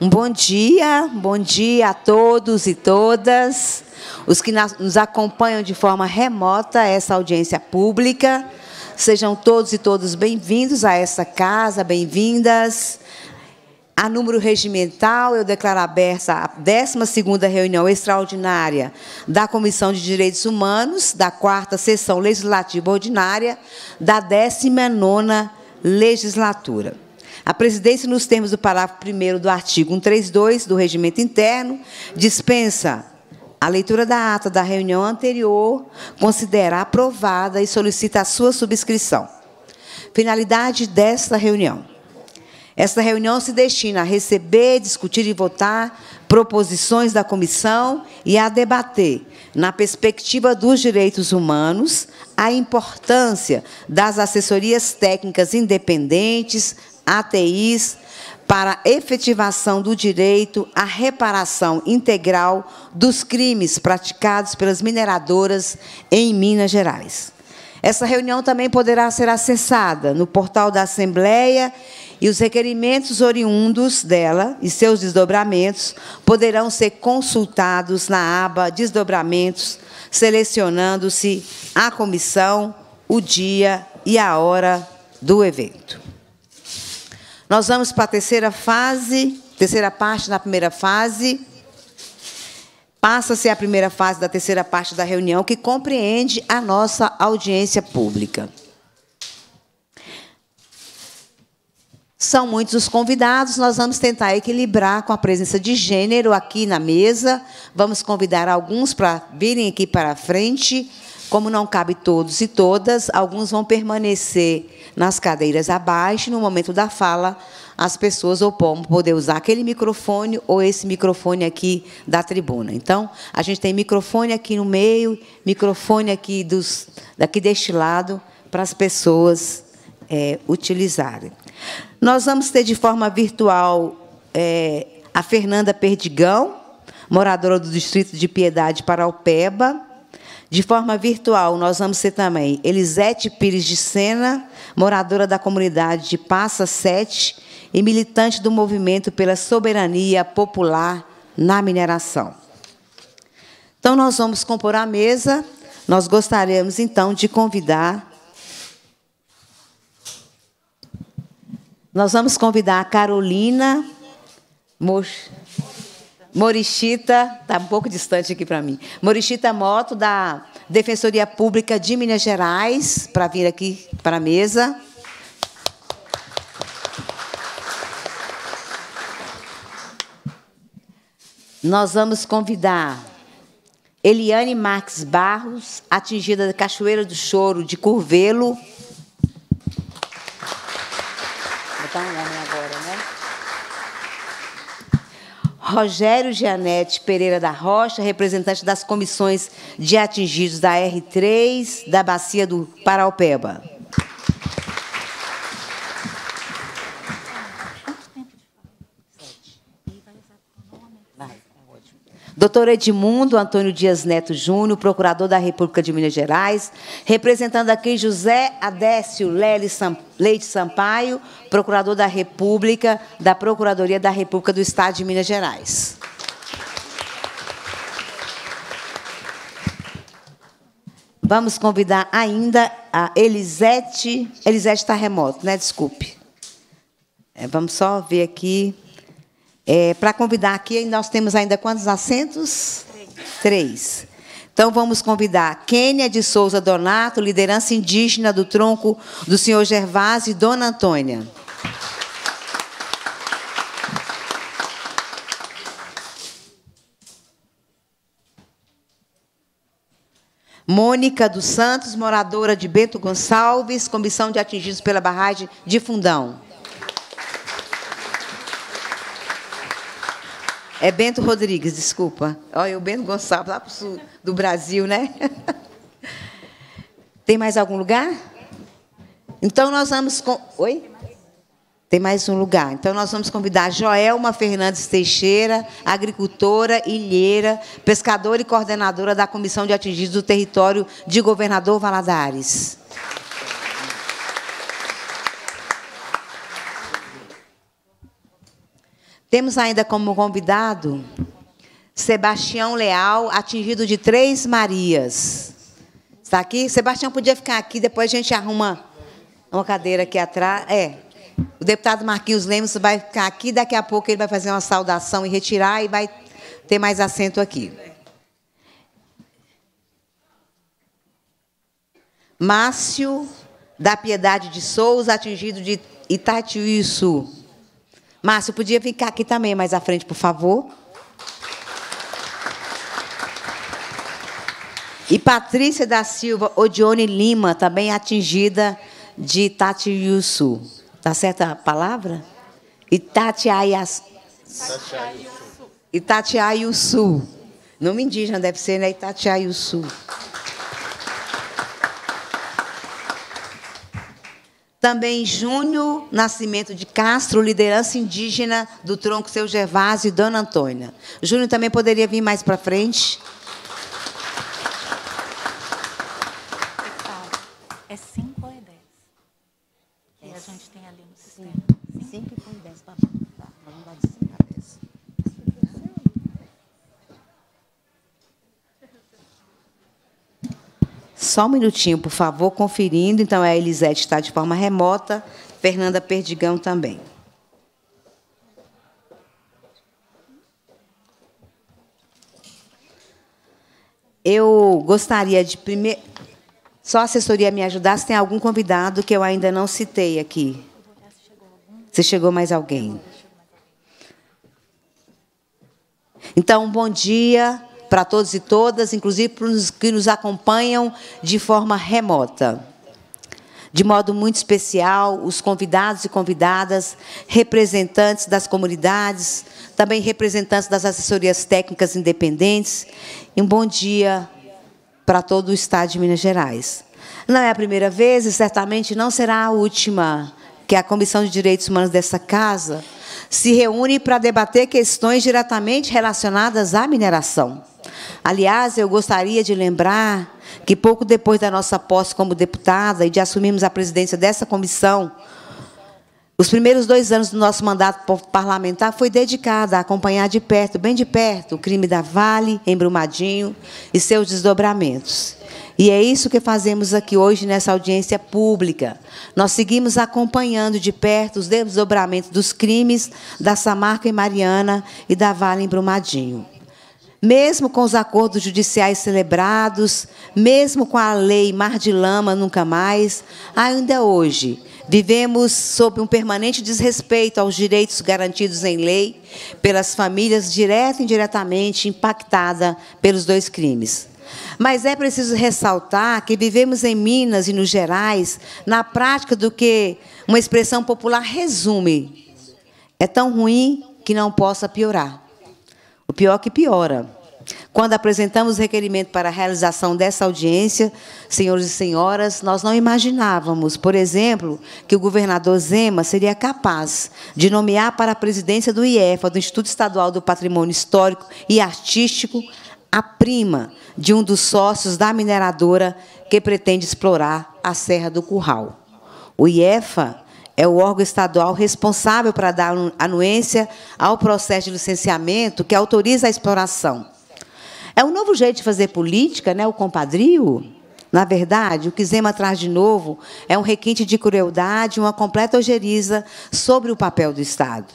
Um bom dia, bom dia a todos e todas, os que nos acompanham de forma remota essa audiência pública. Sejam todos e todas bem-vindos a essa casa, bem-vindas. A número regimental, eu declaro aberta a 12ª reunião extraordinária da Comissão de Direitos Humanos, da 4 Sessão Legislativa Ordinária, da 19ª Legislatura. A presidência, nos termos do parágrafo 1 do artigo 132 do Regimento Interno, dispensa a leitura da ata da reunião anterior, considera aprovada e solicita a sua subscrição. Finalidade desta reunião. Esta reunião se destina a receber, discutir e votar proposições da comissão e a debater, na perspectiva dos direitos humanos, a importância das assessorias técnicas independentes ATIs para efetivação do direito à reparação integral dos crimes praticados pelas mineradoras em Minas Gerais. Essa reunião também poderá ser acessada no portal da Assembleia e os requerimentos oriundos dela e seus desdobramentos poderão ser consultados na aba Desdobramentos, selecionando-se a comissão, o dia e a hora do evento. Nós vamos para a terceira fase, terceira parte da primeira fase. Passa-se a primeira fase da terceira parte da reunião, que compreende a nossa audiência pública. São muitos os convidados, nós vamos tentar equilibrar com a presença de gênero aqui na mesa. Vamos convidar alguns para virem aqui para a frente. Como não cabe todos e todas, alguns vão permanecer nas cadeiras abaixo. No momento da fala, as pessoas ou vão poder usar aquele microfone ou esse microfone aqui da tribuna. Então, a gente tem microfone aqui no meio, microfone aqui dos, daqui deste lado, para as pessoas é, utilizarem. Nós vamos ter de forma virtual é, a Fernanda Perdigão, moradora do Distrito de Piedade Paraupeba, de forma virtual, nós vamos ter também Elisete Pires de Sena, moradora da comunidade de Passa Sete e militante do movimento pela soberania popular na mineração. Então, nós vamos compor a mesa. Nós gostaríamos, então, de convidar. Nós vamos convidar a Carolina Mocha. Morichita, está um pouco distante aqui para mim. Morichita Moto, da Defensoria Pública de Minas Gerais, para vir aqui para a mesa. Nós vamos convidar Eliane Marques Barros, atingida da Cachoeira do Choro de Curvelo. Vou botar um lá. Rogério Gianete Pereira da Rocha, representante das comissões de atingidos da R3 da Bacia do Paraupeba. Doutor Edmundo Antônio Dias Neto Júnior, procurador da República de Minas Gerais, representando aqui José Adécio Leite Sampaio, procurador da República, da Procuradoria da República do Estado de Minas Gerais. Vamos convidar ainda a Elisete. Elisete está remoto, né? Desculpe. É, vamos só ver aqui. É, Para convidar aqui, nós temos ainda quantos assentos? Três. Três. Então, vamos convidar Kênia de Souza Donato, liderança indígena do tronco do senhor Gervásio e Dona Antônia. Mônica dos Santos, moradora de Bento Gonçalves, comissão de atingidos pela barragem de Fundão. É Bento Rodrigues, desculpa. Olha, o Bento Gonçalves, lá para o sul do Brasil, né? Tem mais algum lugar? Então nós vamos. Com... Oi? Tem mais um lugar. Então nós vamos convidar Joelma Fernandes Teixeira, agricultora, ilheira, pescadora e coordenadora da Comissão de Atingidos do Território de Governador Valadares. Temos ainda como convidado Sebastião Leal, atingido de três Marias. Está aqui? Sebastião podia ficar aqui, depois a gente arruma uma cadeira aqui atrás. É. O deputado Marquinhos Lemos vai ficar aqui, daqui a pouco ele vai fazer uma saudação e retirar e vai ter mais assento aqui. Márcio da Piedade de Souza, atingido de Itatiuiçu. Márcio, podia ficar aqui também mais à frente, por favor. E Patrícia da Silva Odione Lima, também atingida de Itatiuçu. Tá certa a palavra? Itatiaias... Itatiaiuçu. Nome indígena deve ser, né? Itatiaiuçu. Também Júnior Nascimento de Castro, liderança indígena do Tronco Seu Gervásio e Dona Antônia. Júnior também poderia vir mais para frente. É sim. Só um minutinho, por favor, conferindo. Então, a Elisete está de forma remota, Fernanda Perdigão também. Eu gostaria de primeiro. Só a assessoria me ajudar se tem algum convidado que eu ainda não citei aqui. Se chegou mais alguém. Então, bom dia para todos e todas, inclusive para os que nos acompanham de forma remota. De modo muito especial, os convidados e convidadas, representantes das comunidades, também representantes das assessorias técnicas independentes. E um bom dia para todo o Estado de Minas Gerais. Não é a primeira vez e certamente não será a última que a Comissão de Direitos Humanos dessa casa se reúne para debater questões diretamente relacionadas à mineração. Aliás, eu gostaria de lembrar que pouco depois da nossa posse como deputada e de assumirmos a presidência dessa comissão, os primeiros dois anos do nosso mandato parlamentar foi dedicada a acompanhar de perto, bem de perto, o crime da Vale, em Brumadinho, e seus desdobramentos. E é isso que fazemos aqui hoje nessa audiência pública. Nós seguimos acompanhando de perto os desdobramentos dos crimes da Samarca e Mariana e da Vale em Brumadinho mesmo com os acordos judiciais celebrados, mesmo com a lei Mar de Lama nunca mais, ainda hoje vivemos sob um permanente desrespeito aos direitos garantidos em lei pelas famílias direta e indiretamente impactadas pelos dois crimes. Mas é preciso ressaltar que vivemos em Minas e nos Gerais na prática do que uma expressão popular resume: é tão ruim que não possa piorar. O pior é que piora. Quando apresentamos requerimento para a realização dessa audiência, senhores e senhoras, nós não imaginávamos, por exemplo, que o governador Zema seria capaz de nomear para a presidência do IEFA, do Instituto Estadual do Patrimônio Histórico e Artístico, a prima de um dos sócios da mineradora que pretende explorar a Serra do Curral. O IEFA é o órgão estadual responsável para dar anuência ao processo de licenciamento que autoriza a exploração. É um novo jeito de fazer política, né? o compadrio. Na verdade, o que Zema traz de novo é um requinte de crueldade, uma completa ojeriza sobre o papel do Estado.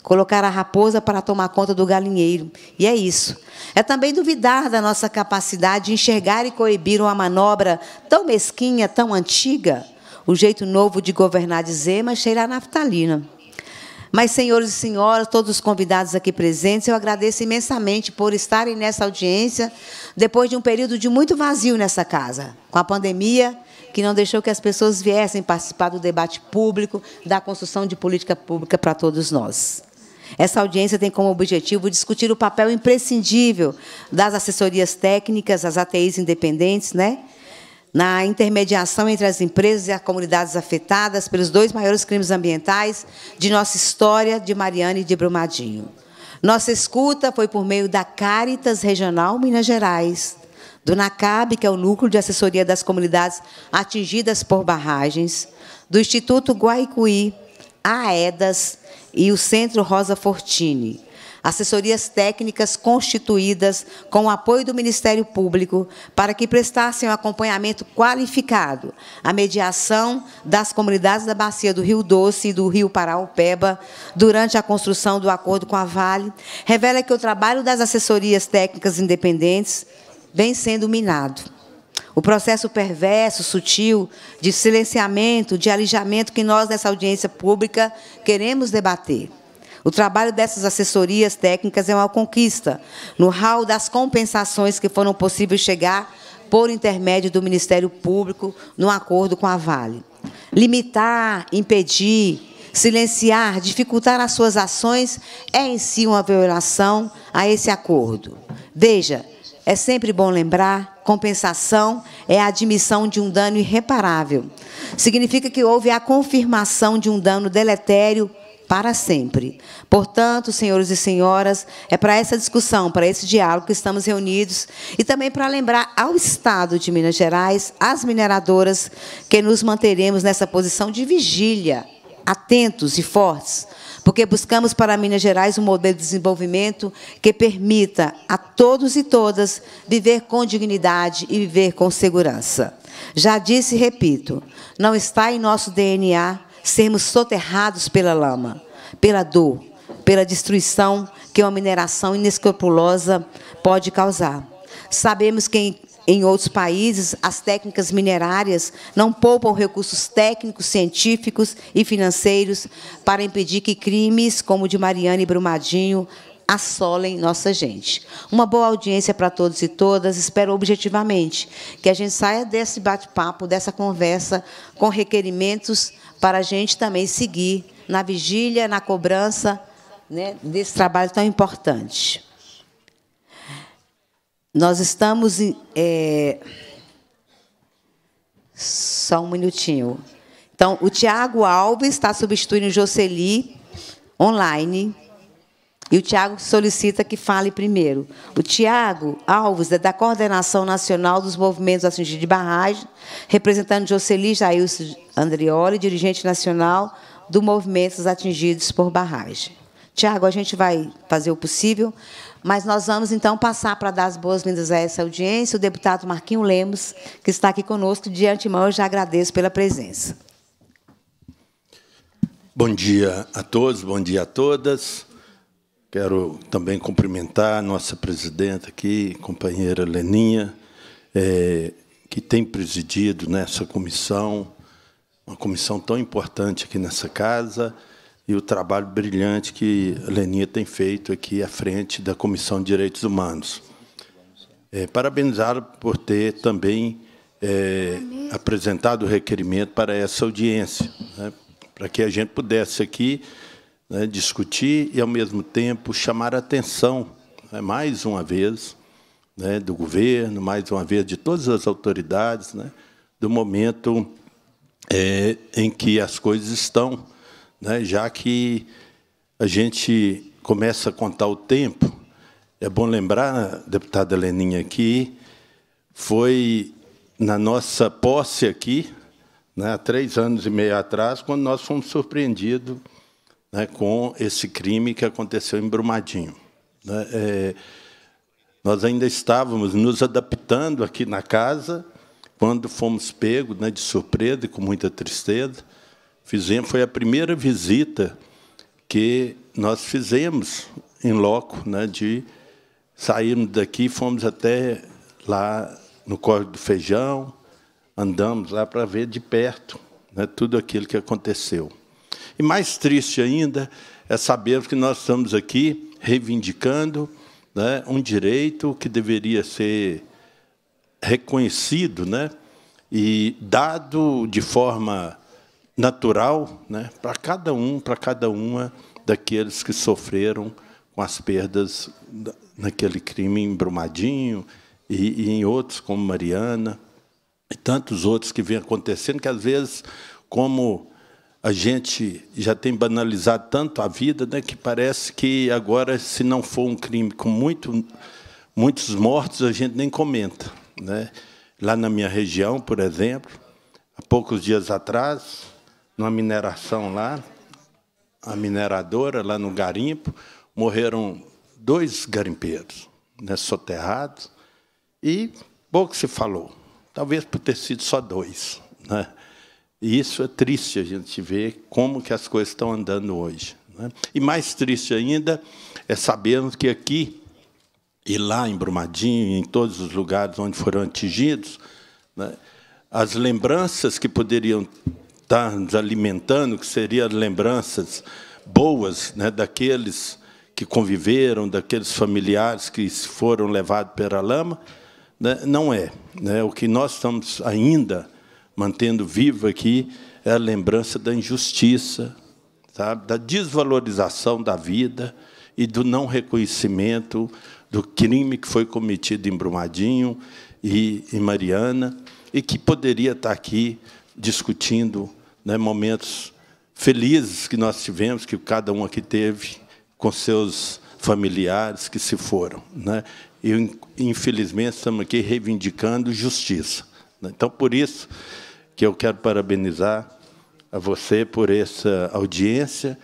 Colocar a raposa para tomar conta do galinheiro. E é isso. É também duvidar da nossa capacidade de enxergar e coibir uma manobra tão mesquinha, tão antiga, o jeito novo de governar, Zema mas é cheirar naftalina. Mas, senhores e senhoras, todos os convidados aqui presentes, eu agradeço imensamente por estarem nessa audiência, depois de um período de muito vazio nessa casa, com a pandemia, que não deixou que as pessoas viessem participar do debate público, da construção de política pública para todos nós. Essa audiência tem como objetivo discutir o papel imprescindível das assessorias técnicas, as ATIs independentes, né? na intermediação entre as empresas e as comunidades afetadas pelos dois maiores crimes ambientais de nossa história de Mariana e de Brumadinho. Nossa escuta foi por meio da Caritas Regional Minas Gerais, do NACAB, que é o Núcleo de Assessoria das Comunidades Atingidas por Barragens, do Instituto Guaicuí, a AEDAS e o Centro Rosa Fortini, assessorias técnicas constituídas com o apoio do Ministério Público para que prestassem um acompanhamento qualificado à mediação das comunidades da Bacia do Rio Doce e do Rio Paraupeba durante a construção do acordo com a Vale, revela que o trabalho das assessorias técnicas independentes vem sendo minado. O processo perverso, sutil, de silenciamento, de alijamento que nós, nessa audiência pública, queremos debater. O trabalho dessas assessorias técnicas é uma conquista no hall das compensações que foram possíveis chegar por intermédio do Ministério Público num acordo com a Vale. Limitar, impedir, silenciar, dificultar as suas ações é em si uma violação a esse acordo. Veja, é sempre bom lembrar, compensação é a admissão de um dano irreparável. Significa que houve a confirmação de um dano deletério para sempre. Portanto, senhores e senhoras, é para essa discussão, para esse diálogo que estamos reunidos e também para lembrar ao Estado de Minas Gerais, às mineradoras, que nos manteremos nessa posição de vigília, atentos e fortes, porque buscamos para Minas Gerais um modelo de desenvolvimento que permita a todos e todas viver com dignidade e viver com segurança. Já disse e repito, não está em nosso DNA sermos soterrados pela lama, pela dor, pela destruição que uma mineração inescrupulosa pode causar. Sabemos que em, em outros países as técnicas minerárias não poupam recursos técnicos, científicos e financeiros para impedir que crimes como o de Mariane Brumadinho assolem nossa gente. Uma boa audiência para todos e todas. Espero objetivamente que a gente saia desse bate-papo, dessa conversa, com requerimentos para a gente também seguir na vigília, na cobrança né, desse trabalho tão importante. Nós estamos. É... Só um minutinho. Então, o Tiago Alves está substituindo o Jocely online. E o Tiago solicita que fale primeiro. O Tiago Alves é da Coordenação Nacional dos Movimentos Atingidos de Barragem, representando Jocely Jailson Andrioli, dirigente nacional do Movimentos Atingidos por Barragem. Tiago, a gente vai fazer o possível, mas nós vamos então passar para dar as boas-vindas a essa audiência, o deputado Marquinho Lemos, que está aqui conosco. De antemão, eu já agradeço pela presença. Bom dia a todos, bom dia a todas. Quero também cumprimentar a nossa presidenta aqui, companheira Leninha, é, que tem presidido nessa comissão, uma comissão tão importante aqui nessa casa, e o trabalho brilhante que a Leninha tem feito aqui à frente da Comissão de Direitos Humanos. É, parabenizá-la por ter também é, apresentado o requerimento para essa audiência, né, para que a gente pudesse aqui né, discutir e, ao mesmo tempo, chamar a atenção, né, mais uma vez, né, do governo, mais uma vez, de todas as autoridades, né, do momento é, em que as coisas estão, né, já que a gente começa a contar o tempo. É bom lembrar, deputada Leninha, que foi na nossa posse aqui, né, há três anos e meio atrás, quando nós fomos surpreendidos né, com esse crime que aconteceu em Brumadinho. Né? É, nós ainda estávamos nos adaptando aqui na casa, quando fomos pegos né, de surpresa e com muita tristeza. Fizemos, foi a primeira visita que nós fizemos em loco, né, de sairmos daqui e fomos até lá no Córrego do Feijão, andamos lá para ver de perto né, tudo aquilo que aconteceu. E mais triste ainda é sabermos que nós estamos aqui reivindicando né, um direito que deveria ser reconhecido né, e dado de forma natural né, para cada um, para cada uma daqueles que sofreram com as perdas naquele crime em Brumadinho e, e em outros, como Mariana, e tantos outros que vêm acontecendo, que às vezes, como a gente já tem banalizado tanto a vida né, que parece que agora, se não for um crime com muito, muitos mortos, a gente nem comenta. Né? Lá na minha região, por exemplo, há poucos dias atrás, numa mineração lá, a mineradora, lá no garimpo, morreram dois garimpeiros né, soterrados e pouco se falou, talvez por ter sido só dois. Né? E isso é triste a gente ver como que as coisas estão andando hoje. Né? E mais triste ainda é sabermos que aqui e lá em Brumadinho, em todos os lugares onde foram atingidos, né, as lembranças que poderiam estar nos alimentando, que seriam lembranças boas né, daqueles que conviveram, daqueles familiares que foram levados pela lama, né, não é. Né? O que nós estamos ainda mantendo viva aqui é a lembrança da injustiça, sabe? Tá? da desvalorização da vida e do não reconhecimento do crime que foi cometido em Brumadinho e em Mariana, e que poderia estar aqui discutindo né, momentos felizes que nós tivemos, que cada um aqui teve com seus familiares que se foram. Né? E, infelizmente, estamos aqui reivindicando justiça. Né? Então, por isso, que eu quero parabenizar a você por essa audiência.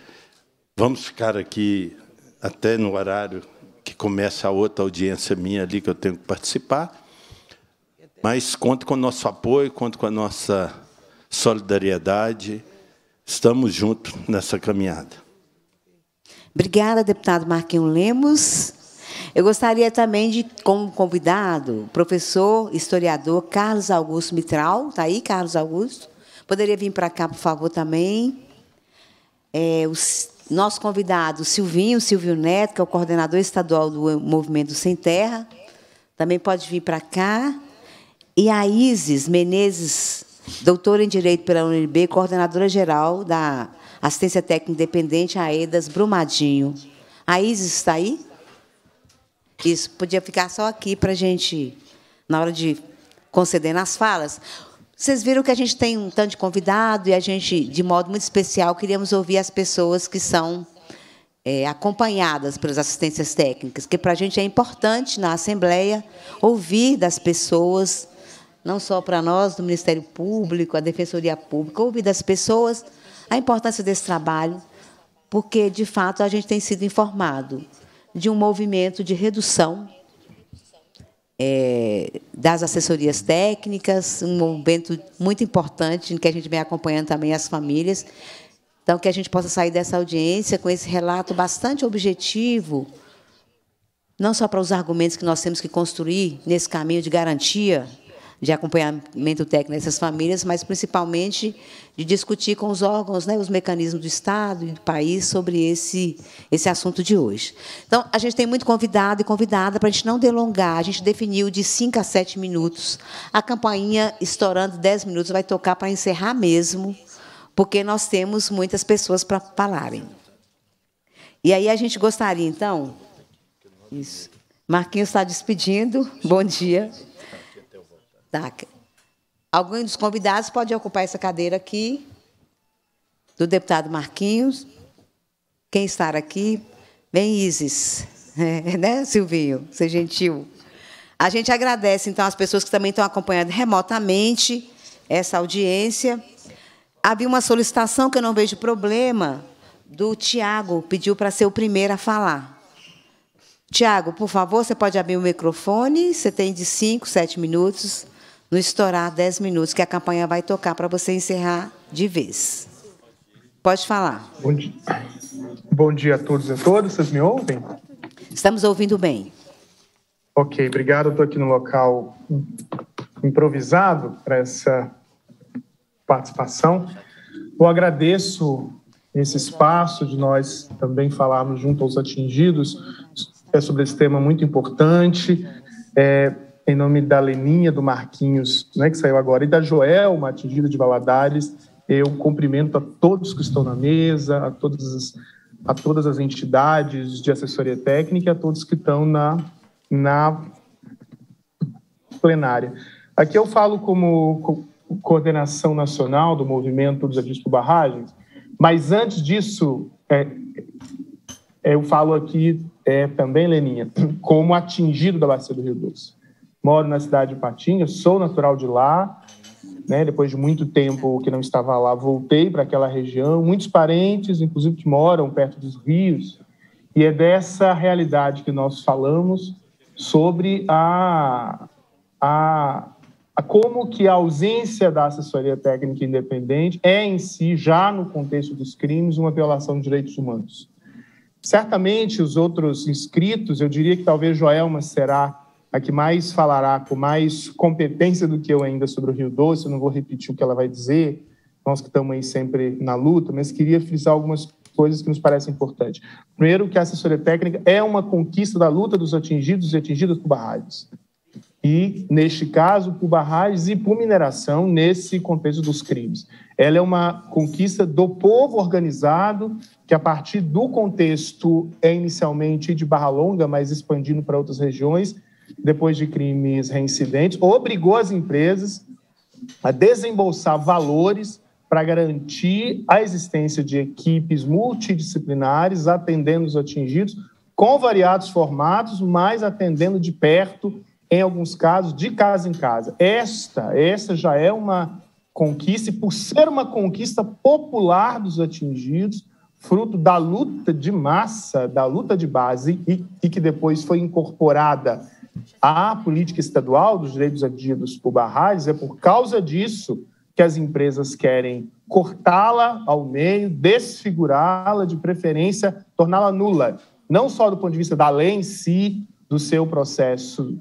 Vamos ficar aqui até no horário que começa a outra audiência minha ali, que eu tenho que participar. Mas conto com o nosso apoio, conto com a nossa solidariedade. Estamos juntos nessa caminhada. Obrigada, deputado Marquinhos Lemos. Eu gostaria também de, como convidado, o professor historiador Carlos Augusto Mitral. Está aí, Carlos Augusto? Poderia vir para cá, por favor, também. É, os, nosso convidado, Silvinho, Silvio Neto, que é o coordenador estadual do Movimento Sem Terra, também pode vir para cá. E a Isis Menezes, doutora em Direito pela UNB, coordenadora geral da Assistência Técnica Independente, AEDAS Brumadinho. A Isis está aí? Isso podia ficar só aqui para a gente, na hora de conceder nas falas. Vocês viram que a gente tem um tanto de convidado e a gente, de modo muito especial, queríamos ouvir as pessoas que são é, acompanhadas pelas assistências técnicas, que para a gente é importante na Assembleia ouvir das pessoas, não só para nós, do Ministério Público, a Defensoria Pública, ouvir das pessoas a importância desse trabalho, porque, de fato, a gente tem sido informado de um movimento de redução é, das assessorias técnicas, um movimento muito importante em que a gente vem acompanhando também as famílias. Então, que a gente possa sair dessa audiência com esse relato bastante objetivo, não só para os argumentos que nós temos que construir nesse caminho de garantia de acompanhamento técnico dessas famílias, mas principalmente de discutir com os órgãos, né, os mecanismos do Estado e do país sobre esse, esse assunto de hoje. Então, a gente tem muito convidado e convidada para a gente não delongar. A gente definiu de 5 a 7 minutos. A campainha, estourando 10 minutos, vai tocar para encerrar mesmo, porque nós temos muitas pessoas para falarem. E aí a gente gostaria, então. Isso. Marquinhos está despedindo. Bom dia. Tá. Alguém dos convidados pode ocupar essa cadeira aqui, do deputado Marquinhos. Quem está aqui? Vem, Isis. É, né, Silvinho? seja gentil. A gente agradece, então, as pessoas que também estão acompanhando remotamente essa audiência. Havia uma solicitação, que eu não vejo problema, do Tiago, pediu para ser o primeiro a falar. Tiago, por favor, você pode abrir o microfone, você tem de cinco, sete minutos. No estourar 10 minutos, que a campanha vai tocar para você encerrar de vez. Pode falar. Bom dia, Bom dia a todos e a todas. Vocês me ouvem? Estamos ouvindo bem. Ok, obrigado. Estou aqui no local improvisado para essa participação. Eu agradeço esse espaço de nós também falarmos junto aos atingidos é sobre esse tema muito importante. É, em nome da Leninha, do Marquinhos, né, que saiu agora, e da Joelma, atingida de Valadares. Eu cumprimento a todos que estão na mesa, a todas as, a todas as entidades de assessoria técnica, a todos que estão na, na plenária. Aqui eu falo como co coordenação nacional do movimento dos avisos por barragens, mas antes disso, é, eu falo aqui é, também, Leninha, como atingido da Bacia do Rio Doce moro na cidade de Patinga, sou natural de lá. Né? Depois de muito tempo que não estava lá, voltei para aquela região. Muitos parentes, inclusive, que moram perto dos rios. E é dessa realidade que nós falamos sobre a, a, a como que a ausência da assessoria técnica independente é em si, já no contexto dos crimes, uma violação de direitos humanos. Certamente os outros inscritos, eu diria que talvez Joelma será a que mais falará com mais competência do que eu ainda sobre o Rio Doce, eu não vou repetir o que ela vai dizer, nós que estamos aí sempre na luta, mas queria frisar algumas coisas que nos parecem importantes. Primeiro, que a assessoria técnica é uma conquista da luta dos atingidos e atingidas por barragens. E, neste caso, por barragens e por mineração, nesse contexto dos crimes. Ela é uma conquista do povo organizado, que a partir do contexto é inicialmente de Barra Longa, mas expandindo para outras regiões, depois de crimes reincidentes, obrigou as empresas a desembolsar valores para garantir a existência de equipes multidisciplinares atendendo os atingidos com variados formatos, mas atendendo de perto, em alguns casos, de casa em casa. Esta, esta já é uma conquista, e por ser uma conquista popular dos atingidos, fruto da luta de massa, da luta de base, e, e que depois foi incorporada à política estadual dos direitos adquiridos por barragens é por causa disso que as empresas querem cortá-la ao meio, desfigurá-la, de preferência, torná-la nula, não só do ponto de vista da lei em si, do seu processo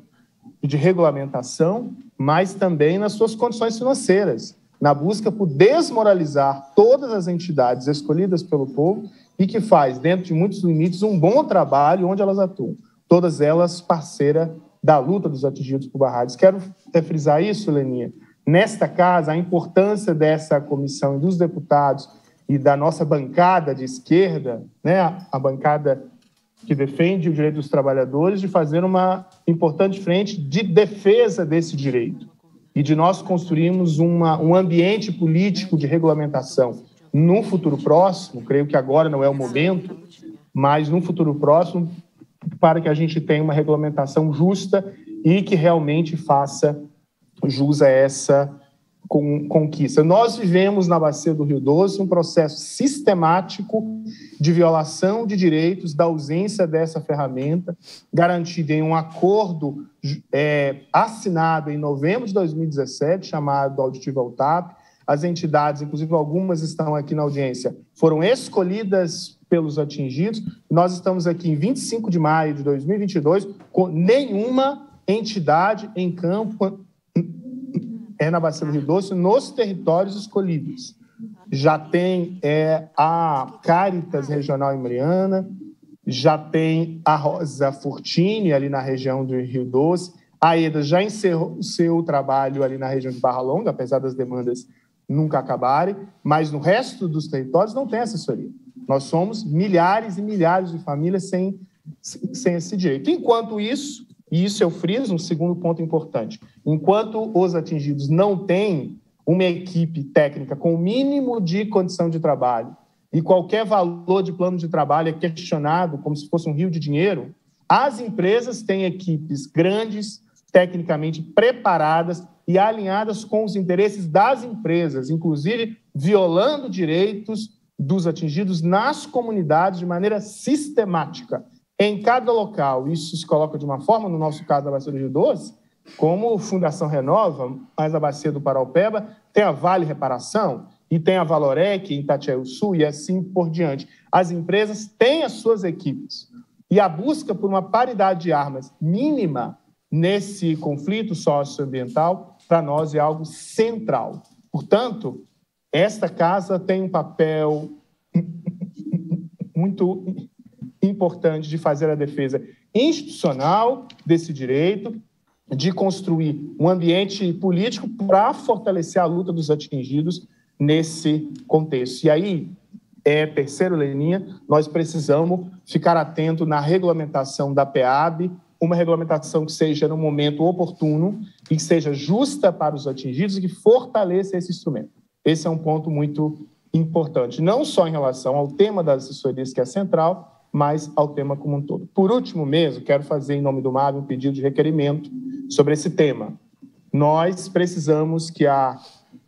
de regulamentação, mas também nas suas condições financeiras, na busca por desmoralizar todas as entidades escolhidas pelo povo e que faz, dentro de muitos limites, um bom trabalho onde elas atuam, todas elas parceira da luta dos atingidos por barragens. Quero frisar isso, Leninha. Nesta casa, a importância dessa comissão e dos deputados e da nossa bancada de esquerda, né, a bancada que defende o direito dos trabalhadores, de fazer uma importante frente de defesa desse direito e de nós construirmos uma, um ambiente político de regulamentação. Num futuro próximo, creio que agora não é o momento, mas num futuro próximo, para que a gente tenha uma regulamentação justa e que realmente faça jus a essa conquista. Nós vivemos na bacia do Rio Doce um processo sistemático de violação de direitos, da ausência dessa ferramenta, garantida em um acordo é, assinado em novembro de 2017, chamado Auditivo TAP. As entidades, inclusive algumas estão aqui na audiência, foram escolhidas pelos atingidos. Nós estamos aqui em 25 de maio de 2022 com nenhuma entidade em campo é na Bacia do Rio Doce, nos territórios escolhidos. Já tem é, a Caritas Regional em já tem a Rosa Furtini ali na região do Rio Doce, a EDA já encerrou o seu trabalho ali na região de Barra Longa, apesar das demandas nunca acabarem, mas no resto dos territórios não tem assessoria. Nós somos milhares e milhares de famílias sem, sem esse direito. Enquanto isso, e isso eu friso, um segundo ponto importante, enquanto os atingidos não têm uma equipe técnica com o mínimo de condição de trabalho e qualquer valor de plano de trabalho é questionado como se fosse um rio de dinheiro, as empresas têm equipes grandes, tecnicamente preparadas e alinhadas com os interesses das empresas, inclusive violando direitos dos atingidos nas comunidades de maneira sistemática, em cada local. Isso se coloca de uma forma, no nosso caso, da Bacia do Rio Doce, como Fundação Renova, mais a Bacia do Paraupeba, tem a Vale Reparação e tem a Valorec em Itatiaio Sul e assim por diante. As empresas têm as suas equipes. E a busca por uma paridade de armas mínima nesse conflito socioambiental, para nós, é algo central. Portanto, esta casa tem um papel muito importante de fazer a defesa institucional desse direito, de construir um ambiente político para fortalecer a luta dos atingidos nesse contexto. E aí, é, terceiro Leninha, nós precisamos ficar atento na regulamentação da PEAB, uma regulamentação que seja no momento oportuno e que seja justa para os atingidos e que fortaleça esse instrumento. Esse é um ponto muito importante, não só em relação ao tema das assessorias, que é central, mas ao tema como um todo. Por último mesmo, quero fazer, em nome do MAB, um pedido de requerimento sobre esse tema. Nós precisamos que a,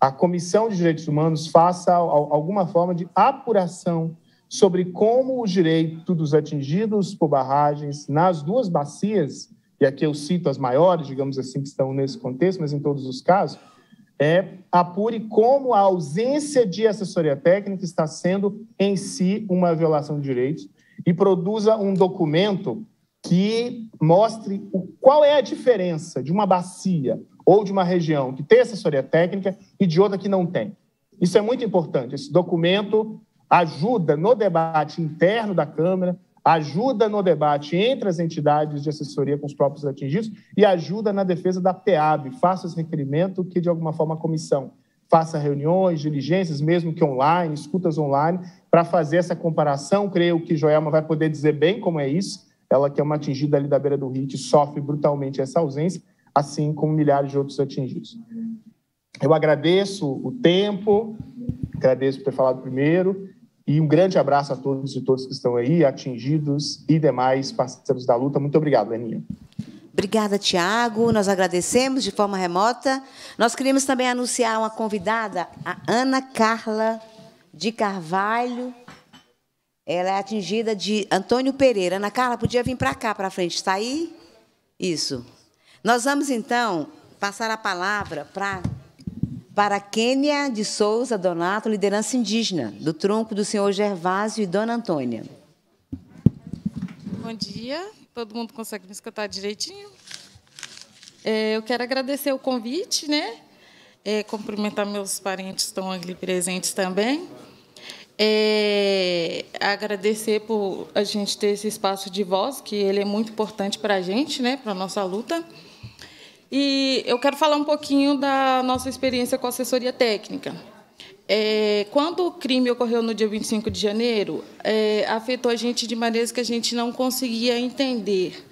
a Comissão de Direitos Humanos faça a, alguma forma de apuração sobre como o direito dos atingidos por barragens nas duas bacias, e aqui eu cito as maiores, digamos assim, que estão nesse contexto, mas em todos os casos, é, apure como a ausência de assessoria técnica está sendo em si uma violação de direitos e produza um documento que mostre o, qual é a diferença de uma bacia ou de uma região que tem assessoria técnica e de outra que não tem. Isso é muito importante. Esse documento ajuda no debate interno da Câmara, ajuda no debate entre as entidades de assessoria com os próprios atingidos e ajuda na defesa da PEAB. Faça esse requerimento que, de alguma forma, a comissão faça reuniões, diligências, mesmo que online, escutas online, para fazer essa comparação. Creio que Joelma vai poder dizer bem como é isso. Ela que é uma atingida ali da beira do RIT sofre brutalmente essa ausência, assim como milhares de outros atingidos. Eu agradeço o tempo, agradeço por ter falado primeiro e um grande abraço a todos e todas que estão aí, atingidos e demais parceiros da luta. Muito obrigado, Leninha. Obrigada, Tiago. Nós agradecemos de forma remota. Nós queríamos também anunciar uma convidada, a Ana Carla de Carvalho. Ela é atingida de Antônio Pereira. Ana Carla, podia vir para cá, para frente. Está aí? Isso. Nós vamos, então, passar a palavra para para Kênia de Souza Donato, liderança indígena, do tronco do senhor Gervásio e Dona Antônia. Bom dia. Todo mundo consegue me escutar direitinho? É, eu quero agradecer o convite, né? É, cumprimentar meus parentes que estão ali presentes também. É, agradecer por a gente ter esse espaço de voz, que ele é muito importante para a gente, né? Para a nossa luta. E eu quero falar um pouquinho da nossa experiência com assessoria técnica. É, quando o crime ocorreu no dia 25 de janeiro, é, afetou a gente de maneiras que a gente não conseguia entender.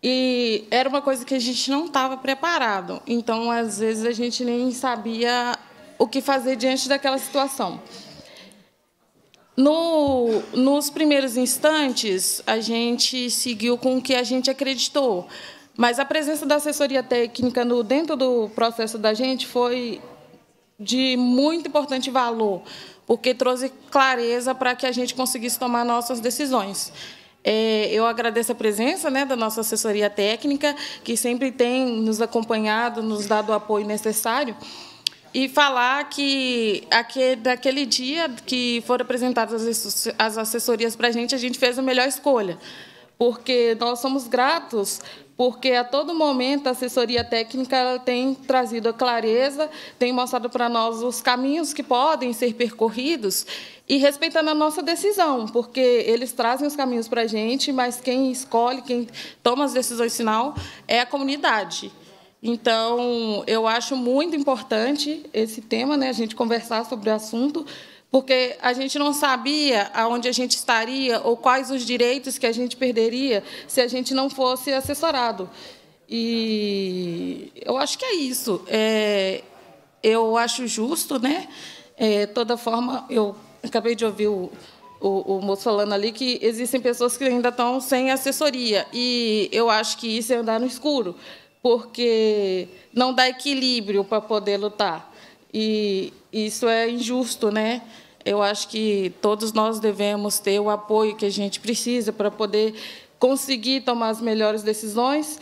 E era uma coisa que a gente não estava preparado. Então, às vezes, a gente nem sabia o que fazer diante daquela situação. No, nos primeiros instantes, a gente seguiu com o que a gente acreditou. Mas a presença da assessoria técnica no, dentro do processo da gente foi de muito importante valor, porque trouxe clareza para que a gente conseguisse tomar nossas decisões. É, eu agradeço a presença né, da nossa assessoria técnica, que sempre tem nos acompanhado, nos dado o apoio necessário, e falar que aquele, daquele dia que foram apresentadas as assessorias para a gente, a gente fez a melhor escolha porque nós somos gratos porque a todo momento a assessoria técnica tem trazido a clareza, tem mostrado para nós os caminhos que podem ser percorridos e respeitando a nossa decisão, porque eles trazem os caminhos para a gente, mas quem escolhe, quem toma as decisões final é a comunidade. Então, eu acho muito importante esse tema, né, a gente conversar sobre o assunto, porque a gente não sabia aonde a gente estaria ou quais os direitos que a gente perderia se a gente não fosse assessorado. E eu acho que é isso. É, eu acho justo, né? É, toda forma, eu acabei de ouvir o, o, o, moço falando ali que existem pessoas que ainda estão sem assessoria. E eu acho que isso é andar no escuro, porque não dá equilíbrio para poder lutar. E isso é injusto, né? eu acho que todos nós devemos ter o apoio que a gente precisa para poder conseguir tomar as melhores decisões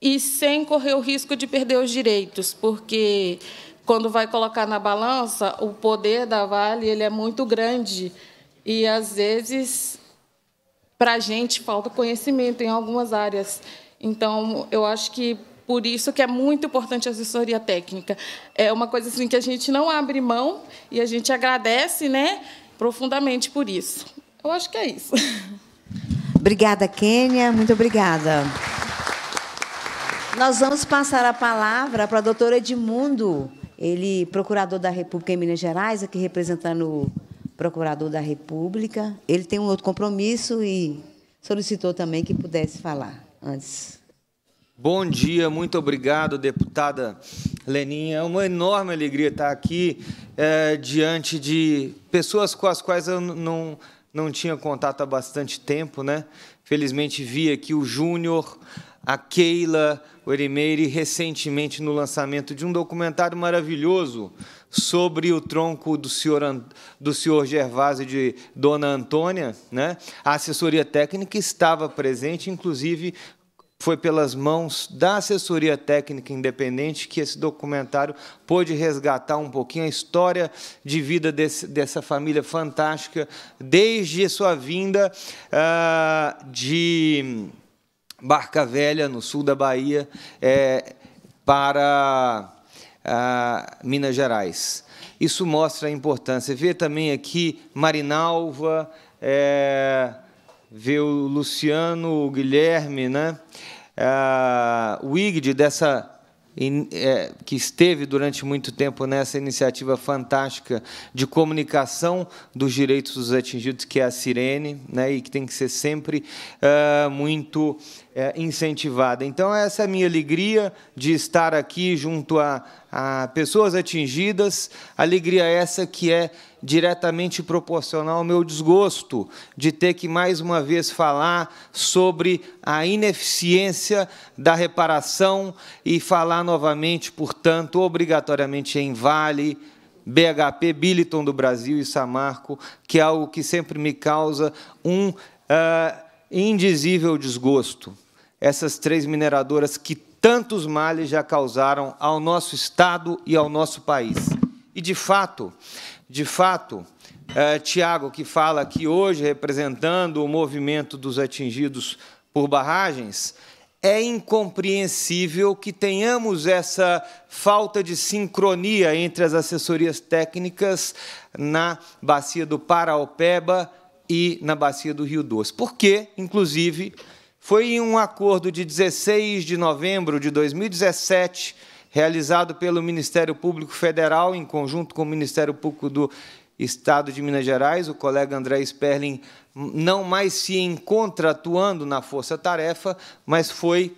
e sem correr o risco de perder os direitos, porque quando vai colocar na balança, o poder da Vale ele é muito grande e às vezes para a gente falta conhecimento em algumas áreas. Então, eu acho que por isso que é muito importante a assessoria técnica. É uma coisa assim que a gente não abre mão e a gente agradece, né, profundamente por isso. Eu acho que é isso. Obrigada, Kênia. Muito obrigada. Nós vamos passar a palavra para o doutor Edmundo, ele procurador da República em Minas Gerais, aqui representando o procurador da República. Ele tem um outro compromisso e solicitou também que pudesse falar antes. Bom dia, muito obrigado, deputada Leninha. É uma enorme alegria estar aqui é, diante de pessoas com as quais eu não, não tinha contato há bastante tempo. Né? Felizmente, vi aqui o Júnior, a Keila, o Erimeire, recentemente no lançamento de um documentário maravilhoso sobre o tronco do senhor, do senhor Gervásio e de Dona Antônia. Né? A assessoria técnica estava presente, inclusive foi pelas mãos da assessoria técnica independente que esse documentário pôde resgatar um pouquinho a história de vida desse, dessa família fantástica, desde sua vinda ah, de Barca Velha, no sul da Bahia, é, para ah, Minas Gerais. Isso mostra a importância. Vê também aqui Marinalva, é, vê o Luciano, o Guilherme, né? É, o IGD dessa é, que esteve durante muito tempo nessa iniciativa fantástica de comunicação dos direitos dos atingidos, que é a Sirene, né, e que tem que ser sempre uh, muito é, incentivada. Então, essa é a minha alegria de estar aqui junto a, a pessoas atingidas, alegria essa que é diretamente proporcional ao meu desgosto de ter que mais uma vez falar sobre a ineficiência da reparação e falar novamente, portanto, obrigatoriamente em Vale, BHP, Billiton do Brasil e Samarco, que é algo que sempre me causa um. Uh, indizível desgosto essas três mineradoras que tantos males já causaram ao nosso Estado e ao nosso país. E, de fato, de fato, é, Tiago, que fala aqui hoje, representando o movimento dos atingidos por barragens, é incompreensível que tenhamos essa falta de sincronia entre as assessorias técnicas na bacia do Paraopeba e na bacia do Rio Doce. Porque, inclusive, foi em um acordo de 16 de novembro de 2017, realizado pelo Ministério Público Federal, em conjunto com o Ministério Público do Estado de Minas Gerais, o colega André Sperling não mais se encontra atuando na Força Tarefa, mas foi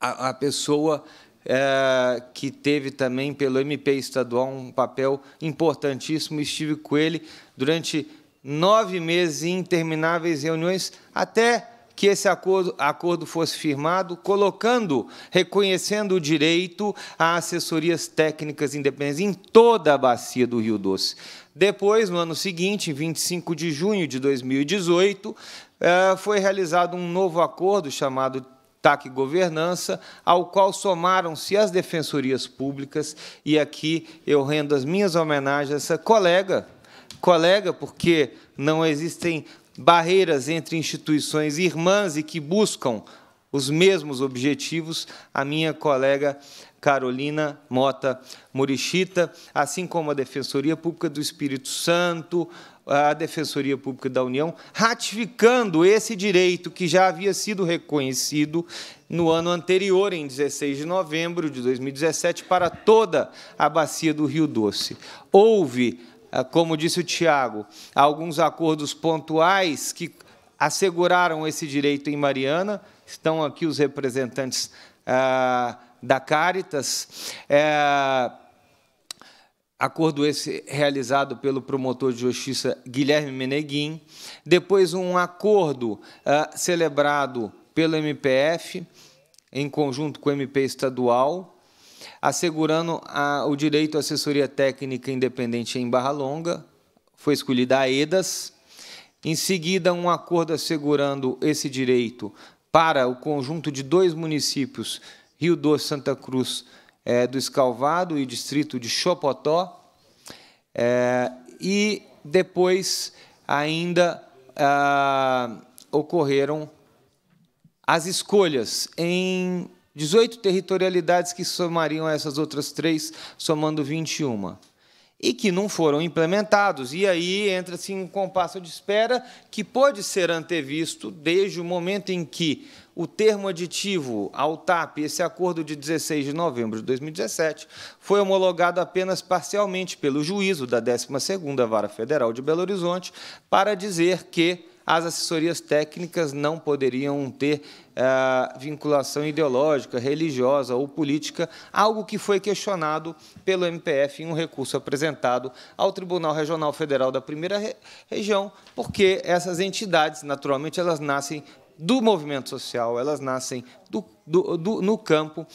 a, a pessoa é, que teve também pelo MP estadual um papel importantíssimo. Estive com ele durante nove meses e intermináveis reuniões até que esse acordo, acordo fosse firmado, colocando, reconhecendo o direito a assessorias técnicas independentes em toda a bacia do Rio Doce. Depois, no ano seguinte, 25 de junho de 2018, eh, foi realizado um novo acordo chamado TAC Governança, ao qual somaram-se as defensorias públicas, e aqui eu rendo as minhas homenagens a essa colega colega, porque não existem barreiras entre instituições irmãs e que buscam os mesmos objetivos, a minha colega Carolina Mota Morichita, assim como a Defensoria Pública do Espírito Santo, a Defensoria Pública da União, ratificando esse direito que já havia sido reconhecido no ano anterior, em 16 de novembro de 2017, para toda a bacia do Rio Doce. Houve ah, como disse o Tiago, alguns acordos pontuais que asseguraram esse direito em Mariana. Estão aqui os representantes ah, da Caritas. É, acordo esse realizado pelo promotor de justiça Guilherme Meneguin. Depois, um acordo ah, celebrado pelo MPF, em conjunto com o MP estadual, assegurando a, o direito à assessoria técnica independente em Barra Longa. Foi escolhida a EDAS. Em seguida, um acordo assegurando esse direito para o conjunto de dois municípios, Rio Doce, Santa Cruz é, do Escalvado e distrito de Chopotó. É, e depois ainda ocorreram as escolhas em 18 territorialidades que somariam essas outras três, somando 21 e que não foram implementados. E aí entra-se um compasso de espera que pode ser antevisto desde o momento em que o termo aditivo ao TAP, esse acordo de 16 de novembro de 2017, foi homologado apenas parcialmente pelo juízo da 12ª Vara Federal de Belo Horizonte para dizer que as assessorias técnicas não poderiam ter é, vinculação ideológica, religiosa ou política, algo que foi questionado pelo MPF em um recurso apresentado ao Tribunal Regional Federal da Primeira Região, porque essas entidades, naturalmente, elas nascem do movimento social, elas nascem do, do, do no campo,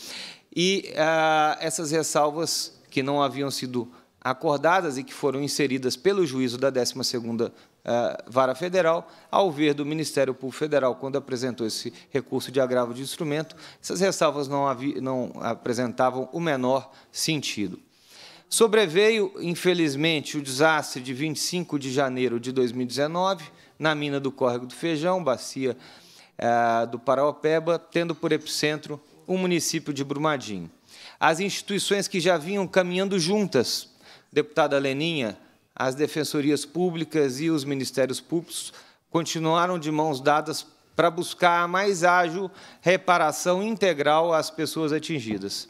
e é, essas ressalvas que não haviam sido acordadas e que foram inseridas pelo juízo da 12ª eh, vara Federal, ao ver do Ministério Público Federal, quando apresentou esse recurso de agravo de instrumento, essas ressalvas não, havia, não apresentavam o menor sentido. Sobreveio, infelizmente, o desastre de 25 de janeiro de 2019, na mina do Córrego do Feijão, bacia eh, do Paraopeba, tendo por epicentro o um município de Brumadinho. As instituições que já vinham caminhando juntas, deputada Leninha, as defensorias públicas e os ministérios públicos continuaram de mãos dadas para buscar a mais ágil reparação integral às pessoas atingidas.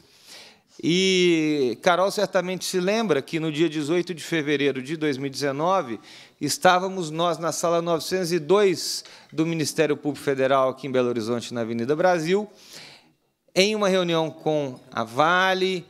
E Carol certamente se lembra que no dia 18 de fevereiro de 2019, estávamos nós na sala 902 do Ministério Público Federal aqui em Belo Horizonte, na Avenida Brasil, em uma reunião com a Vale,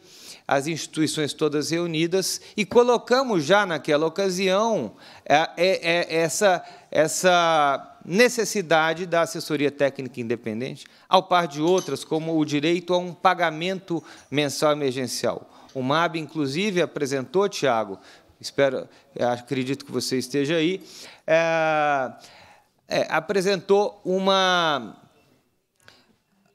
as instituições todas reunidas e colocamos já naquela ocasião é, é, é, essa, essa necessidade da assessoria técnica independente, ao par de outras, como o direito a um pagamento mensal emergencial. O MAB, inclusive, apresentou, Tiago, espero, acredito que você esteja aí, é, é, apresentou uma,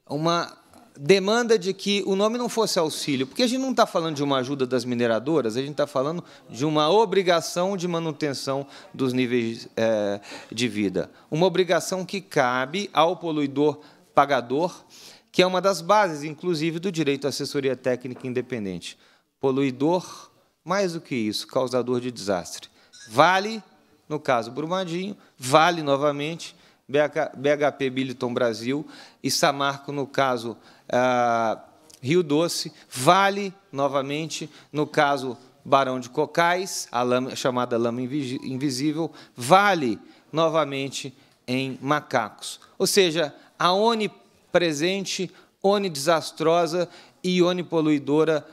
uma demanda de que o nome não fosse auxílio, porque a gente não está falando de uma ajuda das mineradoras, a gente está falando de uma obrigação de manutenção dos níveis é, de vida. Uma obrigação que cabe ao poluidor pagador, que é uma das bases, inclusive, do direito à assessoria técnica independente. Poluidor, mais do que isso, causador de desastre. Vale, no caso Brumadinho, vale novamente BHP Billiton Brasil e Samarco, no caso ah, Rio Doce, Vale, novamente, no caso Barão de Cocais, a, lama, chamada lama invisível, Vale, novamente, em Macacos. Ou seja, a onipresente, onidesastrosa e onipoluidora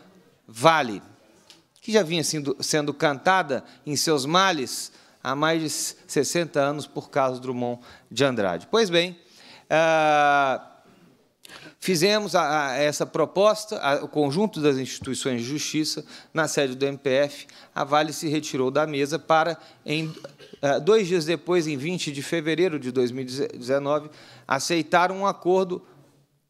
Vale, que já vinha sendo, sendo cantada em seus males há mais de 60 anos por Carlos Drummond de Andrade. Pois bem, ah, Fizemos a, a, essa proposta, a, o conjunto das instituições de justiça, na sede do MPF, a Vale se retirou da mesa para, em, eh, dois dias depois, em 20 de fevereiro de 2019, aceitar um acordo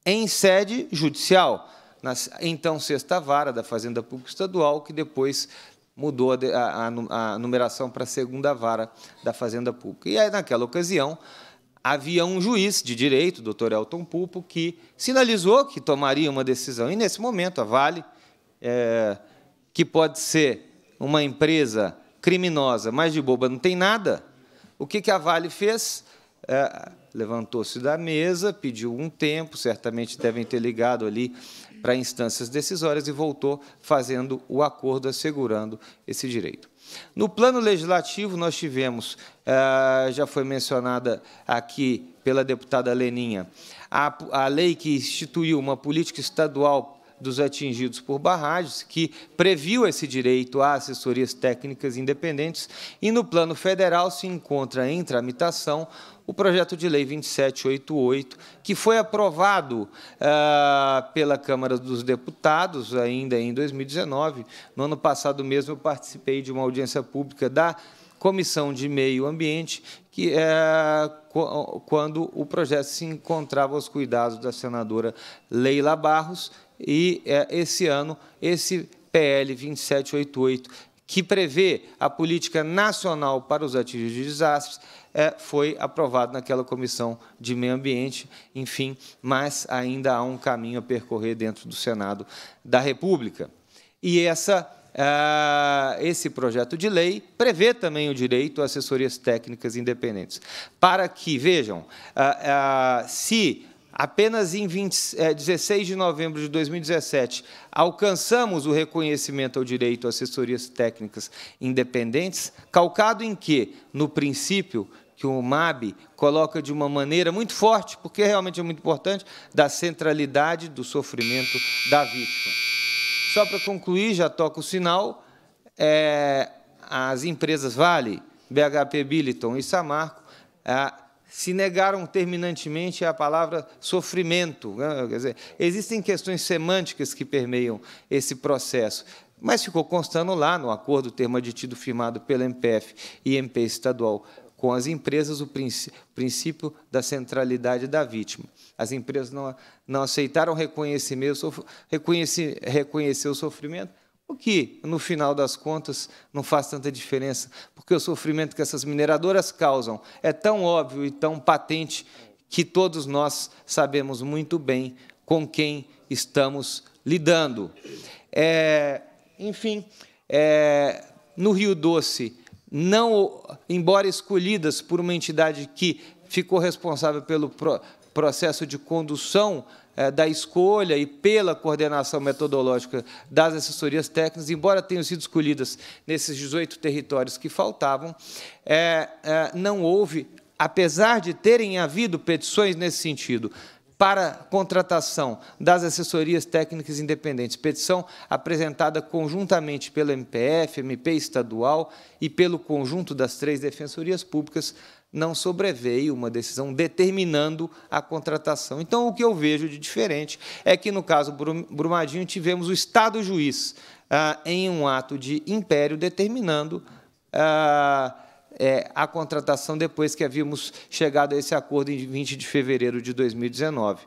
em sede judicial, na então sexta vara da Fazenda Pública Estadual, que depois mudou a, a numeração para a segunda vara da Fazenda Pública. E aí, naquela ocasião, havia um juiz de direito, doutor Dr. Elton Pupo, que sinalizou que tomaria uma decisão. E nesse momento, a Vale, é, que pode ser uma empresa criminosa, mas de boba não tem nada, o que, que a Vale fez? É, Levantou-se da mesa, pediu um tempo, certamente devem ter ligado ali para instâncias decisórias e voltou fazendo o acordo assegurando esse direito. No plano legislativo, nós tivemos, eh, já foi mencionada aqui pela deputada Leninha, a lei que instituiu uma política estadual dos atingidos por barragens, que previu esse direito a assessorias técnicas independentes, e no plano federal se encontra em tramitação o projeto de lei 2788, que foi aprovado ah, pela Câmara dos Deputados ainda em 2019. No ano passado mesmo, eu participei de uma audiência pública da Comissão de Meio Ambiente, que é quando o projeto se encontrava aos cuidados da senadora Leila Barros, e é, esse ano, esse PL 2788, que prevê a política nacional para os ativos de desastres, é, foi aprovado naquela comissão de meio ambiente, enfim, mas ainda há um caminho a percorrer dentro do Senado da República. E essa é, esse projeto de lei prevê também o direito a assessorias técnicas independentes. Para que, vejam, é, é, se Apenas em 20, é, 16 de novembro de 2017, alcançamos o reconhecimento ao direito a assessorias técnicas independentes, calcado em que, no princípio, que o MAB coloca de uma maneira muito forte, porque realmente é muito importante, da centralidade do sofrimento da vítima. Só para concluir, já toco o sinal, é, as empresas Vale, BHP Billiton e Samarco, é, se negaram terminantemente à palavra sofrimento. Né? Quer dizer, existem questões semânticas que permeiam esse processo. Mas ficou constando lá no acordo termo aditido firmado pela MPF e MP estadual com as empresas o princípio da centralidade da vítima. As empresas não, não aceitaram reconhecer, reconhecer, reconhecer o sofrimento, o que, no final das contas, não faz tanta diferença, porque o sofrimento que essas mineradoras causam é tão óbvio e tão patente que todos nós sabemos muito bem com quem estamos lidando. É, enfim, é, no Rio Doce, não, embora escolhidas por uma entidade que ficou responsável pelo pro, processo de condução é, da escolha e pela coordenação metodológica das assessorias técnicas, embora tenham sido escolhidas nesses 18 territórios que faltavam, é, é, não houve, apesar de terem havido petições nesse sentido, para contratação das assessorias técnicas independentes. Petição apresentada conjuntamente pelo MPF, MP estadual e pelo conjunto das três defensorias públicas não sobreveio uma decisão determinando a contratação. Então, o que eu vejo de diferente é que, no caso Brumadinho, tivemos o Estado juiz ah, em um ato de império determinando ah, é, a contratação depois que havíamos chegado a esse acordo em 20 de fevereiro de 2019.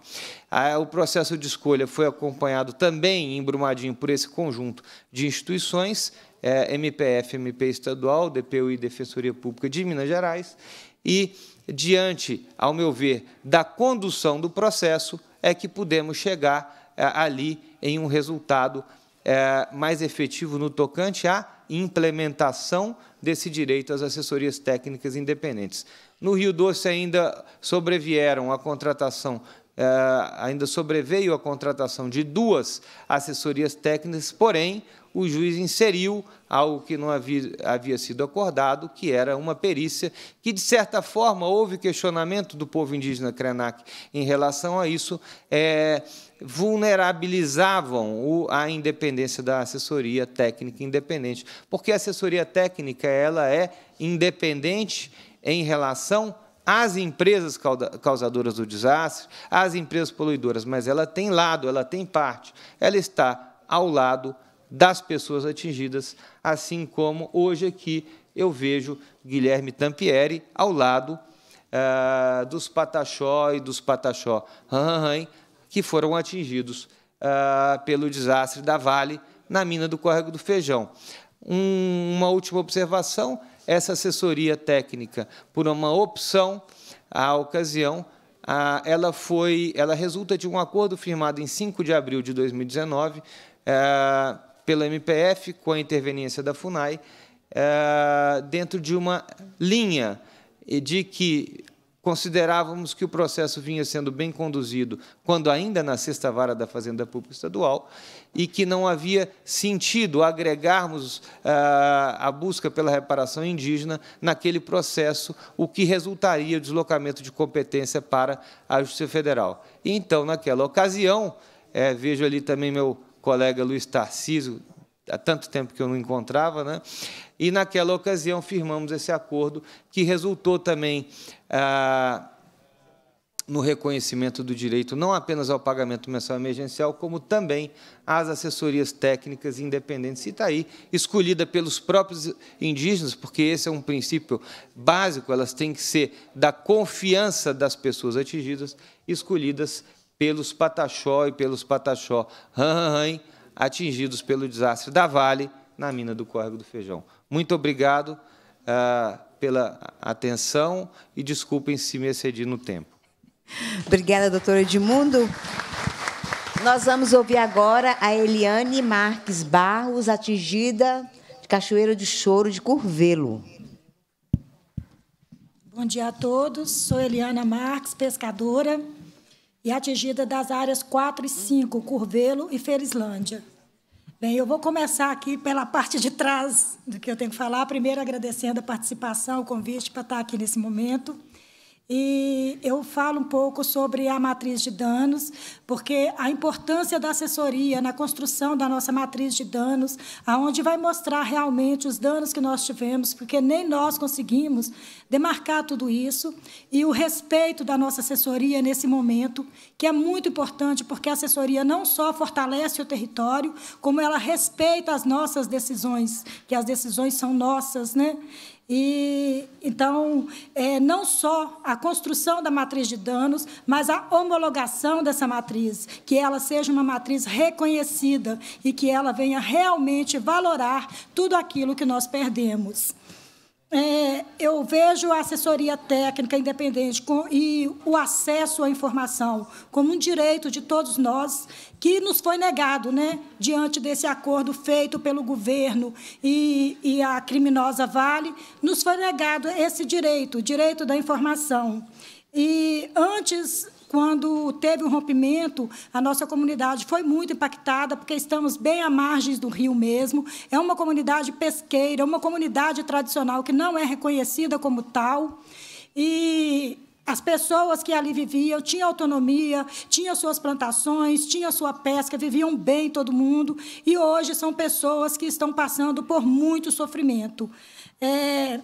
Ah, o processo de escolha foi acompanhado também em Brumadinho por esse conjunto de instituições. É, MPF, MP Estadual, DPU e Defensoria Pública de Minas Gerais, e diante, ao meu ver, da condução do processo, é que podemos chegar eh, ali em um resultado eh, mais efetivo no tocante à implementação desse direito às assessorias técnicas independentes. No Rio Doce ainda sobrevieram a contratação eh, ainda sobreveio a contratação de duas assessorias técnicas, porém o juiz inseriu algo que não havia, havia sido acordado, que era uma perícia, que, de certa forma, houve questionamento do povo indígena Krenak em relação a isso, é, vulnerabilizavam o, a independência da assessoria técnica independente, porque a assessoria técnica ela é independente em relação às empresas causadoras do desastre, às empresas poluidoras, mas ela tem lado, ela tem parte, ela está ao lado das pessoas atingidas, assim como hoje aqui eu vejo Guilherme Tampieri ao lado eh, dos Pataxó e dos Pataxó que foram atingidos eh, pelo desastre da Vale na mina do Córrego do Feijão. Um, uma última observação: essa assessoria técnica, por uma opção à ocasião, ela foi, ela resulta de um acordo firmado em 5 de abril de 2019 pela MPF, com a interveniência da FUNAI, é, dentro de uma linha de que considerávamos que o processo vinha sendo bem conduzido quando ainda na sexta vara da Fazenda Pública Estadual e que não havia sentido agregarmos é, a busca pela reparação indígena naquele processo, o que resultaria o deslocamento de competência para a Justiça Federal. Então, naquela ocasião, é, vejo ali também meu colega Luiz Tarciso, há tanto tempo que eu não encontrava, né? e naquela ocasião firmamos esse acordo que resultou também ah, no reconhecimento do direito não apenas ao pagamento mensal emergencial, como também às assessorias técnicas independentes. E está aí, escolhida pelos próprios indígenas, porque esse é um princípio básico, elas têm que ser da confiança das pessoas atingidas, escolhidas pelos Pataxó e pelos Pataxó Ranranran, atingidos pelo desastre da Vale na mina do Córrego do Feijão. Muito obrigado uh, pela atenção e desculpem se me excedi no tempo. Obrigada, doutora Edmundo. Nós vamos ouvir agora a Eliane Marques Barros, atingida de Cachoeira de Choro de Curvelo. Bom dia a todos. Sou Eliana Marques, pescadora e atingida das áreas 4 e 5, Curvelo e Felizlândia. Bem, eu vou começar aqui pela parte de trás do que eu tenho que falar. Primeiro, agradecendo a participação, o convite para estar aqui nesse momento. E eu falo um pouco sobre a matriz de danos, porque a importância da assessoria na construção da nossa matriz de danos, aonde vai mostrar realmente os danos que nós tivemos, porque nem nós conseguimos demarcar tudo isso, e o respeito da nossa assessoria nesse momento, que é muito importante, porque a assessoria não só fortalece o território, como ela respeita as nossas decisões, que as decisões são nossas, né? E então, é, não só a construção da matriz de danos, mas a homologação dessa matriz, que ela seja uma matriz reconhecida e que ela venha realmente valorar tudo aquilo que nós perdemos. É, eu vejo a assessoria técnica independente com, e o acesso à informação como um direito de todos nós que nos foi negado, né, diante desse acordo feito pelo governo e, e a criminosa Vale, nos foi negado esse direito, o direito da informação. E antes quando teve o um rompimento, a nossa comunidade foi muito impactada, porque estamos bem à margem do rio mesmo. É uma comunidade pesqueira, é uma comunidade tradicional que não é reconhecida como tal. E as pessoas que ali viviam tinham autonomia, tinham suas plantações, tinham sua pesca, viviam bem todo mundo. E hoje são pessoas que estão passando por muito sofrimento. É,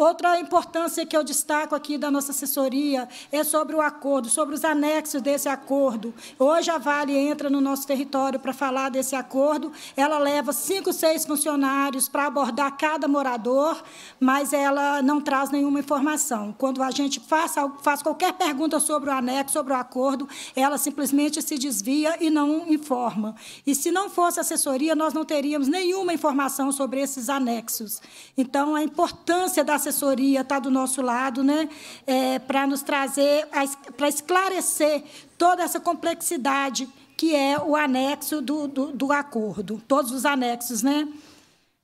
Outra importância que eu destaco aqui da nossa assessoria é sobre o acordo, sobre os anexos desse acordo. Hoje a Vale entra no nosso território para falar desse acordo, ela leva cinco, seis funcionários para abordar cada morador, mas ela não traz nenhuma informação. Quando a gente faz, faz qualquer pergunta sobre o anexo, sobre o acordo, ela simplesmente se desvia e não informa. E se não fosse assessoria, nós não teríamos nenhuma informação sobre esses anexos. Então, a importância da assessoria assessoria está do nosso lado, né? É, para nos trazer, para esclarecer toda essa complexidade que é o anexo do, do, do acordo, todos os anexos, né?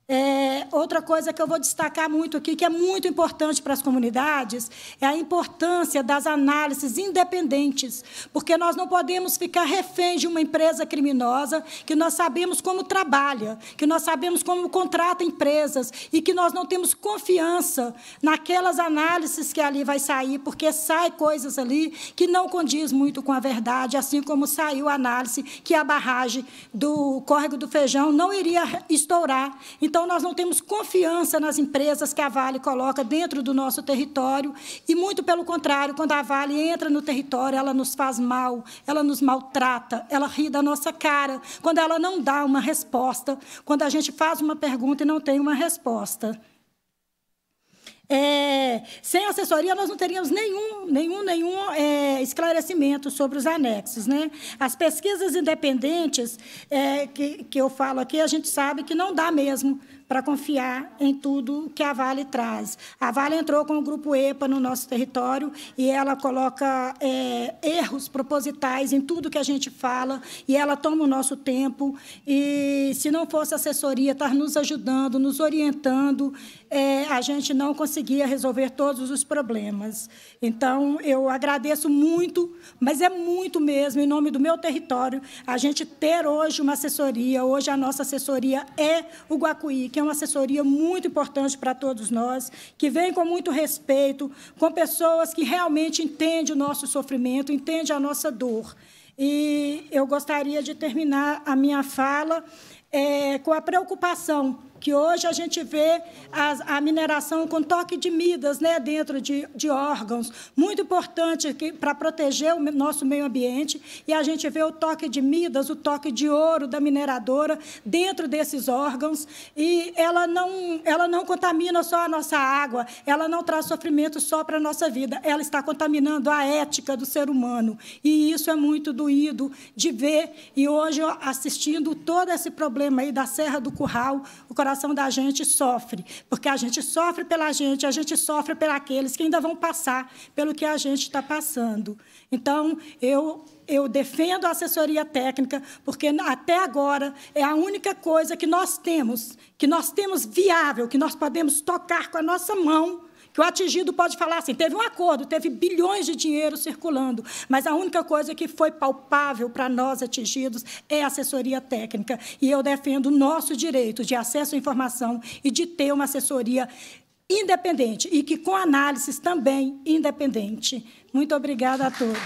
É, outra coisa que eu vou destacar muito aqui, que é muito importante para as comunidades, é a importância das análises independentes, porque nós não podemos ficar reféns de uma empresa criminosa que nós sabemos como trabalha, que nós sabemos como contrata empresas e que nós não temos confiança naquelas análises que ali vai sair, porque sai coisas ali que não condiz muito com a verdade, assim como saiu a análise que a barragem do córrego do feijão não iria estourar. Então, então, nós não temos confiança nas empresas que a Vale coloca dentro do nosso território e, muito pelo contrário, quando a Vale entra no território, ela nos faz mal, ela nos maltrata, ela ri da nossa cara, quando ela não dá uma resposta, quando a gente faz uma pergunta e não tem uma resposta. É, sem assessoria, nós não teríamos nenhum, nenhum, nenhum é, esclarecimento sobre os anexos. Né? As pesquisas independentes é, que, que eu falo aqui, a gente sabe que não dá mesmo para confiar em tudo que a Vale traz. A Vale entrou com o grupo EPA no nosso território e ela coloca é, erros propositais em tudo que a gente fala e ela toma o nosso tempo. E se não fosse assessoria, estar tá nos ajudando, nos orientando, é, a gente não conseguia resolver todos os problemas. Então, eu agradeço muito, mas é muito mesmo, em nome do meu território, a gente ter hoje uma assessoria. Hoje, a nossa assessoria é o Guacuí, que é uma assessoria muito importante para todos nós, que vem com muito respeito, com pessoas que realmente entendem o nosso sofrimento, entendem a nossa dor. E eu gostaria de terminar a minha fala é, com a preocupação que hoje a gente vê a, a, mineração com toque de midas né, dentro de, de órgãos, muito importante para proteger o nosso meio ambiente, e a gente vê o toque de midas, o toque de ouro da mineradora dentro desses órgãos, e ela não, ela não contamina só a nossa água, ela não traz sofrimento só para a nossa vida, ela está contaminando a ética do ser humano, e isso é muito doído de ver, e hoje, assistindo todo esse problema aí da Serra do Curral, o coração da gente sofre, porque a gente sofre pela gente, a gente sofre pelaqueles que ainda vão passar pelo que a gente está passando. Então, eu eu defendo a assessoria técnica, porque até agora é a única coisa que nós temos, que nós temos viável, que nós podemos tocar com a nossa mão que o atingido pode falar assim: teve um acordo, teve bilhões de dinheiro circulando, mas a única coisa que foi palpável para nós atingidos é assessoria técnica. E eu defendo o nosso direito de acesso à informação e de ter uma assessoria independente e que com análises também independente. Muito obrigada a todos.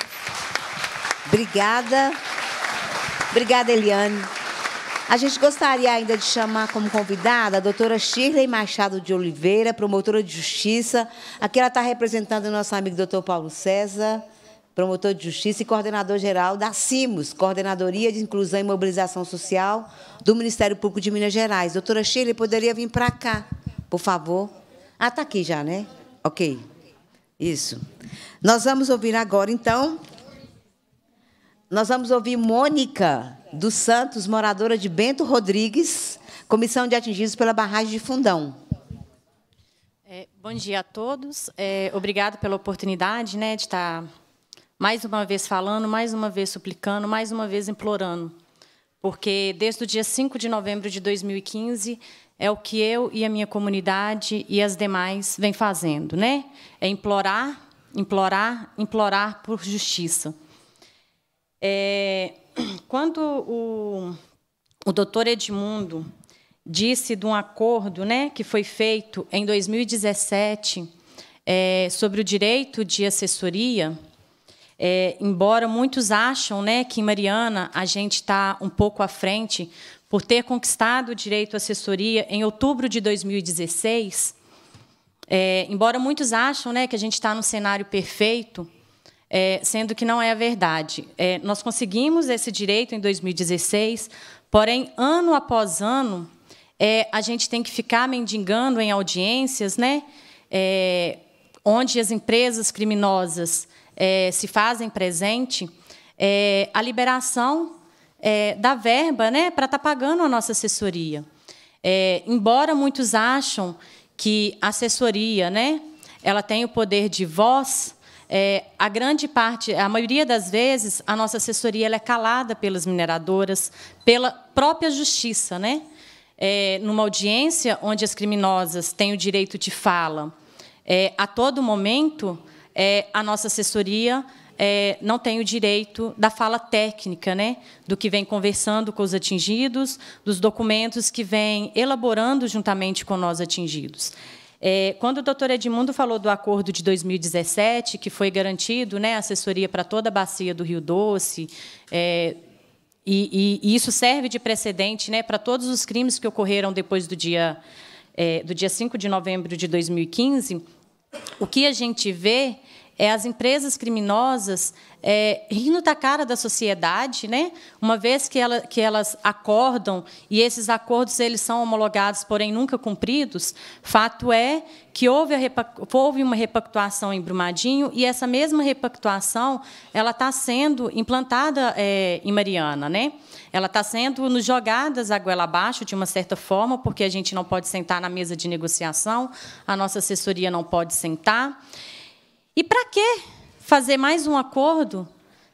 Obrigada. Obrigada, Eliane. A gente gostaria ainda de chamar como convidada a doutora Shirley Machado de Oliveira, promotora de justiça. Aqui ela está representando o nosso amigo doutor Paulo César, promotor de justiça e coordenador-geral da CIMOS, Coordenadoria de Inclusão e Mobilização Social do Ministério Público de Minas Gerais. Doutora Shirley, poderia vir para cá, por favor? Ah, está aqui já, né? Ok. Isso. Nós vamos ouvir agora, então, nós vamos ouvir Mônica dos Santos, moradora de Bento Rodrigues, comissão de atingidos pela barragem de Fundão. É, bom dia a todos. É, obrigado pela oportunidade né, de estar mais uma vez falando, mais uma vez suplicando, mais uma vez implorando. Porque desde o dia 5 de novembro de 2015 é o que eu e a minha comunidade e as demais vem fazendo, né? É implorar, implorar, implorar por justiça. É, quando o, o doutor Edmundo disse de um acordo né, que foi feito em 2017 é, sobre o direito de assessoria, é, embora muitos acham né, que em Mariana a gente está um pouco à frente por ter conquistado o direito à assessoria em outubro de 2016, é, embora muitos acham né, que a gente está no cenário perfeito, é, sendo que não é a verdade. É, nós conseguimos esse direito em 2016, porém, ano após ano, é, a gente tem que ficar mendigando em audiências, né, é, onde as empresas criminosas é, se fazem presente, é, a liberação da verba né, para estar tá pagando a nossa assessoria. embora muitos acham que a assessoria né, ela tem o poder de voz, é, a grande parte, a maioria das vezes, a nossa assessoria é calada pelas mineradoras, pela própria justiça, né? É, numa audiência onde as criminosas têm o direito de fala, é, a todo momento é, a nossa assessoria é, não tem o direito da fala técnica, né? do que vem conversando com os atingidos, dos documentos que vem elaborando juntamente com nós atingidos. É, quando o doutor Edmundo falou do acordo de 2017, que foi garantido né, assessoria para toda a bacia do Rio Doce, é, e, e, e, isso serve de precedente né, para todos os crimes que ocorreram depois do dia, é, do dia 5 de novembro de 2015, o que a gente vê é, as empresas criminosas é, rindo da cara da sociedade, né? uma vez que, ela, que elas acordam e esses acordos eles são homologados, porém nunca cumpridos, fato é que houve, houve uma repactuação em Brumadinho e essa mesma repactuação ela está sendo implantada é, em Mariana. Né? Ela está sendo nos jogadas a goela abaixo, de uma certa forma, porque a gente não pode sentar na mesa de negociação, a nossa assessoria não pode sentar. E para que fazer mais um acordo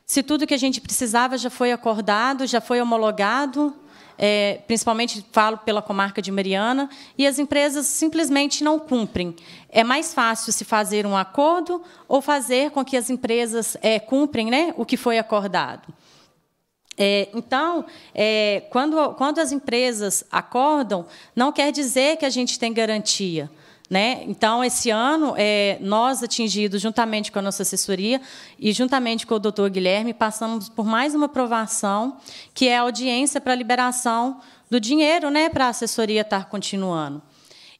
se tudo que a gente precisava já foi acordado, já foi homologado? É, principalmente falo pela comarca de Mariana, e as empresas simplesmente não cumprem. É mais fácil se fazer um acordo ou fazer com que as empresas é, cumprem né, o que foi acordado. É, então, é, quando, quando as empresas acordam, não quer dizer que a gente tem garantia. Né? Então, esse ano, é, nós atingidos, juntamente com a nossa assessoria e juntamente com o doutor Guilherme, passamos por mais uma aprovação, que é a audiência para a liberação do dinheiro né, para a assessoria estar continuando.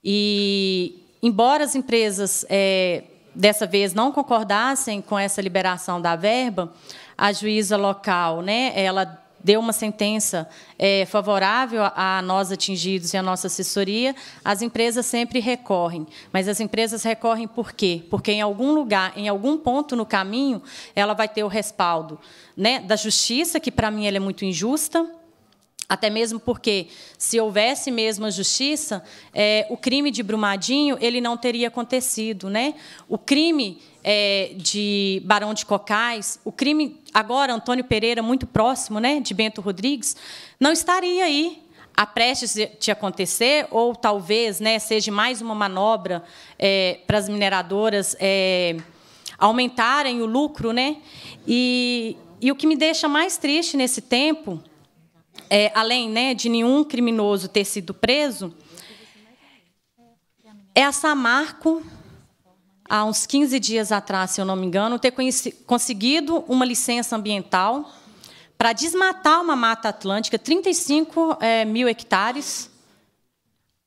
E, embora as empresas, é, dessa vez, não concordassem com essa liberação da verba, a juíza local né, ela deu uma sentença é, favorável a, a nós atingidos e a nossa assessoria, as empresas sempre recorrem. Mas as empresas recorrem por quê? Porque em algum lugar, em algum ponto no caminho, ela vai ter o respaldo né, da justiça, que para mim ela é muito injusta, até mesmo porque, se houvesse mesmo a justiça, é, o crime de Brumadinho ele não teria acontecido. Né? O crime é, de Barão de Cocais, o crime agora Antônio Pereira muito próximo, né, de Bento Rodrigues, não estaria aí a prestes de acontecer ou talvez, né, seja mais uma manobra é, para as mineradoras é, aumentarem o lucro, né? E, e o que me deixa mais triste nesse tempo é, além né, de nenhum criminoso ter sido preso, é a Samarco há uns 15 dias atrás, se eu não me engano, ter conseguido uma licença ambiental para desmatar uma mata atlântica, 35 é, mil hectares.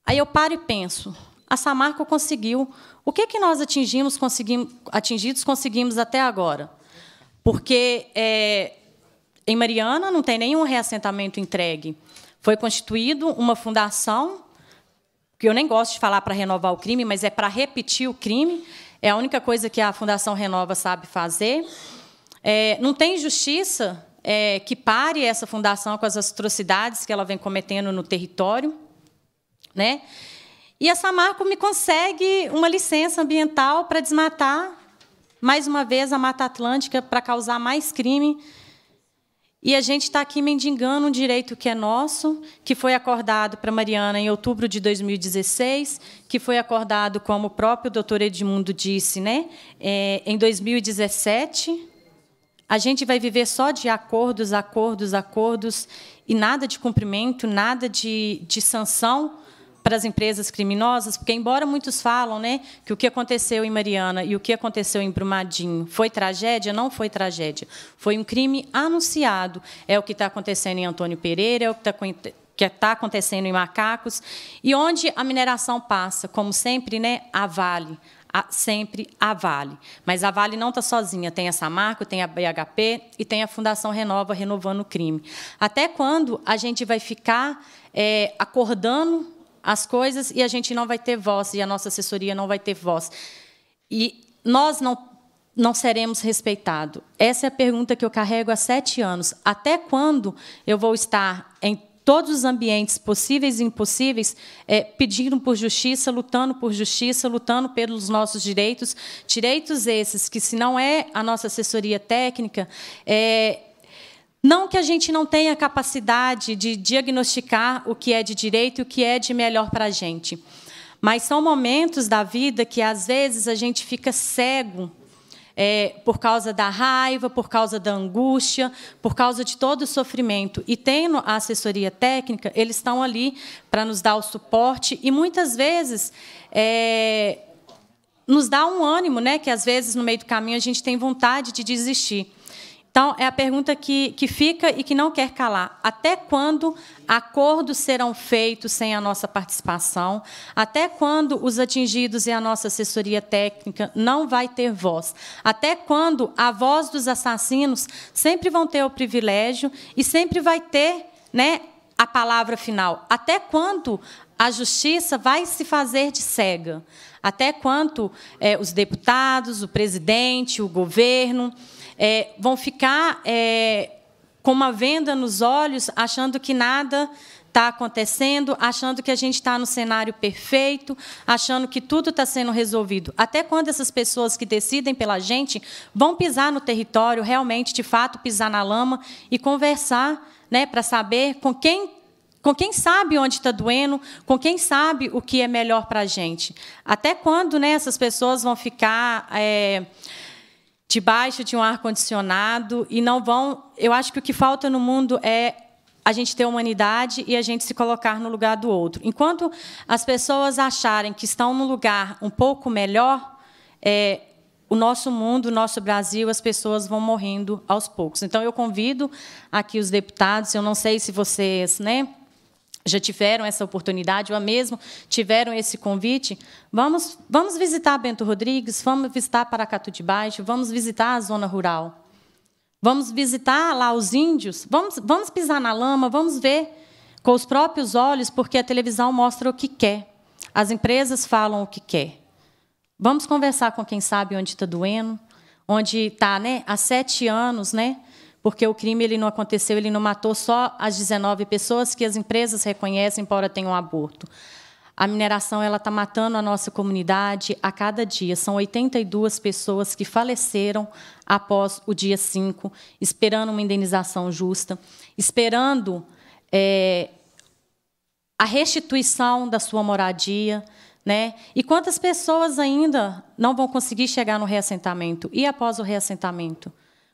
Aí eu paro e penso, a Samarco conseguiu. O que, que nós atingimos, conseguimos, atingidos conseguimos até agora? Porque é, em Mariana não tem nenhum reassentamento entregue. Foi constituído uma fundação, que eu nem gosto de falar para renovar o crime, mas é para repetir o crime, é a única coisa que a Fundação Renova sabe fazer. É, não tem justiça é, que pare essa fundação com as atrocidades que ela vem cometendo no território. Né? E a Samarco me consegue uma licença ambiental para desmatar, mais uma vez, a Mata Atlântica, para causar mais crime e a gente está aqui mendigando um direito que é nosso, que foi acordado para Mariana em outubro de 2016, que foi acordado, como o próprio doutor Edmundo disse, né, é, em 2017. A gente vai viver só de acordos, acordos, acordos, e nada de cumprimento, nada de, de sanção para as empresas criminosas, porque embora muitos falam, né, que o que aconteceu em Mariana e o que aconteceu em Brumadinho foi tragédia, não foi tragédia, foi um crime anunciado. É o que está acontecendo em Antônio Pereira, é o que está que está acontecendo em Macacos e onde a mineração passa, como sempre, né, a Vale. A, sempre a Vale. Mas a Vale não está sozinha, tem a Samarco, tem a BHP e tem a Fundação Renova renovando o crime. Até quando a gente vai ficar é, acordando as coisas e a gente não vai ter voz, e a nossa assessoria não vai ter voz. E nós não, não seremos respeitados. Essa é a pergunta que eu carrego há sete anos. Até quando eu vou estar em todos os ambientes possíveis e impossíveis, é, pedindo por justiça, lutando por justiça, lutando pelos nossos direitos, direitos esses que, se não é a nossa assessoria técnica, é, não que a gente não tenha capacidade de diagnosticar o que é de direito e o que é de melhor para a gente, mas são momentos da vida que, às vezes, a gente fica cego é, por causa da raiva, por causa da angústia, por causa de todo o sofrimento. E tendo a assessoria técnica, eles estão ali para nos dar o suporte e, muitas vezes, é, nos dá um ânimo, né? que, às vezes, no meio do caminho, a gente tem vontade de desistir. Então, é a pergunta que, que fica e que não quer calar. Até quando acordos serão feitos sem a nossa participação? Até quando os atingidos e a nossa assessoria técnica não vai ter voz? Até quando a voz dos assassinos sempre vão ter o privilégio e sempre vai ter né, a palavra final? Até quando a justiça vai se fazer de cega? Até quando é, eh, os deputados, o presidente, o governo é, vão ficar é, com uma venda nos olhos, achando que nada está acontecendo, achando que a gente está no cenário perfeito, achando que tudo está sendo resolvido. Até quando essas pessoas que decidem pela gente vão pisar no território, realmente, de fato, pisar na lama e conversar né, para saber com quem com quem sabe onde está doendo, com quem sabe o que é melhor para a gente. Até quando né, essas pessoas vão ficar é, debaixo de um ar condicionado e não vão. Eu acho que o que falta no mundo é a gente ter humanidade e a gente se colocar no lugar do outro. Enquanto as pessoas acharem que estão num lugar um pouco melhor, é, o nosso mundo, o nosso Brasil, as pessoas vão morrendo aos poucos. Então eu convido aqui os deputados. Eu não sei se vocês, né? já tiveram essa oportunidade, ou mesmo tiveram esse convite, vamos, vamos visitar Bento Rodrigues, vamos visitar Paracatu de Baixo, vamos visitar a zona rural. Vamos visitar lá os índios, vamos, vamos pisar na lama, vamos ver com os próprios olhos, porque a televisão mostra o que quer. As empresas falam o que quer. Vamos conversar com quem sabe onde está doendo, onde está, né? Há sete anos, né? porque o crime ele não aconteceu, ele não matou só as 19 pessoas que as empresas reconhecem, embora tenham um aborto. A mineração ela está matando a nossa comunidade a cada dia. São 82 pessoas que faleceram após o dia 5, esperando uma indenização justa, esperando é, a restituição da sua moradia. Né? E quantas pessoas ainda não vão conseguir chegar no reassentamento? E após o reassentamento?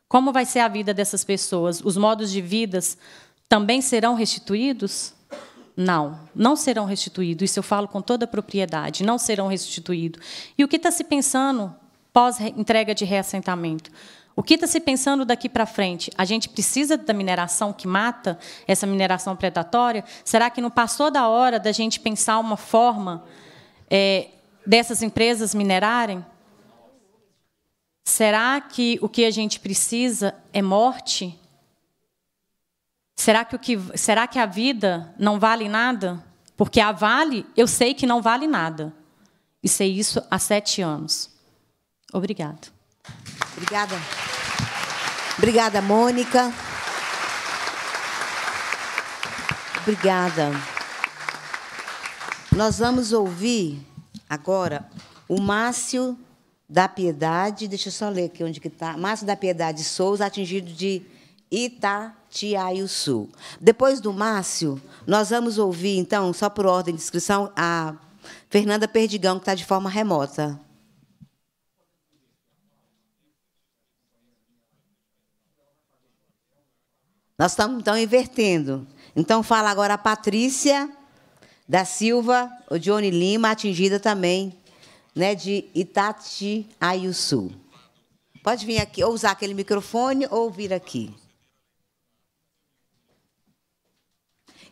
Como vai ser a vida dessas pessoas? Os modos de vidas também serão restituídos? Não, não serão restituídos. Isso eu falo com toda a propriedade. Não serão restituídos. E o que está se pensando pós entrega de reassentamento? O que está se pensando daqui para frente? A gente precisa da mineração que mata, essa mineração predatória? Será que não passou da hora da gente pensar uma forma é, dessas empresas minerarem? Será que o que a gente precisa é morte? Será que, o que, será que a vida não vale nada? Porque a vale, eu sei que não vale nada. E sei isso há sete anos. Obrigada. Obrigada. Obrigada, Mônica. Obrigada. Nós vamos ouvir agora o Márcio da Piedade, deixa eu só ler aqui onde que está, Márcio da Piedade Souza, atingido de Itatiaiuçu. Depois do Márcio, nós vamos ouvir, então, só por ordem de inscrição, a Fernanda Perdigão, que está de forma remota. Nós estamos, então, invertendo. Então, fala agora a Patrícia da Silva, o Johnny Lima, atingida também né, de Itatiaiuçu. Pode vir aqui, ou usar aquele microfone, ou vir aqui.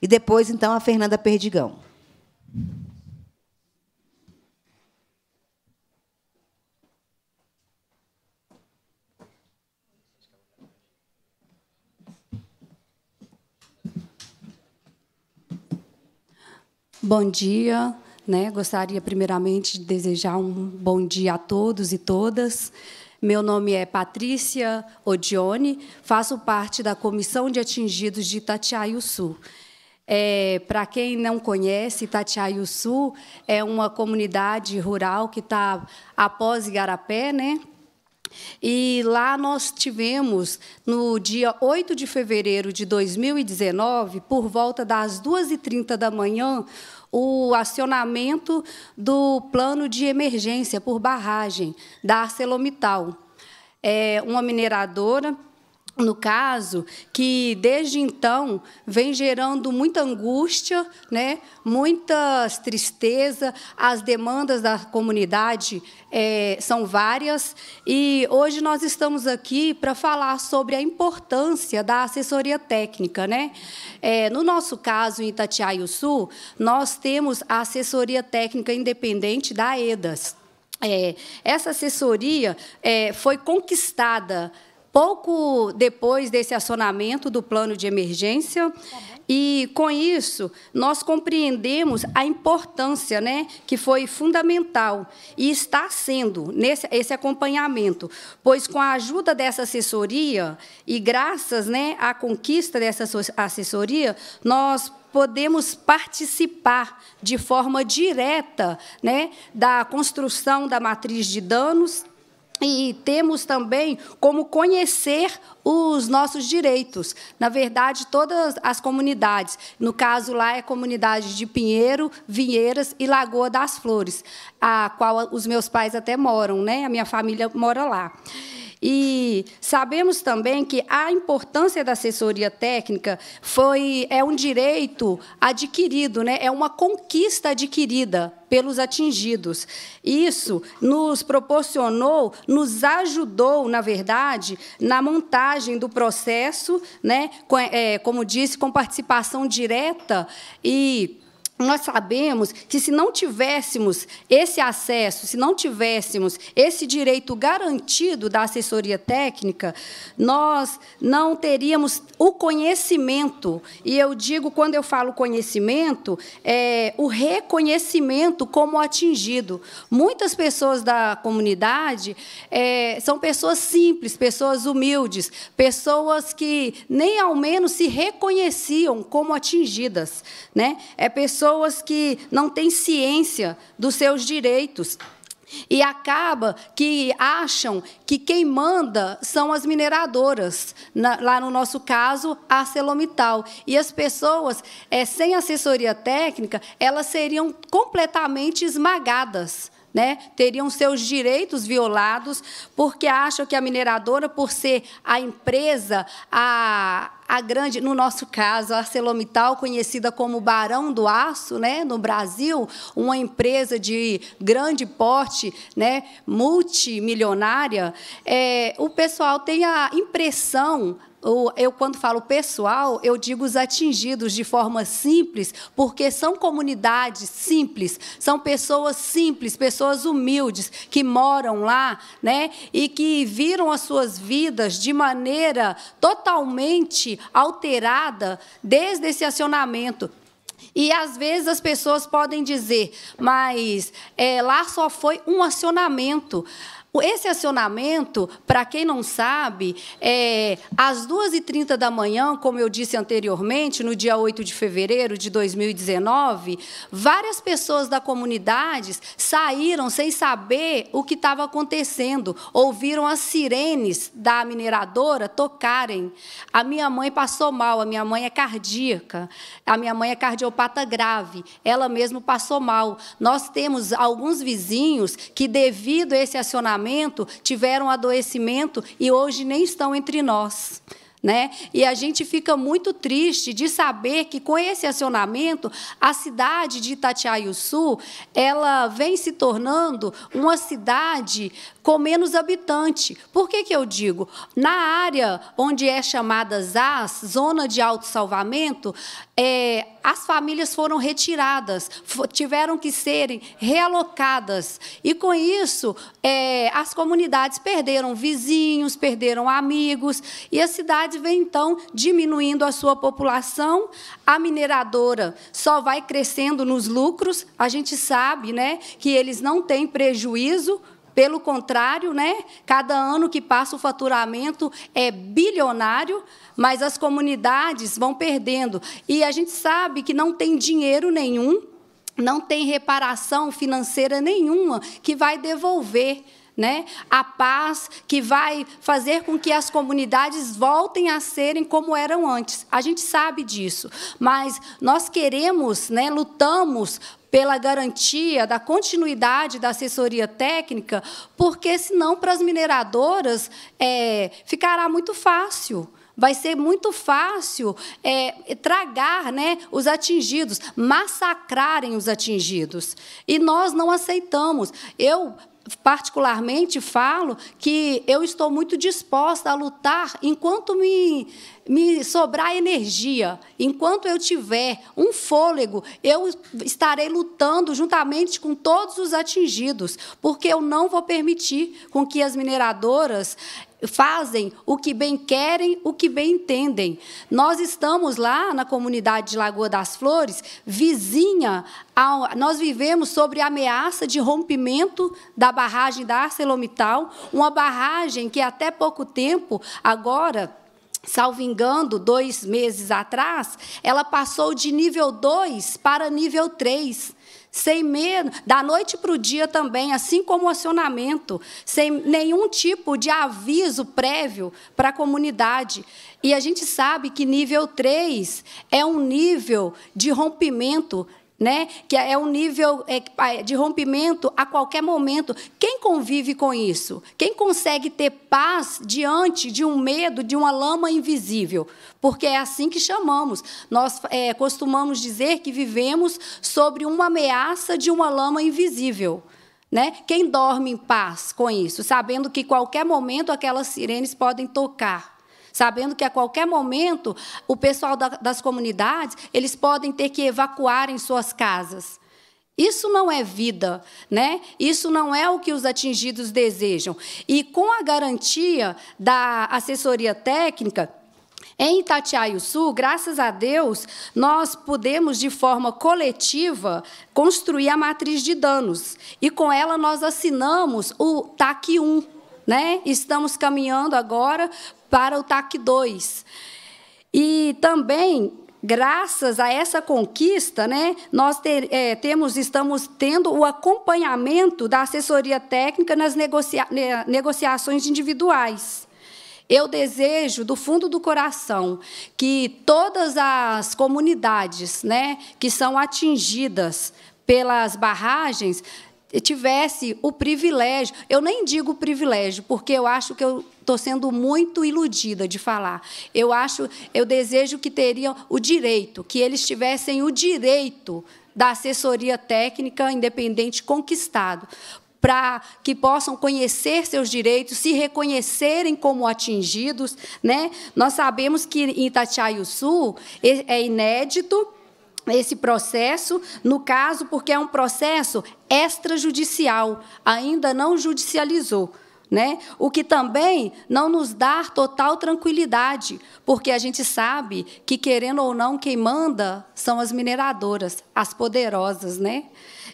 E depois, então, a Fernanda Perdigão. Bom dia, né? Gostaria, primeiramente, de desejar um bom dia a todos e todas. Meu nome é Patrícia Odione, faço parte da Comissão de Atingidos de Itatiaiuçu. É, Para quem não conhece, Sul é uma comunidade rural que está após Igarapé, né? E lá nós tivemos, no dia 8 de fevereiro de 2019, por volta das 2h30 da manhã, o acionamento do plano de emergência por barragem da ArcelorMittal. É uma mineradora no caso, que desde então vem gerando muita angústia, né, muitas tristeza, as demandas da comunidade é, são várias, e hoje nós estamos aqui para falar sobre a importância da assessoria técnica. Né? É, no nosso caso, em Itatiaio Sul, nós temos a assessoria técnica independente da EDAS. É, essa assessoria é, foi conquistada pouco depois desse acionamento do plano de emergência. Tá e, com isso, nós compreendemos a importância né, que foi fundamental e está sendo nesse, esse acompanhamento, pois, com a ajuda dessa assessoria e graças né, à conquista dessa assessoria, nós podemos participar de forma direta né, da construção da matriz de danos, e temos também como conhecer os nossos direitos. Na verdade, todas as comunidades, no caso lá é a comunidade de Pinheiro, Vinheiras e Lagoa das Flores, a qual os meus pais até moram, né? A minha família mora lá. E sabemos também que a importância da assessoria técnica foi é um direito adquirido, né? é uma conquista adquirida pelos atingidos. Isso nos proporcionou, nos ajudou, na verdade, na montagem do processo, né? É, como disse, com participação direta e nós sabemos que se não tivéssemos esse acesso, se não tivéssemos esse direito garantido da assessoria técnica, nós não teríamos o conhecimento. E eu digo, quando eu falo conhecimento, é o reconhecimento como atingido. Muitas pessoas da comunidade é, são pessoas simples, pessoas humildes, pessoas que nem ao menos se reconheciam como atingidas. Né? É pessoa pessoas que não têm ciência dos seus direitos. E acaba que acham que quem manda são as mineradoras, na, lá no nosso caso, a Celomital. E as pessoas, é, sem assessoria técnica, elas seriam completamente esmagadas né, teriam seus direitos violados, porque acham que a mineradora, por ser a empresa, a, a grande, no nosso caso, a ArcelorMittal, conhecida como Barão do Aço, né, no Brasil, uma empresa de grande porte, né, multimilionária, é, o pessoal tem a impressão eu quando falo pessoal, eu digo os atingidos de forma simples, porque são comunidades simples, são pessoas simples, pessoas humildes que moram lá, né, e que viram as suas vidas de maneira totalmente alterada desde esse acionamento. E às vezes as pessoas podem dizer, mas é, lá só foi um acionamento. Esse acionamento, para quem não sabe, é, às 2h30 da manhã, como eu disse anteriormente, no dia 8 de fevereiro de 2019, várias pessoas da comunidade saíram sem saber o que estava acontecendo, ouviram as sirenes da mineradora tocarem. A minha mãe passou mal, a minha mãe é cardíaca, a minha mãe é cardiopata grave, ela mesmo passou mal. Nós temos alguns vizinhos que, devido a esse acionamento, tratamento, tiveram adoecimento e hoje nem estão entre nós. Né? E a gente fica muito triste de saber que com esse acionamento a cidade de Itatiaia Sul ela vem se tornando uma cidade com menos habitante. Por que, que eu digo? Na área onde é chamada ZAS, Zona de Autossalvamento, é, as famílias foram retiradas, tiveram que serem realocadas. E, com isso, é, as comunidades perderam vizinhos, perderam amigos, e a cidade vem, então, diminuindo a sua população. A mineradora só vai crescendo nos lucros, a gente sabe né, que eles não têm prejuízo pelo contrário, né, cada ano que passa o faturamento é bilionário, mas as comunidades vão perdendo. E a gente sabe que não tem dinheiro nenhum, não tem reparação financeira nenhuma que vai devolver. Né? A paz que vai fazer com que as comunidades voltem a serem como eram antes. A gente sabe disso, mas nós queremos, né, lutamos pela garantia da continuidade da assessoria técnica, porque senão para as mineradoras é, ficará muito fácil. Vai ser muito fácil é, tragar né, os atingidos, massacrarem os atingidos. E nós não aceitamos. Eu particularmente falo que eu estou muito disposta a lutar enquanto me, me sobrar energia, enquanto eu tiver um fôlego, eu estarei lutando juntamente com todos os atingidos, porque eu não vou permitir com que as mineradoras fazem o que bem querem, o que bem entendem. Nós estamos lá na comunidade de Lagoa das Flores, vizinha, ao, nós vivemos sobre a ameaça de rompimento da barragem da ArcelorMittal, uma barragem que até pouco tempo, agora salvo engano, dois meses atrás, ela passou de nível 2 para nível 3 sem medo, da noite para o dia também, assim como o acionamento, sem nenhum tipo de aviso prévio para a comunidade. E a gente sabe que nível 3 é um nível de rompimento né? que é um nível é, é, de rompimento a qualquer momento. Quem convive com isso? Quem consegue ter paz diante de um medo, de uma lama invisível? Porque é assim que chamamos. Nós é, costumamos dizer que vivemos sobre uma ameaça de uma lama invisível. Né? Quem dorme em paz com isso, sabendo que qualquer momento aquelas sirenes podem tocar? sabendo que a qualquer momento o pessoal da, das comunidades eles podem ter que evacuar em suas casas. Isso não é vida, né? Isso não é o que os atingidos desejam. E com a garantia da assessoria técnica, em Sul, graças a Deus, nós podemos, de forma coletiva, construir a matriz de danos. E com ela nós assinamos o TAC 1. Né? Estamos caminhando agora para o TAC 2. E também graças a essa conquista, né, nós ter, é, temos, estamos tendo o acompanhamento da assessoria técnica nas negocia negociações individuais. Eu desejo, do fundo do coração, que todas as comunidades né, que são atingidas pelas barragens tivesse o privilégio, eu nem digo privilégio, porque eu acho que eu estou sendo muito iludida de falar. Eu acho, eu desejo que teriam o direito, que eles tivessem o direito da assessoria técnica independente conquistado, para que possam conhecer seus direitos, se reconhecerem como atingidos. Né? Nós sabemos que em Itatiaia Sul é inédito esse processo, no caso, porque é um processo extrajudicial, ainda não judicializou. Né? O que também não nos dá total tranquilidade, porque a gente sabe que, querendo ou não, quem manda são as mineradoras, as poderosas. Né?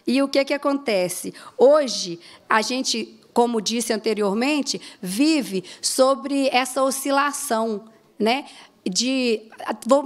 E o que, é que acontece? Hoje, a gente, como disse anteriormente, vive sobre essa oscilação. Né? de,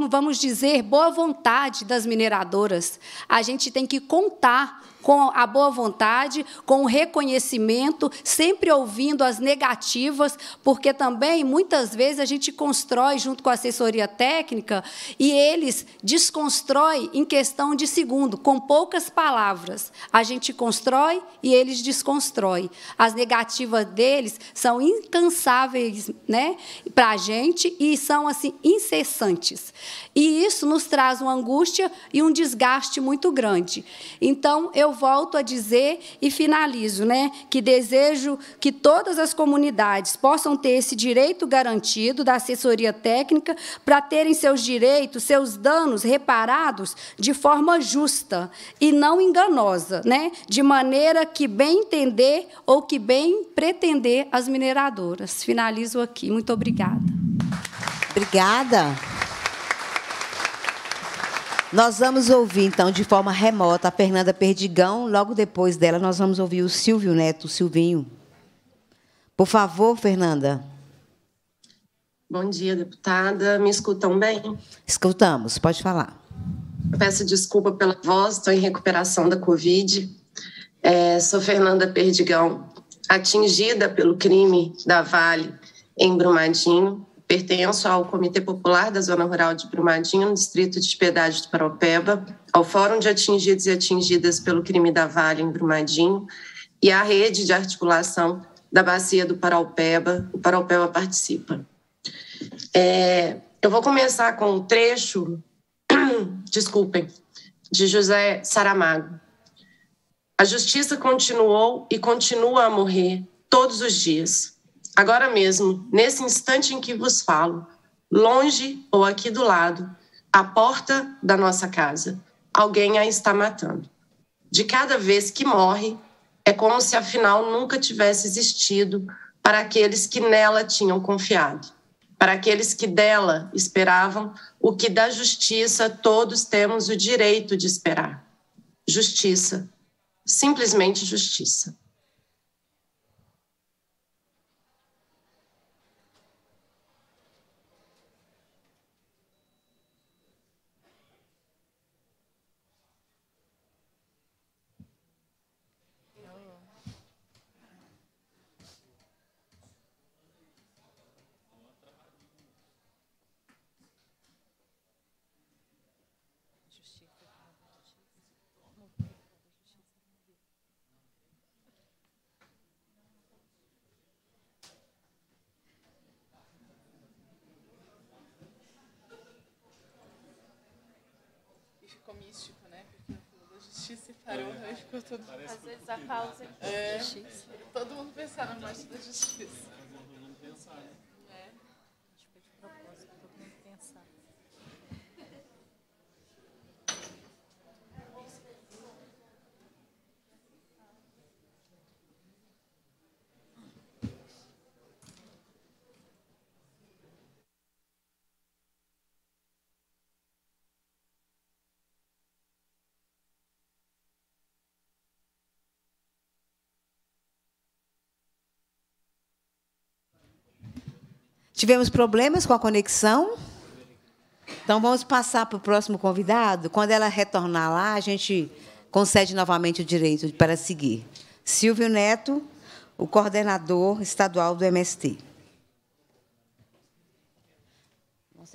vamos dizer, boa vontade das mineradoras. A gente tem que contar com a boa vontade, com o reconhecimento, sempre ouvindo as negativas, porque também muitas vezes a gente constrói junto com a assessoria técnica e eles desconstrói em questão de segundo, com poucas palavras. A gente constrói e eles desconstrói. As negativas deles são incansáveis, né, para a gente e são assim incessantes. E isso nos traz uma angústia e um desgaste muito grande. Então, eu volto a dizer e finalizo, né, que desejo que todas as comunidades possam ter esse direito garantido da assessoria técnica para terem seus direitos, seus danos reparados de forma justa e não enganosa, né, de maneira que bem entender ou que bem pretender as mineradoras. Finalizo aqui. Muito obrigada. Obrigada. Nós vamos ouvir, então, de forma remota, a Fernanda Perdigão. Logo depois dela, nós vamos ouvir o Silvio Neto, o Silvinho. Por favor, Fernanda. Bom dia, deputada. Me escutam bem? Escutamos, pode falar. Peço desculpa pela voz, estou em recuperação da Covid. É, sou Fernanda Perdigão, atingida pelo crime da Vale em Brumadinho. Pertenço ao Comitê Popular da Zona Rural de Brumadinho, no Distrito de Piedade do Paropeba, ao Fórum de Atingidos e Atingidas pelo Crime da Vale em Brumadinho e à rede de articulação da Bacia do Paraupeba. O Paraupeba participa. É, eu vou começar com um trecho, desculpem, de José Saramago. A justiça continuou e continua a morrer todos os dias agora mesmo, nesse instante em que vos falo, longe ou aqui do lado, à porta da nossa casa, alguém a está matando. De cada vez que morre, é como se afinal nunca tivesse existido para aqueles que nela tinham confiado, para aqueles que dela esperavam o que da justiça todos temos o direito de esperar: justiça, simplesmente justiça. É, todo mundo pensar na marcha da justiça. Todo mundo pensar, né? Tivemos problemas com a conexão. Então, vamos passar para o próximo convidado. Quando ela retornar lá, a gente concede novamente o direito para seguir. Silvio Neto, o coordenador estadual do MST. não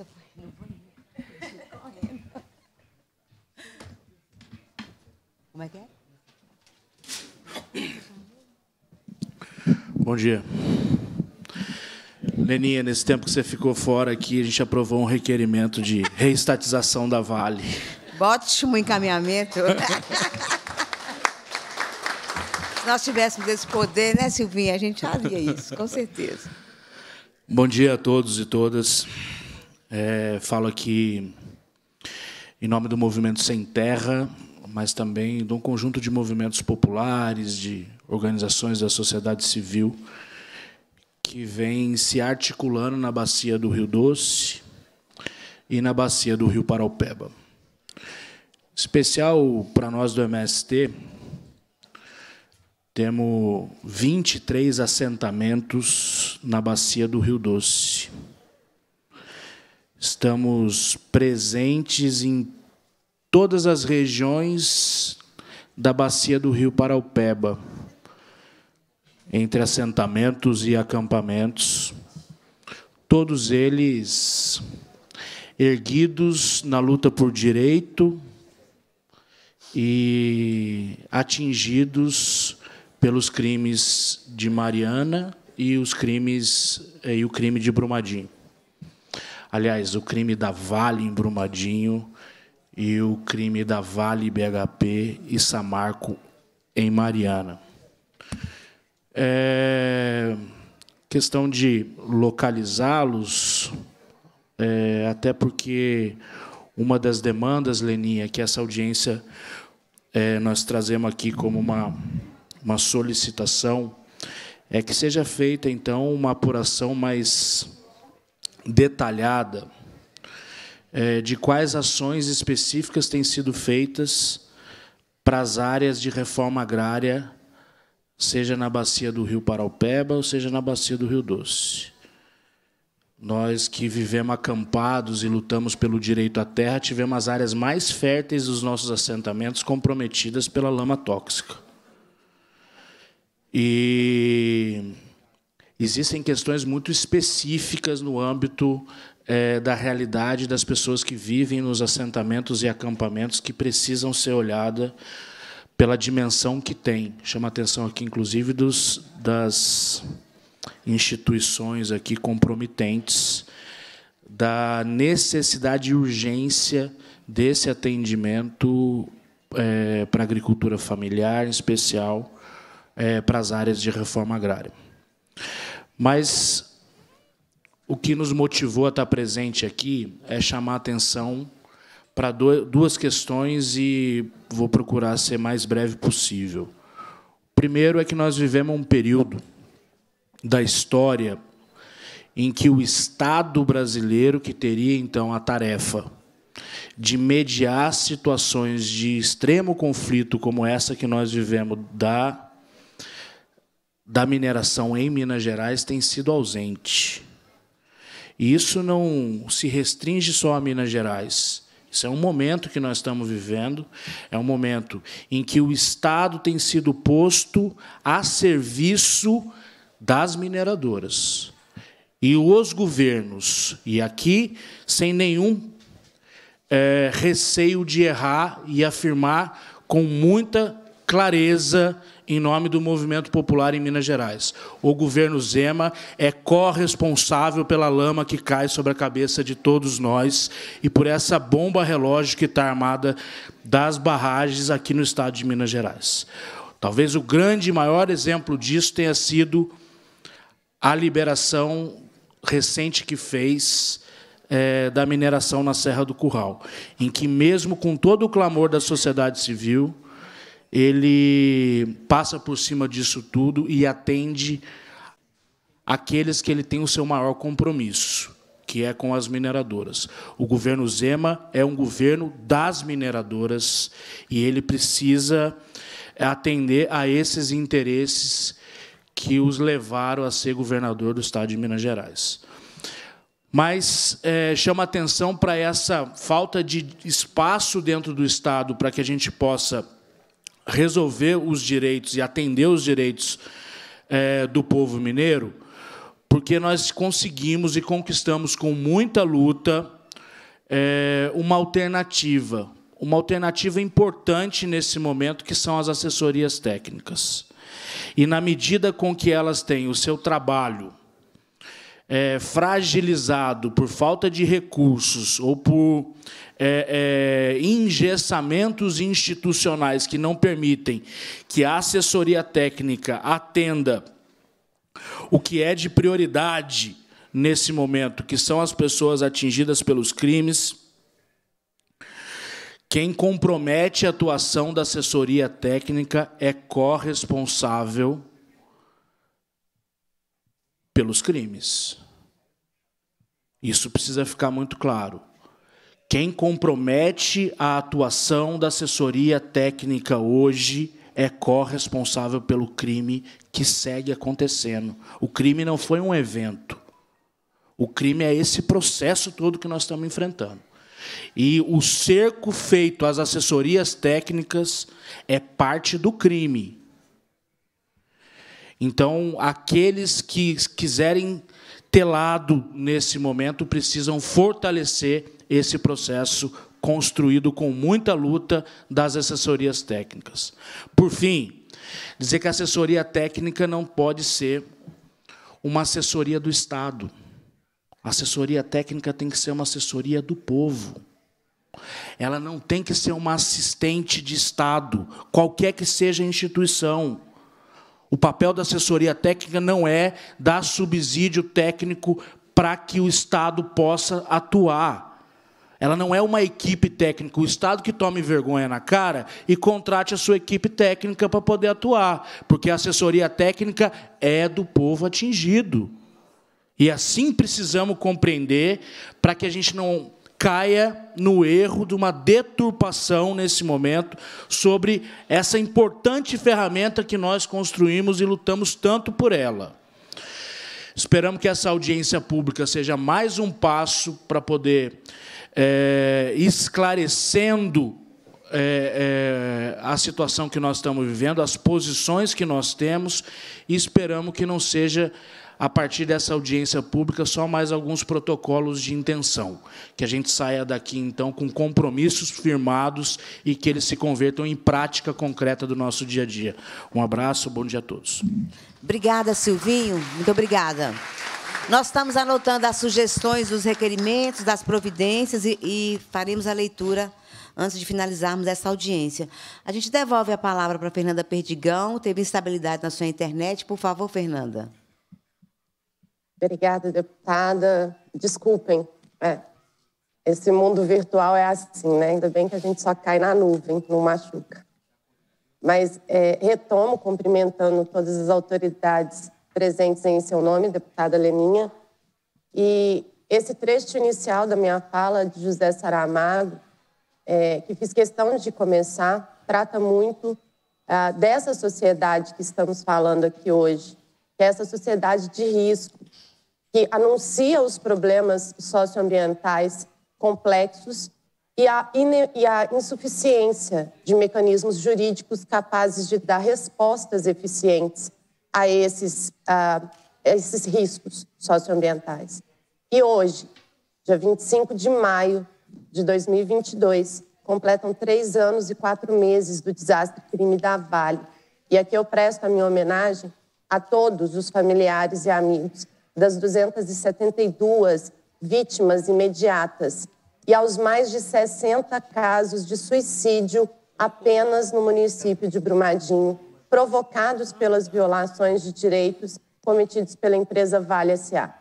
Como é que é? Bom dia. Leninha, nesse tempo que você ficou fora aqui, a gente aprovou um requerimento de reestatização da Vale. Ótimo encaminhamento. Se nós tivéssemos esse poder, né, Silvinha? A gente faria isso, com certeza. Bom dia a todos e todas. É, falo aqui em nome do Movimento Sem Terra, mas também de um conjunto de movimentos populares, de organizações da sociedade civil que vem se articulando na bacia do Rio Doce e na bacia do Rio Paraupeba. Especial para nós do MST, temos 23 assentamentos na bacia do Rio Doce. Estamos presentes em todas as regiões da bacia do Rio Paraupeba entre assentamentos e acampamentos, todos eles erguidos na luta por direito e atingidos pelos crimes de Mariana e os crimes eh, e o crime de Brumadinho. Aliás, o crime da Vale em Brumadinho e o crime da Vale BHP e Samarco em Mariana. É, questão de localizá-los, é, até porque uma das demandas, Leninha, é que essa audiência é, nós trazemos aqui como uma, uma solicitação, é que seja feita, então, uma apuração mais detalhada é, de quais ações específicas têm sido feitas para as áreas de reforma agrária seja na bacia do rio Paraupeba ou seja na bacia do Rio Doce. Nós que vivemos acampados e lutamos pelo direito à terra, tivemos as áreas mais férteis dos nossos assentamentos comprometidas pela lama tóxica. E existem questões muito específicas no âmbito é, da realidade das pessoas que vivem nos assentamentos e acampamentos que precisam ser olhadas pela dimensão que tem. Chama a atenção aqui, inclusive, dos, das instituições aqui comprometentes, da necessidade e urgência desse atendimento é, para a agricultura familiar, em especial é, para as áreas de reforma agrária. Mas o que nos motivou a estar presente aqui é chamar a atenção para duas questões e vou procurar ser mais breve possível. primeiro é que nós vivemos um período da história em que o Estado brasileiro, que teria então a tarefa de mediar situações de extremo conflito como essa que nós vivemos da da mineração em Minas Gerais tem sido ausente. E isso não se restringe só a Minas Gerais. Isso é um momento que nós estamos vivendo, é um momento em que o Estado tem sido posto a serviço das mineradoras. E os governos, e aqui, sem nenhum é, receio de errar e afirmar com muita clareza em nome do movimento popular em Minas Gerais. O governo Zema é corresponsável pela lama que cai sobre a cabeça de todos nós e por essa bomba relógio que está armada das barragens aqui no estado de Minas Gerais. Talvez o grande e maior exemplo disso tenha sido a liberação recente que fez é, da mineração na Serra do Curral, em que, mesmo com todo o clamor da sociedade civil, ele passa por cima disso tudo e atende aqueles que ele tem o seu maior compromisso, que é com as mineradoras. O governo Zema é um governo das mineradoras e ele precisa atender a esses interesses que os levaram a ser governador do estado de Minas Gerais. Mas é, chama atenção para essa falta de espaço dentro do Estado para que a gente possa resolver os direitos e atender os direitos é, do povo mineiro, porque nós conseguimos e conquistamos com muita luta é, uma alternativa, uma alternativa importante nesse momento, que são as assessorias técnicas. E na medida com que elas têm o seu trabalho é, fragilizado por falta de recursos ou por é, é, engessamentos institucionais que não permitem que a assessoria técnica atenda o que é de prioridade nesse momento, que são as pessoas atingidas pelos crimes. Quem compromete a atuação da assessoria técnica é corresponsável pelos crimes. Isso precisa ficar muito claro. Quem compromete a atuação da assessoria técnica hoje é corresponsável pelo crime que segue acontecendo. O crime não foi um evento. O crime é esse processo todo que nós estamos enfrentando. E o cerco feito às assessorias técnicas é parte do crime. Então, aqueles que quiserem telado nesse momento, precisam fortalecer esse processo construído com muita luta das assessorias técnicas. Por fim, dizer que a assessoria técnica não pode ser uma assessoria do Estado. A assessoria técnica tem que ser uma assessoria do povo. Ela não tem que ser uma assistente de Estado, qualquer que seja a instituição. O papel da assessoria técnica não é dar subsídio técnico para que o Estado possa atuar. Ela não é uma equipe técnica. O Estado que tome vergonha na cara e contrate a sua equipe técnica para poder atuar, porque a assessoria técnica é do povo atingido. E assim precisamos compreender para que a gente não caia no erro de uma deturpação nesse momento sobre essa importante ferramenta que nós construímos e lutamos tanto por ela. Esperamos que essa audiência pública seja mais um passo para poder é, esclarecendo é, é, a situação que nós estamos vivendo, as posições que nós temos, e esperamos que não seja a partir dessa audiência pública, só mais alguns protocolos de intenção. Que a gente saia daqui, então, com compromissos firmados e que eles se convertam em prática concreta do nosso dia a dia. Um abraço, bom dia a todos. Obrigada, Silvinho. Muito obrigada. Nós estamos anotando as sugestões, os requerimentos, das providências e, e faremos a leitura antes de finalizarmos essa audiência. A gente devolve a palavra para a Fernanda Perdigão. Teve instabilidade na sua internet. Por favor, Fernanda. Obrigada, deputada. Desculpem, é, esse mundo virtual é assim, né? Ainda bem que a gente só cai na nuvem, não machuca. Mas é, retomo cumprimentando todas as autoridades presentes em seu nome, deputada Leninha. E esse trecho inicial da minha fala de José Saramago, é, que fiz questão de começar, trata muito ah, dessa sociedade que estamos falando aqui hoje, que é essa sociedade de risco, que anuncia os problemas socioambientais complexos e a, e a, insuficiência de mecanismos jurídicos capazes de dar respostas eficientes a esses, esses riscos socioambientais. E hoje, dia 25 de maio de 2022, completam três anos e quatro meses do desastre crime da Vale. E aqui eu presto a minha homenagem a todos os familiares e amigos das 272 vítimas imediatas e aos mais de 60 casos de suicídio apenas no município de Brumadinho, provocados pelas violações de direitos cometidos pela empresa Vale S.A.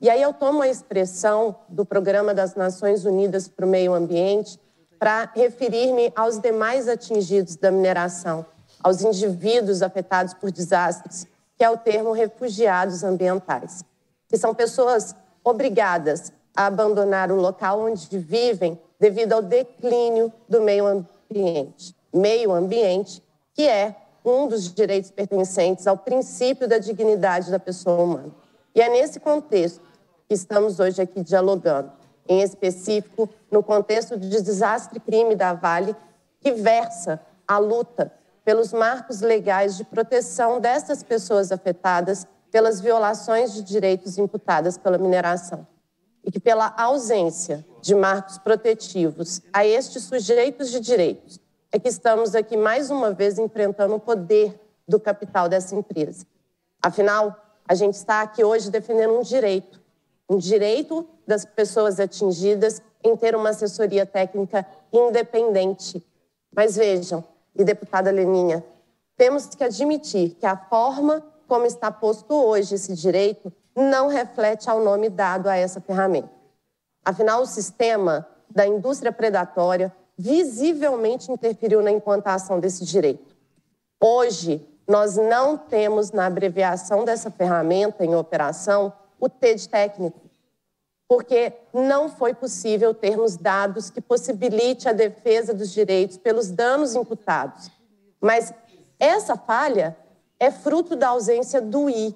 E aí eu tomo a expressão do Programa das Nações Unidas para o Meio Ambiente para referir-me aos demais atingidos da mineração, aos indivíduos afetados por desastres, que é o termo refugiados ambientais, que são pessoas obrigadas a abandonar o local onde vivem devido ao declínio do meio ambiente. Meio ambiente, que é um dos direitos pertencentes ao princípio da dignidade da pessoa humana. E é nesse contexto que estamos hoje aqui dialogando, em específico no contexto de desastre crime da Vale, que versa a luta pelos marcos legais de proteção destas pessoas afetadas pelas violações de direitos imputadas pela mineração e que pela ausência de marcos protetivos a estes sujeitos de direitos é que estamos aqui mais uma vez enfrentando o poder do capital dessa empresa. Afinal, a gente está aqui hoje defendendo um direito, um direito das pessoas atingidas em ter uma assessoria técnica independente. Mas vejam, e deputada Leninha, temos que admitir que a forma como está posto hoje esse direito não reflete ao nome dado a essa ferramenta. Afinal, o sistema da indústria predatória visivelmente interferiu na implantação desse direito. Hoje, nós não temos na abreviação dessa ferramenta em operação o T de técnico, porque não foi possível termos dados que possibilite a defesa dos direitos pelos danos imputados. Mas essa falha é fruto da ausência do I,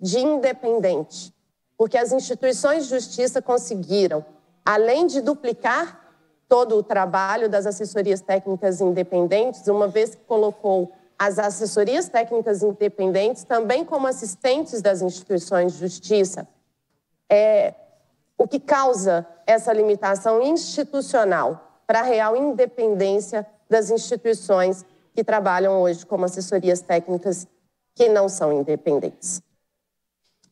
de independente, porque as instituições de justiça conseguiram, além de duplicar todo o trabalho das assessorias técnicas independentes, uma vez que colocou as assessorias técnicas independentes também como assistentes das instituições de justiça, é, o que causa essa limitação institucional para a real independência das instituições que trabalham hoje como assessorias técnicas que não são independentes.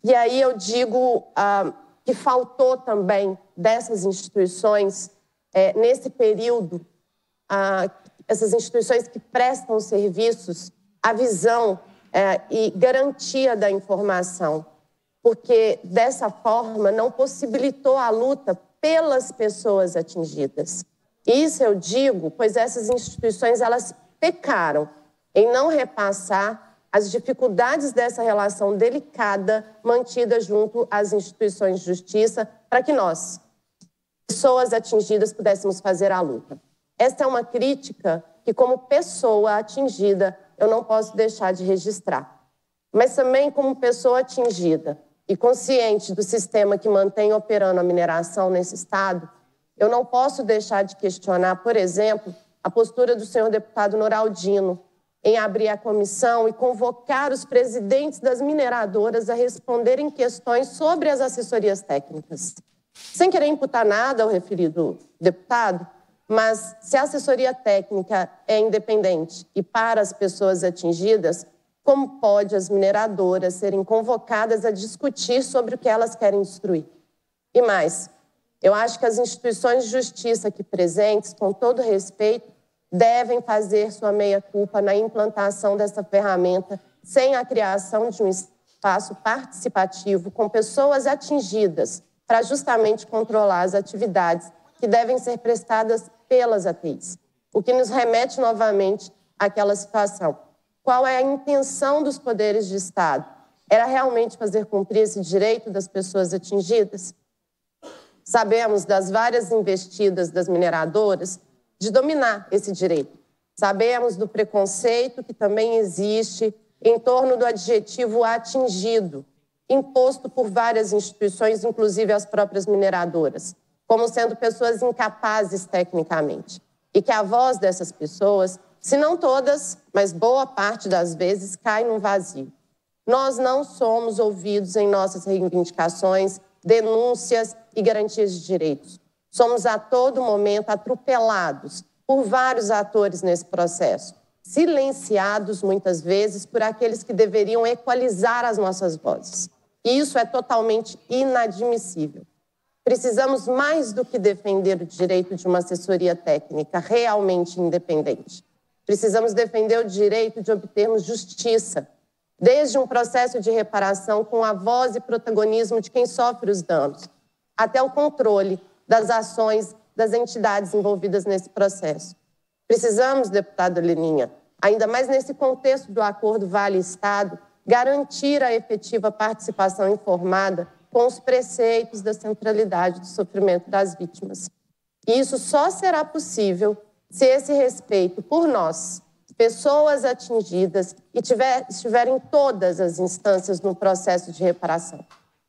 E aí eu digo ah, que faltou também dessas instituições, é, nesse período, ah, essas instituições que prestam serviços, a visão é, e garantia da informação porque dessa forma não possibilitou a luta pelas pessoas atingidas. Isso eu digo, pois essas instituições elas pecaram em não repassar as dificuldades dessa relação delicada mantida junto às instituições de justiça para que nós, pessoas atingidas, pudéssemos fazer a luta. Essa é uma crítica que, como pessoa atingida, eu não posso deixar de registrar. Mas também, como pessoa atingida, e consciente do sistema que mantém operando a mineração nesse estado, eu não posso deixar de questionar, por exemplo, a postura do senhor deputado Noraldino em abrir a comissão e convocar os presidentes das mineradoras a responderem questões sobre as assessorias técnicas. Sem querer imputar nada ao referido deputado, mas se a assessoria técnica é independente e para as pessoas atingidas, como pode as mineradoras serem convocadas a discutir sobre o que elas querem destruir? E mais, eu acho que as instituições de justiça aqui presentes, com todo respeito, devem fazer sua meia-culpa na implantação dessa ferramenta sem a criação de um espaço participativo com pessoas atingidas para justamente controlar as atividades que devem ser prestadas pelas ATIs. O que nos remete novamente àquela situação qual é a intenção dos poderes de Estado. Era realmente fazer cumprir esse direito das pessoas atingidas? Sabemos das várias investidas das mineradoras de dominar esse direito. Sabemos do preconceito que também existe em torno do adjetivo atingido, imposto por várias instituições, inclusive as próprias mineradoras, como sendo pessoas incapazes tecnicamente. E que a voz dessas pessoas se não todas, mas boa parte das vezes cai num vazio. Nós não somos ouvidos em nossas reivindicações, denúncias e garantias de direitos. Somos a todo momento atropelados por vários atores nesse processo, silenciados muitas vezes por aqueles que deveriam equalizar as nossas vozes. E isso é totalmente inadmissível. Precisamos mais do que defender o direito de uma assessoria técnica realmente independente Precisamos defender o direito de obtermos justiça, desde um processo de reparação com a voz e protagonismo de quem sofre os danos, até o controle das ações das entidades envolvidas nesse processo. Precisamos, deputado Leninha, ainda mais nesse contexto do acordo Vale-Estado, garantir a efetiva participação informada com os preceitos da centralidade do sofrimento das vítimas. E isso só será possível se esse respeito por nós, pessoas atingidas, e tiver, todas as instâncias no processo de reparação.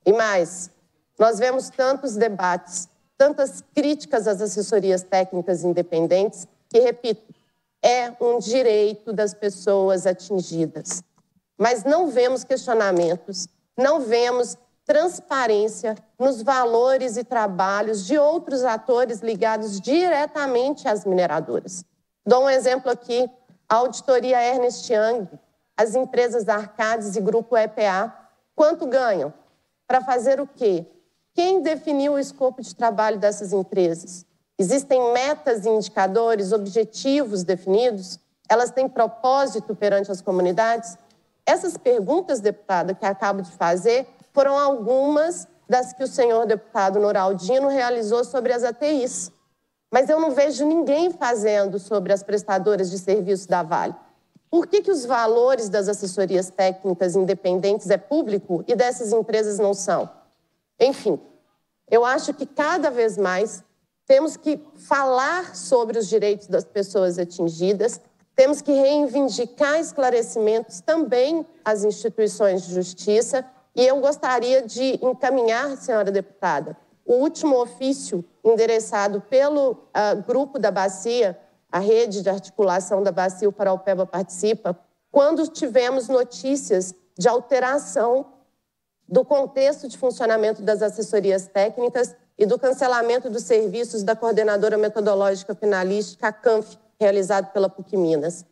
E mais, nós vemos tantos debates, tantas críticas às assessorias técnicas independentes, que, repito, é um direito das pessoas atingidas. Mas não vemos questionamentos, não vemos transparência nos valores e trabalhos de outros atores ligados diretamente às mineradoras. Dou um exemplo aqui: a auditoria Ernest Young, as empresas Arcades e Grupo EPA, quanto ganham? Para fazer o quê? Quem definiu o escopo de trabalho dessas empresas? Existem metas e indicadores, objetivos definidos? Elas têm propósito perante as comunidades? Essas perguntas, deputada, que acabo de fazer, foram algumas das que o senhor deputado Noraldino realizou sobre as ATIs. Mas eu não vejo ninguém fazendo sobre as prestadoras de serviço da Vale. Por que, que os valores das assessorias técnicas independentes é público e dessas empresas não são? Enfim, eu acho que cada vez mais temos que falar sobre os direitos das pessoas atingidas, temos que reivindicar esclarecimentos também às instituições de justiça e eu gostaria de encaminhar, senhora deputada, o último ofício endereçado pelo uh, grupo da Bacia, a rede de articulação da Bacia, o Paraupeba Participa, quando tivemos notícias de alteração do contexto de funcionamento das assessorias técnicas e do cancelamento dos serviços da coordenadora metodológica finalística, a CANF, realizado pela PUC Minas.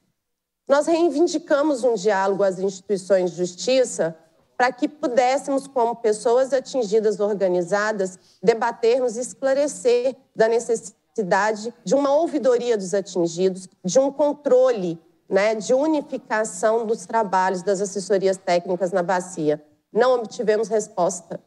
Nós reivindicamos um diálogo às instituições de justiça para que pudéssemos, como pessoas atingidas organizadas, debatermos e esclarecer da necessidade de uma ouvidoria dos atingidos, de um controle, né, de unificação dos trabalhos das assessorias técnicas na bacia. Não obtivemos resposta.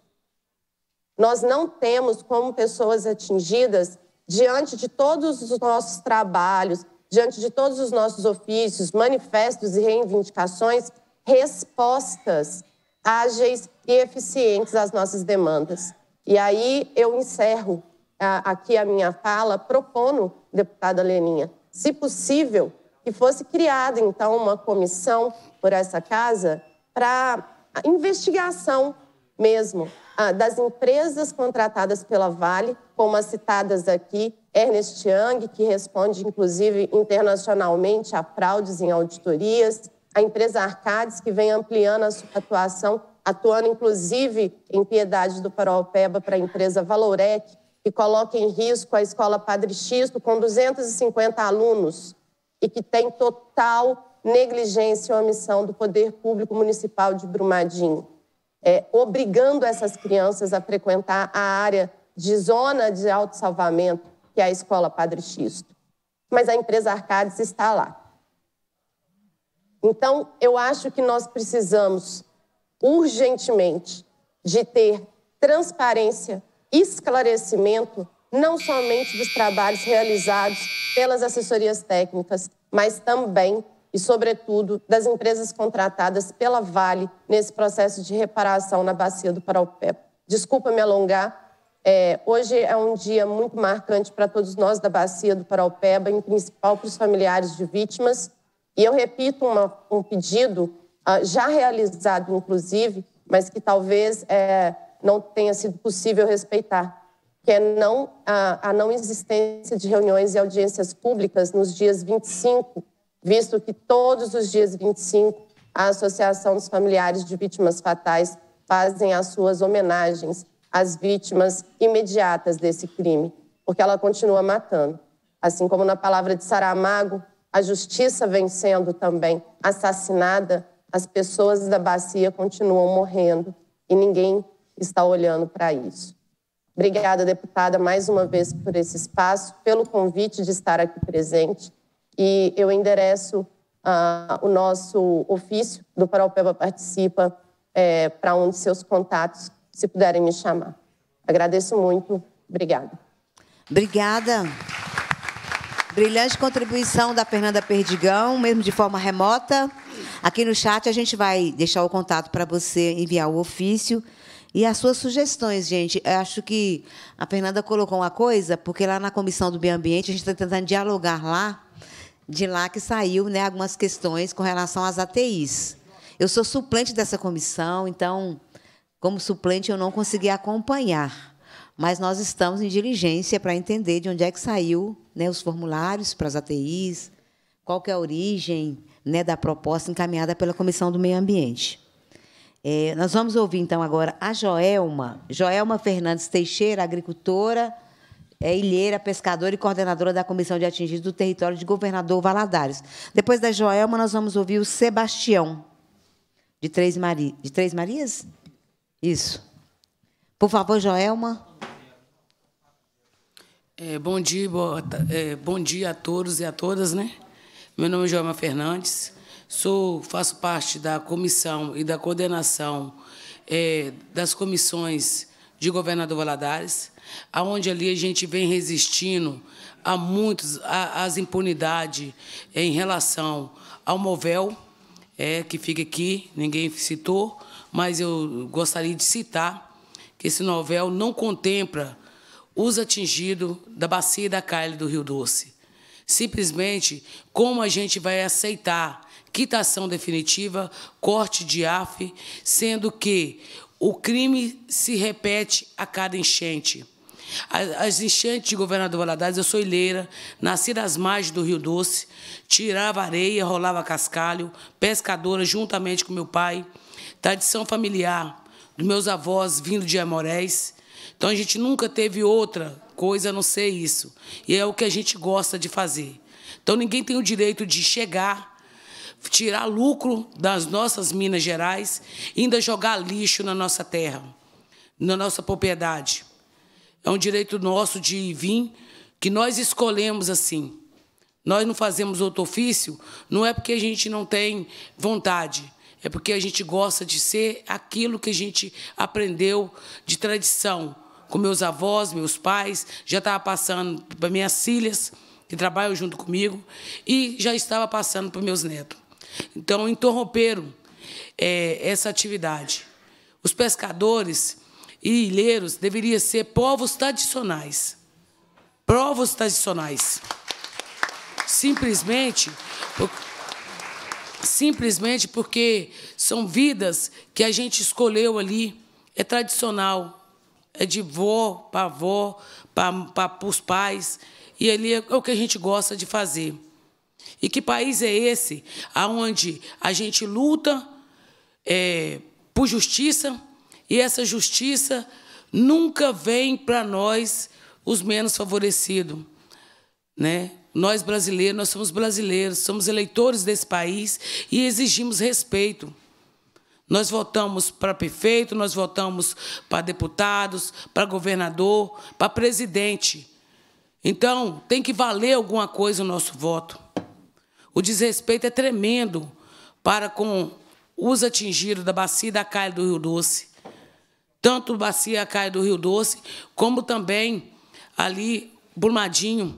Nós não temos, como pessoas atingidas, diante de todos os nossos trabalhos, diante de todos os nossos ofícios, manifestos e reivindicações, respostas ágeis e eficientes às nossas demandas. E aí eu encerro a, ah, aqui a minha fala propondo, deputada Leninha, se possível, que fosse criada então uma comissão por essa casa para investigação mesmo ah, das empresas contratadas pela Vale, como as citadas aqui, Ernest Young, que responde inclusive internacionalmente a fraudes em auditorias, a empresa Arcades, que vem ampliando a sua atuação, atuando inclusive em Piedade do Paraopeba para a empresa Valorec, que coloca em risco a escola Padre Xisto, com 250 alunos, e que tem total negligência e omissão do Poder Público Municipal de Brumadinho, é, obrigando essas crianças a frequentar a área de zona de autossalvamento, que é a escola Padre Xisto. Mas a empresa Arcades está lá. Então, eu acho que nós precisamos urgentemente de ter transparência, esclarecimento, não somente dos trabalhos realizados pelas assessorias técnicas, mas também e, sobretudo, das empresas contratadas pela Vale nesse processo de reparação na bacia do Paraupeba. Desculpa me alongar. É, hoje é um dia muito marcante para todos nós da bacia do Paraupeba, em principal para os familiares de vítimas e eu repito uma, um pedido uh, já realizado, inclusive, mas que talvez é, não tenha sido possível respeitar, que é não, a, a não existência de reuniões e audiências públicas nos dias 25, visto que todos os dias 25 a Associação dos Familiares de Vítimas Fatais fazem as suas homenagens às vítimas imediatas desse crime, porque ela continua matando. Assim como na palavra de Saramago, a justiça vem sendo também assassinada, as pessoas da bacia continuam morrendo e ninguém está olhando para isso. Obrigada, deputada, mais uma vez por esse espaço, pelo convite de estar aqui presente. E eu endereço uh, o nosso ofício do Paraupeba Participa é, eh, para um de seus contatos, se puderem me chamar. Agradeço muito. Obrigada. Obrigada. Brilhante contribuição da Fernanda Perdigão, mesmo de forma remota. Aqui no chat a gente vai deixar o contato para você enviar o ofício e as suas sugestões, gente. Eu acho que a Fernanda colocou uma coisa, porque lá na Comissão do Meio Ambiente a gente está tentando dialogar lá, de lá que saiu né, algumas questões com relação às ATIs. Eu sou suplente dessa comissão, então, como suplente, eu não consegui acompanhar mas nós estamos em diligência para entender de onde é que saiu né, os formulários para as ATIs, qual é a origem né, da proposta encaminhada pela Comissão do Meio Ambiente. É, nós vamos ouvir, então, agora a Joelma, Joelma Fernandes Teixeira, agricultora, é, ilheira, pescadora e coordenadora da Comissão de Atingidos do Território de Governador Valadares. Depois da Joelma, nós vamos ouvir o Sebastião, de Três, Mari... de Três Marias? Isso. Por favor, Joelma. É, bom, dia, boa, é, bom dia a todos e a todas, né? Meu nome é Joelma Fernandes, sou, faço parte da comissão e da coordenação é, das comissões de Governador Valadares, aonde ali a gente vem resistindo a muitos a, as impunidades em relação ao Movel, é, que fica aqui, ninguém citou, mas eu gostaria de citar que esse novel não contempla os atingidos da bacia da Caile do Rio Doce. Simplesmente, como a gente vai aceitar quitação definitiva, corte de AF, sendo que o crime se repete a cada enchente. As enchentes de Governador Valadares, eu sou ilheira, nasci das margens do Rio Doce, tirava areia, rolava cascalho, pescadora juntamente com meu pai, tradição familiar dos meus avós vindo de Amorés, então a gente nunca teve outra coisa a não ser isso. E é o que a gente gosta de fazer. Então ninguém tem o direito de chegar, tirar lucro das nossas Minas Gerais e ainda jogar lixo na nossa terra, na nossa propriedade. É um direito nosso de vir, que nós escolhemos assim. Nós não fazemos outro ofício, não é porque a gente não tem vontade, é porque a gente gosta de ser aquilo que a gente aprendeu de tradição. Com meus avós, meus pais, já estava passando para minhas filhas, que trabalham junto comigo, e já estava passando para meus netos. Então, interromperam é, essa atividade. Os pescadores e ilheiros deveriam ser povos tradicionais. Provos tradicionais. Simplesmente, simplesmente porque são vidas que a gente escolheu ali, é tradicional, é de vó para avó, para os pais, e ali é, é o que a gente gosta de fazer. E que país é esse aonde a gente luta é, por justiça e essa justiça nunca vem para nós, os menos favorecidos, né? Nós brasileiros, nós somos brasileiros, somos eleitores desse país e exigimos respeito. Nós votamos para prefeito, nós votamos para deputados, para governador, para presidente. Então, tem que valer alguma coisa o nosso voto. O desrespeito é tremendo para com os atingidos da bacia da Caia do Rio Doce. Tanto bacia da Caia do Rio Doce, como também ali Brumadinho,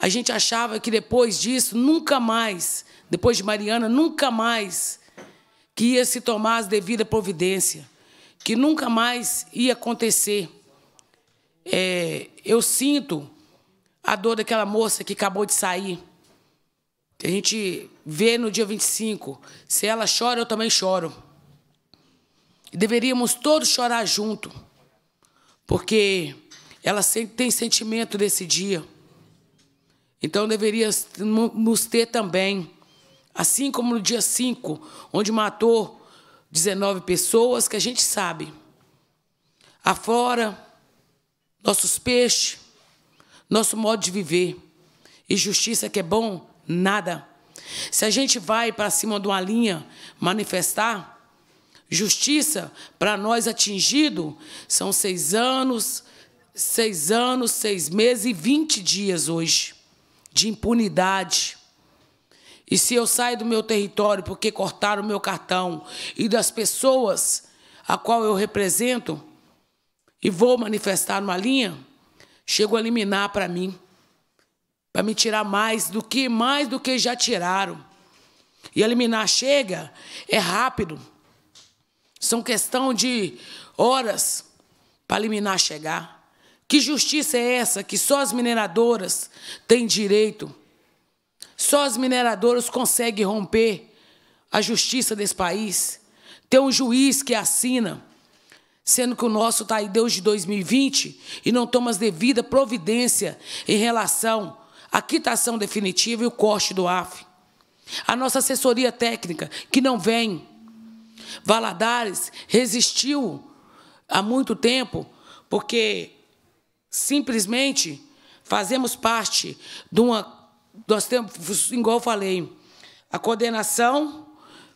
a gente achava que depois disso, nunca mais, depois de Mariana, nunca mais que ia se tomar as devidas providências, que nunca mais ia acontecer. É, eu sinto a dor daquela moça que acabou de sair. A gente vê no dia 25. Se ela chora, eu também choro. E deveríamos todos chorar junto, porque ela tem sentimento desse dia. Então deveríamos ter também, assim como no dia 5, onde matou 19 pessoas, que a gente sabe, afora, nossos peixes, nosso modo de viver. E justiça que é bom? Nada. Se a gente vai para cima de uma linha manifestar, justiça para nós atingido são seis anos, seis anos, seis meses e vinte dias hoje de impunidade. E se eu saio do meu território porque cortaram o meu cartão e das pessoas a qual eu represento e vou manifestar numa linha, chego a eliminar para mim, para me tirar mais do que mais do que já tiraram. E eliminar chega é rápido. São questão de horas para eliminar chegar. Que justiça é essa que só as mineradoras têm direito? Só as mineradoras conseguem romper a justiça desse país? Ter um juiz que assina, sendo que o nosso está aí desde 2020 e não toma as devidas providência em relação à quitação definitiva e o corte do AF. A nossa assessoria técnica, que não vem. Valadares resistiu há muito tempo, porque simplesmente fazemos parte de uma. Nós temos, igual eu falei, a coordenação,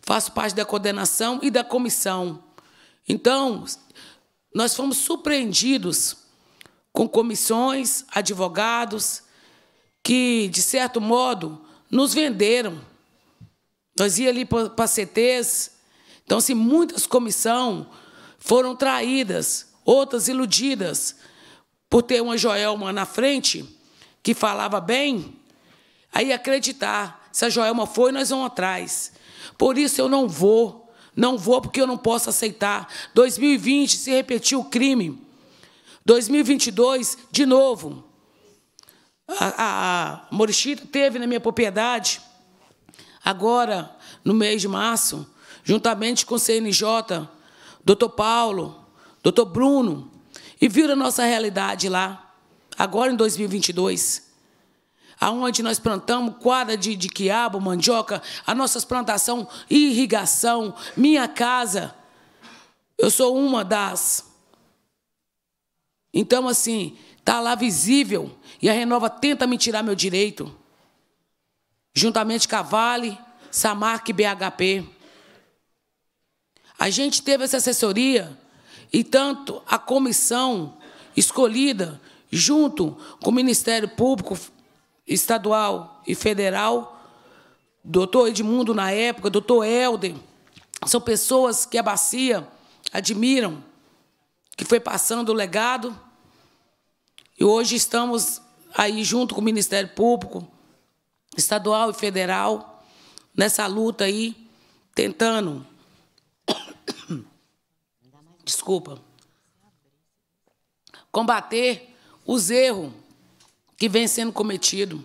faço parte da coordenação e da comissão. Então, nós fomos surpreendidos com comissões, advogados, que, de certo modo, nos venderam. Nós íamos ali para CTs. Então, se assim, muitas comissões foram traídas, outras iludidas, por ter uma Joelma na frente que falava bem, aí acreditar. Se a Joelma foi, nós vamos atrás. Por isso eu não vou. Não vou porque eu não posso aceitar. 2020 se repetiu o crime. 2022, de novo. A, a, a teve na minha propriedade, agora, no mês de março, juntamente com o CNJ, doutor Paulo, doutor Bruno, e viram a nossa realidade lá, agora em 2022, aonde nós plantamos quadra de, de quiabo, mandioca, as nossas plantações, irrigação, minha casa. Eu sou uma das. Então, assim, está lá visível e a Renova tenta me tirar meu direito, juntamente com a Vale, Samarc e BHP. A gente teve essa assessoria e tanto a comissão escolhida, junto com o Ministério Público Estadual e Federal, doutor Edmundo na época, doutor Helder, são pessoas que a Bacia admiram, que foi passando o legado, e hoje estamos aí junto com o Ministério Público Estadual e Federal, nessa luta aí, tentando desculpa, combater os erros que vem sendo cometido.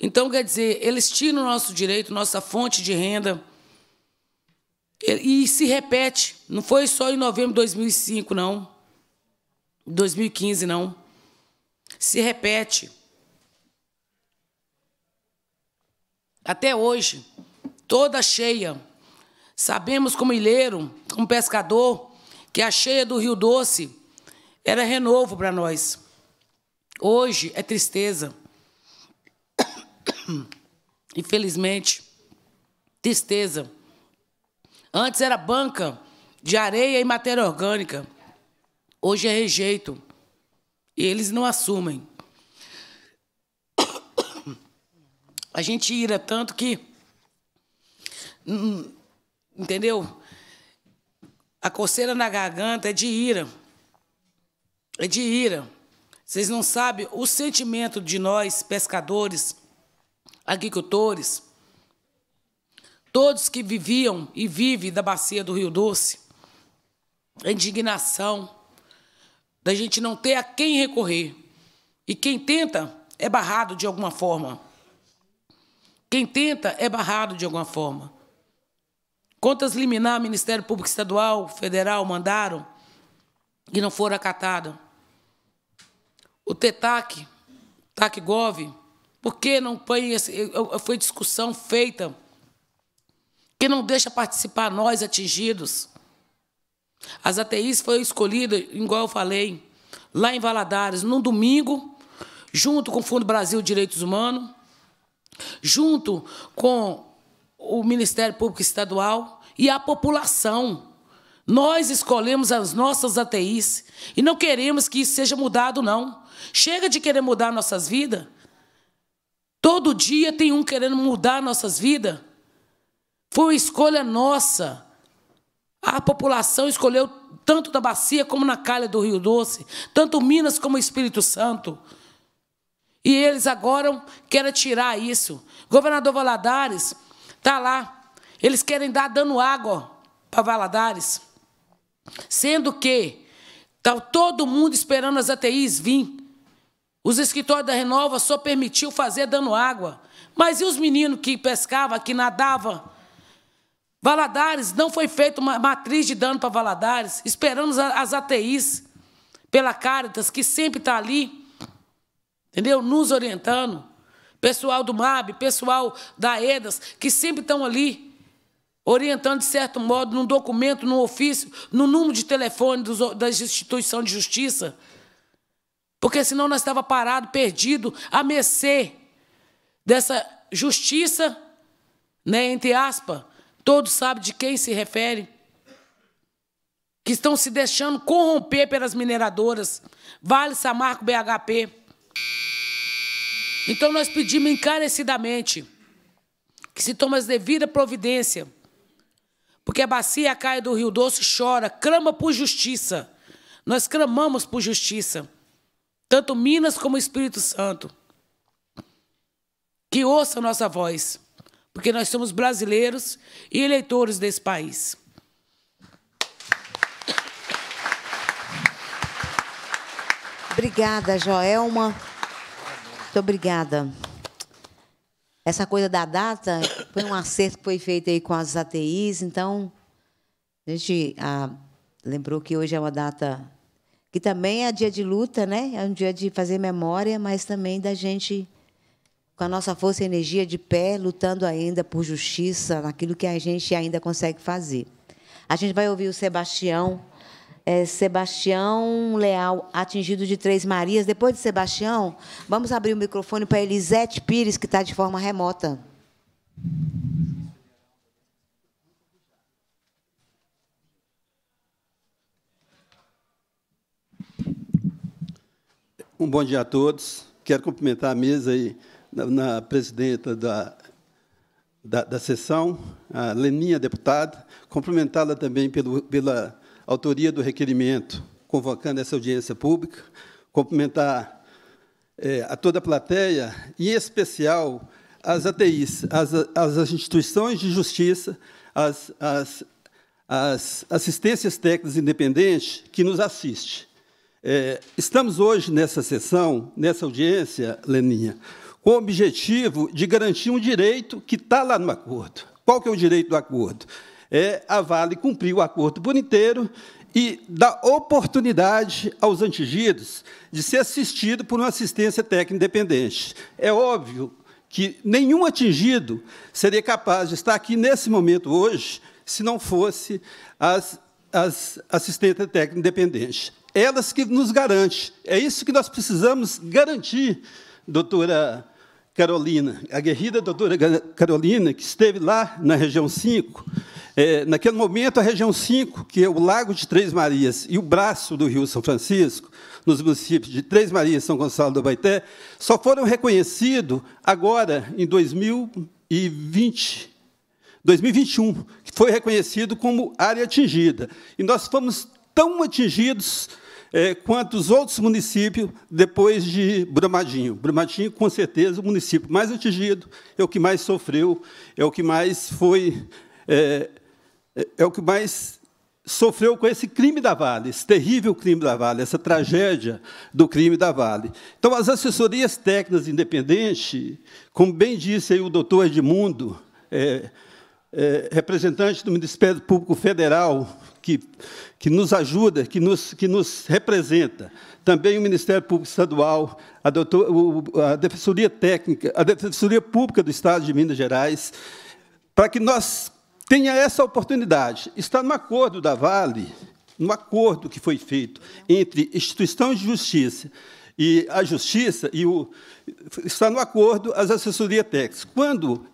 Então, quer dizer, eles tiram o nosso direito, nossa fonte de renda, e se repete. Não foi só em novembro de 2005, não. 2015, não. Se repete. Até hoje, toda cheia. Sabemos como ilheiro, como pescador, que a cheia do Rio Doce era renovo para nós. Hoje é tristeza. Infelizmente, tristeza. Antes era banca de areia e matéria orgânica. Hoje é rejeito. E eles não assumem. A gente ira tanto que. Hum, entendeu? A coceira na garganta é de ira. É de ira. Vocês não sabem o sentimento de nós, pescadores, agricultores, todos que viviam e vivem da bacia do Rio Doce, a indignação da gente não ter a quem recorrer. E quem tenta é barrado de alguma forma. Quem tenta é barrado de alguma forma. Contas liminar, Ministério Público Estadual, Federal, mandaram e não foram acatadas. O TETAC, TACGOV, por que não põe esse, foi discussão feita que não deixa participar nós atingidos. As ATIs foi escolhida, igual eu falei, lá em Valadares, num domingo, junto com o Fundo Brasil Direitos Humanos, junto com o Ministério Público Estadual e a população. Nós escolhemos as nossas ATIs e não queremos que isso seja mudado, não. Chega de querer mudar nossas vidas. Todo dia tem um querendo mudar nossas vidas. Foi uma escolha nossa. A população escolheu tanto da bacia como na calha do Rio Doce, tanto Minas como Espírito Santo. E eles agora querem tirar isso. Governador Valadares Está lá. Eles querem dar dano água para Valadares. Sendo que está todo mundo esperando as ATIs vir. Os escritórios da Renova só permitiu fazer dano água. Mas e os meninos que pescavam, que nadavam? Valadares, não foi feita uma matriz de dano para Valadares. Esperamos as ATIs pela Caritas, que sempre está ali, entendeu? Nos orientando pessoal do MAB, pessoal da EDAS, que sempre estão ali orientando, de certo modo, num documento, num ofício, no número de telefone dos, das instituições de justiça. Porque senão nós estávamos parados, perdidos, a mercê dessa justiça, né, entre aspas, todos sabem de quem se refere, que estão se deixando corromper pelas mineradoras. Vale Samarco BHP. Então nós pedimos encarecidamente que se tome as devidas providências, porque a bacia cai do Rio Doce chora, clama por justiça. Nós clamamos por justiça, tanto Minas como Espírito Santo. Que ouça a nossa voz, porque nós somos brasileiros e eleitores desse país. Obrigada, Joelma. Muito obrigada. Essa coisa da data foi um acerto que foi feito aí com as ATIs, então a gente ah, lembrou que hoje é uma data que também é dia de luta, né? É um dia de fazer memória, mas também da gente com a nossa força e energia de pé, lutando ainda por justiça, naquilo que a gente ainda consegue fazer. A gente vai ouvir o Sebastião é, Sebastião Leal, atingido de Três Marias. Depois de Sebastião, vamos abrir o microfone para Elisete Pires, que está de forma remota. Um bom dia a todos. Quero cumprimentar a mesa e na, na presidenta da, da, da sessão, a Leninha, deputada, cumprimentá-la também pelo, pela autoria do requerimento, convocando essa audiência pública, cumprimentar é, a toda a plateia, e, em especial, as ATIs, as, as instituições de justiça, as, as, as assistências técnicas independentes que nos assistem. É, estamos hoje nessa sessão, nessa audiência, Leninha, com o objetivo de garantir um direito que está lá no acordo. Qual que é o direito do acordo? é, a Vale cumprir o acordo boniteiro e dar oportunidade aos atingidos de ser assistido por uma assistência técnica independente. É óbvio que nenhum atingido seria capaz de estar aqui nesse momento hoje se não fosse as, as assistentes técnicas independentes. Elas que nos garantem. É isso que nós precisamos garantir, doutora Carolina, a guerrida doutora Carolina, que esteve lá na região 5, é, naquele momento, a região 5, que é o Lago de Três Marias e o braço do Rio São Francisco, nos municípios de Três Marias e São Gonçalo do Baité, só foram reconhecidos agora, em 2020, 2021, que foi reconhecido como área atingida. E nós fomos tão atingidos é, quanto os outros municípios depois de Brumadinho. Brumadinho, com certeza, o município mais atingido, é o que mais sofreu, é o que mais foi é, é, é o que mais sofreu com esse crime da Vale, esse terrível crime da Vale, essa tragédia do crime da Vale. Então, as assessorias técnicas independentes, como bem disse o doutor Edmundo, é, é, representante do Ministério Público Federal, que, que nos ajuda, que nos, que nos representa, também o Ministério Público Estadual, a, doutor, a Defensoria Técnica, a Defensoria Pública do Estado de Minas Gerais, para que nós tenha essa oportunidade. Está no acordo da Vale, no acordo que foi feito entre instituição de justiça e a justiça e o está no acordo as assessoria técnicas. Quando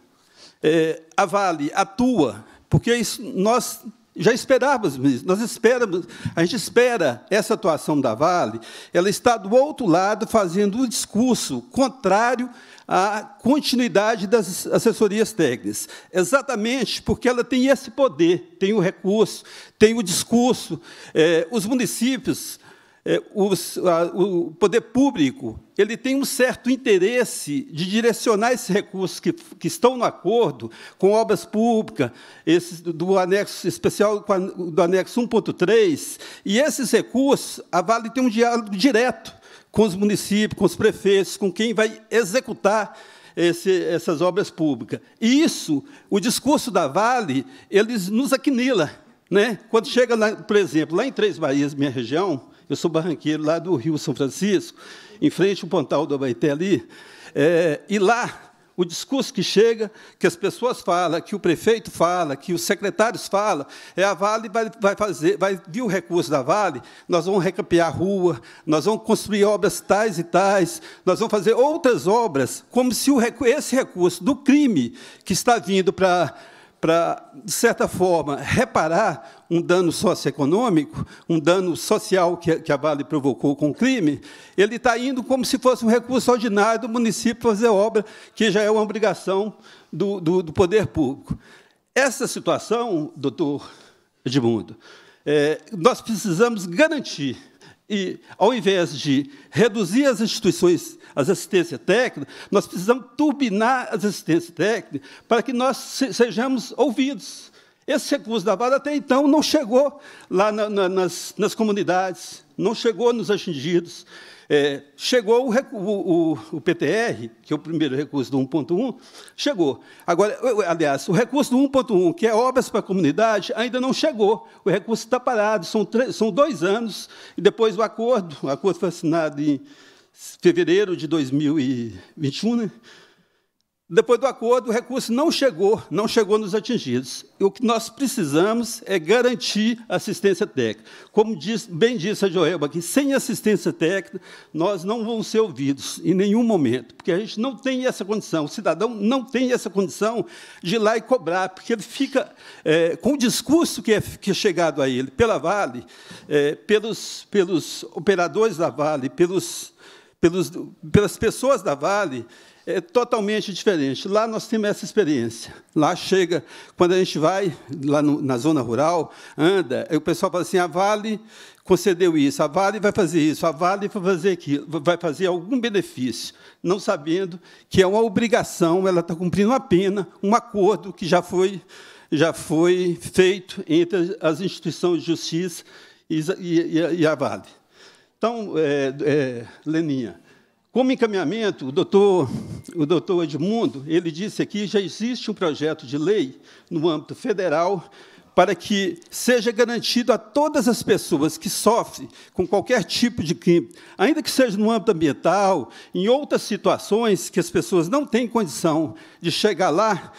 é, a Vale atua, porque isso, nós já esperávamos nós esperamos, a gente espera essa atuação da Vale, ela está do outro lado fazendo um discurso contrário a continuidade das assessorias técnicas, exatamente porque ela tem esse poder, tem o recurso, tem o discurso. É, os municípios, é, os, a, o poder público, ele tem um certo interesse de direcionar esses recursos que, que estão no acordo com obras públicas, esse, do anexo especial do anexo 1.3, e esses recursos, a Vale tem um diálogo direto com os municípios, com os prefeitos, com quem vai executar esse, essas obras públicas. E isso, o discurso da Vale, ele nos aquinila. Né? Quando chega, lá, por exemplo, lá em Três Baías, minha região, eu sou barranqueiro lá do Rio São Francisco, em frente ao Pontal do Abaité ali, é, e lá o discurso que chega, que as pessoas falam, que o prefeito fala, que os secretários falam, é a Vale vai, vai fazer, vai vir o recurso da Vale, nós vamos recapear a rua, nós vamos construir obras tais e tais, nós vamos fazer outras obras, como se o, esse recurso do crime que está vindo para para, de certa forma, reparar um dano socioeconômico, um dano social que, a Vale provocou com o crime, ele está indo como se fosse um recurso ordinário do município fazer obra, que já é uma obrigação do, do, do poder público. Essa situação, doutor Edmundo, é, nós precisamos garantir, e ao invés de reduzir as instituições as assistências técnicas, nós precisamos turbinar as assistências técnicas para que nós sejamos ouvidos. Esse recurso da vara até então não chegou lá na, na, nas, nas, comunidades, não chegou nos atingidos. É, chegou o, o, o, PTR, que é o primeiro recurso do 1.1, chegou. Agora, aliás, o recurso do 1.1, que é obras para a comunidade, ainda não chegou. O recurso está parado, são, três, são dois anos, e depois o acordo, o acordo foi assinado em fevereiro de 2021, né? Depois do acordo, o recurso não chegou, não chegou nos atingidos. E o que nós precisamos é garantir assistência técnica. Como diz, bem disse a Joelba aqui, sem assistência técnica, nós não vamos ser ouvidos em nenhum momento, porque a gente não tem essa condição, o cidadão não tem essa condição de ir lá e cobrar, porque ele fica é, com o discurso que é, que é, chegado a ele pela Vale, é, pelos, pelos operadores da Vale, pelos pelos, pelas pessoas da Vale é totalmente diferente. Lá nós temos essa experiência. Lá chega, quando a gente vai lá no, na zona rural, anda, o pessoal fala assim: a Vale concedeu isso, a Vale vai fazer isso, a Vale vai fazer aquilo, vai fazer algum benefício, não sabendo que é uma obrigação, ela está cumprindo uma pena, um acordo que já foi já foi feito entre as instituições de justiça e, e, e a Vale. Então, é, é, Leninha, como encaminhamento, o doutor, o doutor Edmundo, ele disse aqui, já existe um projeto de lei no âmbito federal para que seja garantido a todas as pessoas que sofrem com qualquer tipo de crime, ainda que seja no âmbito ambiental, em outras situações que as pessoas não têm condição de chegar lá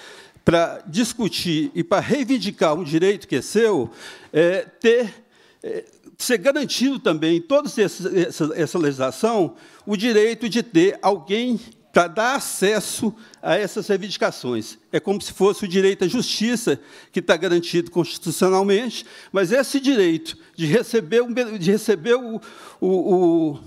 para discutir e para reivindicar um direito que é seu, é, ter é, ser garantido também, em toda essa, essa legislação, o direito de ter alguém para dar acesso a essas reivindicações. É como se fosse o direito à justiça, que está garantido constitucionalmente, mas esse direito de receber, de, receber o, o, o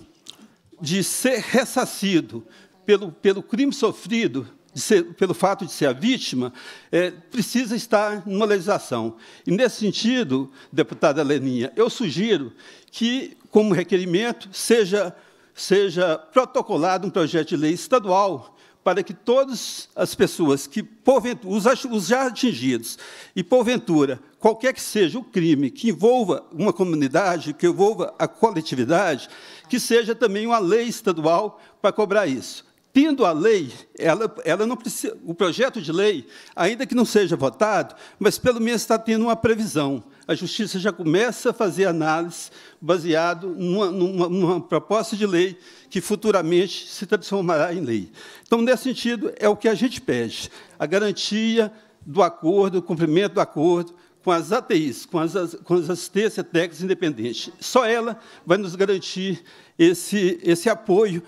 de ser ressarcido pelo, pelo crime sofrido ser, pelo fato de ser a vítima, é, precisa estar numa legislação. E, nesse sentido, deputada Leninha, eu sugiro que, como requerimento, seja, seja protocolado um projeto de lei estadual para que todas as pessoas que, porventura, os, já atingidos, e porventura, qualquer que seja o crime que envolva uma comunidade, que envolva a coletividade, que seja também uma lei estadual para cobrar isso tendo a lei, ela, ela não precisa, o projeto de lei, ainda que não seja votado, mas pelo menos está tendo uma previsão. A justiça já começa a fazer análise baseado numa, numa, numa proposta de lei que futuramente se transformará em lei. Então, nesse sentido, é o que a gente pede: a garantia do acordo, o cumprimento do acordo, com as ATIs, com as, com as independentes. Só ela vai nos garantir esse, esse apoio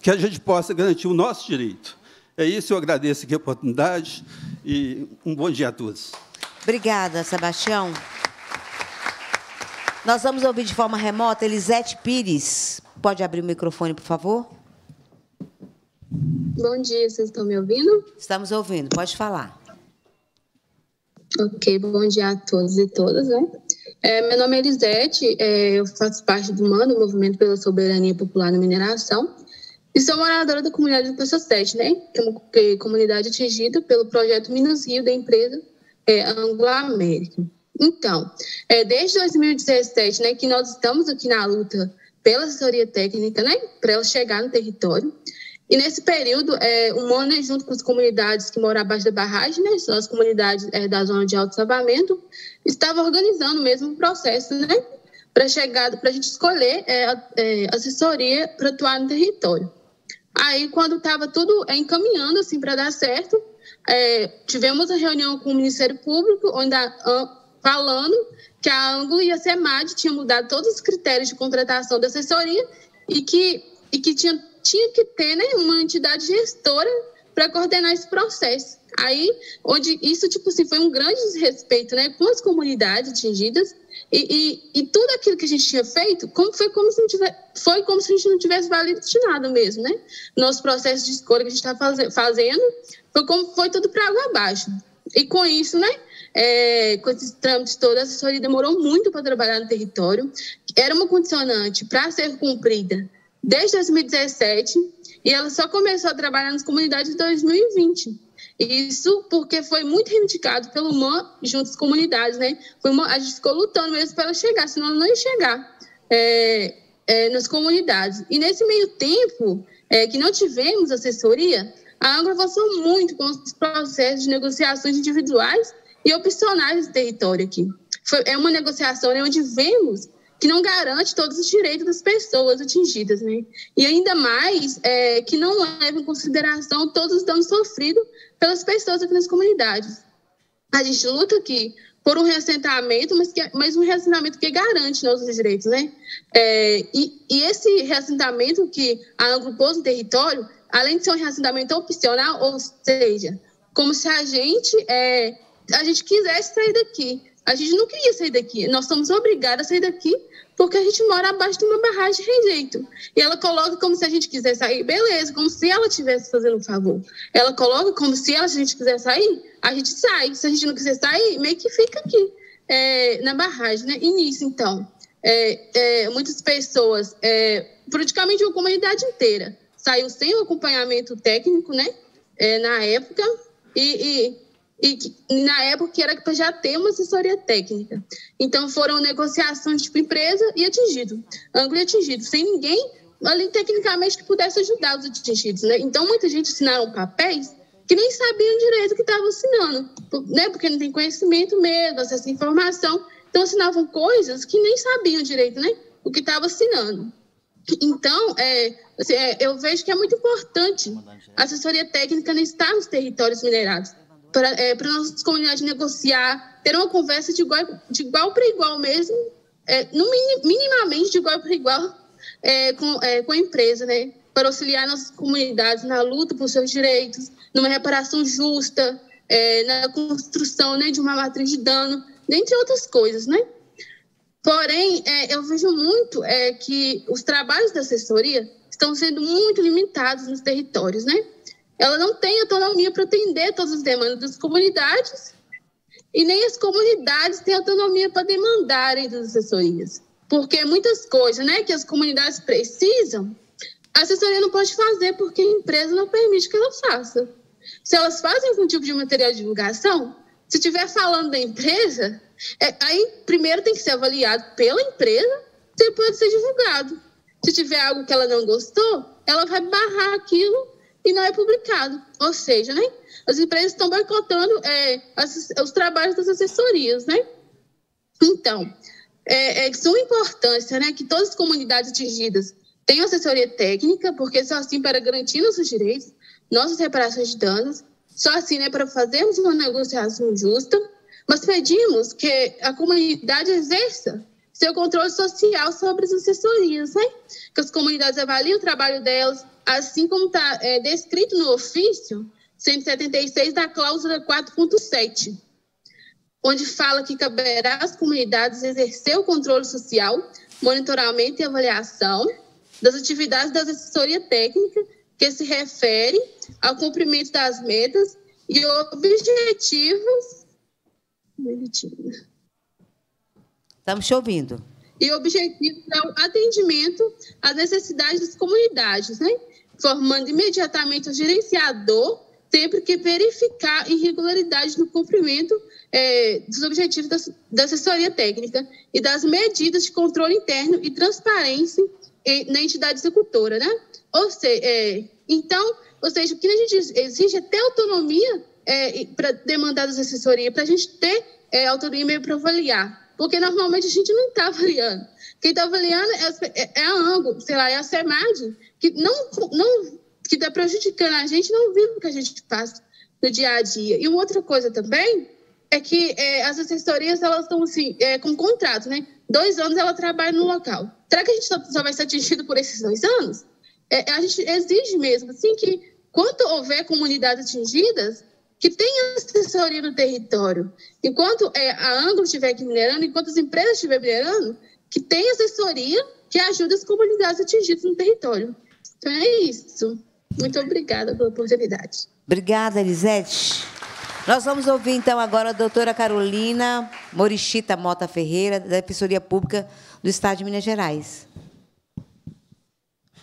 que a gente possa garantir o nosso direito. É isso, eu agradeço aqui a oportunidade e um bom dia a todos. Obrigada, Sebastião. Nós vamos ouvir de forma remota Elisete Pires. Pode abrir o microfone, por favor? Bom dia, vocês estão me ouvindo? Estamos ouvindo, pode falar. Ok, bom dia a todos e todas, né? É, meu nome é Elisete, é, eu faço parte do MAN, Movimento pela Soberania Popular na Mineração. E sou moradora da comunidade do 7, né? Que é comunidade atingida pelo projeto Minas Rio da empresa é, Anglo-América. Então, é, desde 2017, né, que nós estamos aqui na luta pela assessoria técnica, né, para ela chegar no território. E nesse período, é, o MONE, né, junto com as comunidades que moram abaixo da barragem, né, são as comunidades é, da zona de alto salvamento, estava organizando mesmo o processo, né, para para a gente escolher é, é assessoria para atuar no território. Aí, quando estava tudo encaminhando assim, para dar certo, é, tivemos a reunião com o Ministério Público, ainda falando que a Anglo e a SEMAD tinham mudado todos os critérios de contratação da assessoria e que, e que tinha, tinha que ter né, uma entidade gestora para coordenar esse processo. Aí, onde isso tipo assim, foi um grande desrespeito né, com as comunidades atingidas e, e, e, tudo aquilo que a gente tinha feito como foi, como se não tivesse, foi como se a gente não tivesse valido de nada mesmo, né? Nosso processo de escolha que a gente está fazendo foi, como, foi tudo para água abaixo. E com isso, né? É, com esses trâmites todos, a assessoria demorou muito para trabalhar no território. Era uma condicionante para ser cumprida desde 2017 e ela só começou a trabalhar nas comunidades em 2020. Isso porque foi muito reivindicado pelo MAN junto às comunidades, né? Uma, a gente ficou lutando mesmo para ela chegar, senão ela não ia chegar é, é, nas comunidades. E nesse meio tempo é, que não tivemos assessoria, a Angra avançou muito com os processos de negociações individuais e opcionais do território aqui. Foi, é uma negociação né, onde vemos que não garante todos os direitos das pessoas atingidas, né? E ainda mais é, que não leva em consideração todos os danos sofridos pelas pessoas aqui nas comunidades. A gente luta aqui por um reassentamento, mas, que, é, mas um reassentamento que garante nossos direitos, né? É, e, e, esse reassentamento que a Anglo pôs no território, além de ser um reassentamento opcional, ou seja, como se a gente, é, a gente quisesse sair daqui. A gente não queria sair daqui. Nós somos obrigados a sair daqui porque a gente mora abaixo de uma barragem de rejeito. E ela coloca como se a gente quiser sair, beleza, como se ela estivesse fazendo um favor. Ela coloca como se ela, se a gente quiser sair, a gente sai. Se a gente não quiser sair, meio que fica aqui é, na barragem, né? E nisso, então, é, é, muitas pessoas, é, praticamente uma comunidade inteira, saiu sem o acompanhamento técnico, né? É, na época, e, e e na época era para já ter uma assessoria técnica. Então foram negociações tipo empresa e atingido, ângulo e atingido, sem ninguém ali tecnicamente que pudesse ajudar os atingidos, né? Então muita gente assinaram papéis que nem sabiam direito o que estava assinando, né? Porque não tem conhecimento mesmo, acesso à informação, então assinavam coisas que nem sabiam direito, né? O que estava assinando. Então, é, assim, é, eu vejo que é muito importante a assessoria técnica estar nos territórios minerados para é, a nossa comunidade negociar, ter uma conversa de igual, de igual para igual mesmo, é, no, minimamente de igual para igual é, com, é, com a empresa, né? Para auxiliar nossas comunidades na luta por seus direitos, numa reparação justa, é, na construção né, de uma matriz de dano, dentre outras coisas, né? Porém, é, eu vejo muito é, que os trabalhos da assessoria estão sendo muito limitados nos territórios, né? ela não tem autonomia para atender todas as demandas das comunidades e nem as comunidades têm autonomia para demandarem das assessorias. Porque muitas coisas né, que as comunidades precisam, a assessoria não pode fazer porque a empresa não permite que ela faça. Se elas fazem algum tipo de material de divulgação, se estiver falando da empresa, é, aí primeiro tem que ser avaliado pela empresa, depois pode ser divulgado. Se tiver algo que ela não gostou, ela vai barrar aquilo e não é publicado. Ou seja, né, as empresas estão boicotando é, as, os trabalhos das assessorias. Né? Então, é, é sua importância né, que todas as comunidades atingidas tenham assessoria técnica, porque só assim para garantir nossos direitos, nossas reparações de danos, só assim né, para fazermos uma negociação justa, mas pedimos que a comunidade exerça seu controle social sobre as assessorias, né? que as comunidades avaliem o trabalho delas, assim como está é, descrito no ofício 176 da cláusula 4.7, onde fala que caberá às comunidades exercer o controle social, monitoramento e avaliação das atividades da assessoria técnica que se refere ao cumprimento das metas e objetivos. Estamos te ouvindo. E objetivos é o atendimento às necessidades das comunidades, né? formando imediatamente o gerenciador, sempre que verificar irregularidades no cumprimento é, dos objetivos da, da, assessoria técnica e das medidas de controle interno e transparência em, na entidade executora, né? Ou seja, é, então, ou seja, o que a gente exige é ter autonomia é, para demandar das assessorias, para a gente ter é, autonomia para avaliar, porque normalmente a gente não está avaliando. Quem está avaliando é, é, é a ANGO, sei lá, é a SEMAD, que não, não que está prejudicando a gente, não vive o que a gente passa no dia a dia. E uma outra coisa também é que é, as assessorias elas estão assim, é, com contrato, né? Dois anos ela trabalha no local. Será que a gente só, só vai ser atingido por esses dois anos? É, a gente exige mesmo, assim, que quando houver comunidades atingidas, que tenha assessoria no território. Enquanto é, a Anglo estiver aqui minerando, enquanto as empresas estiverem minerando, que tem assessoria que ajuda as comunidades atingidas no território. Então é isso. Muito obrigada pela oportunidade. Obrigada, Elisete. Nós vamos ouvir então agora a doutora Carolina Morichita Mota Ferreira, da Defensoria Pública do Estado de Minas Gerais.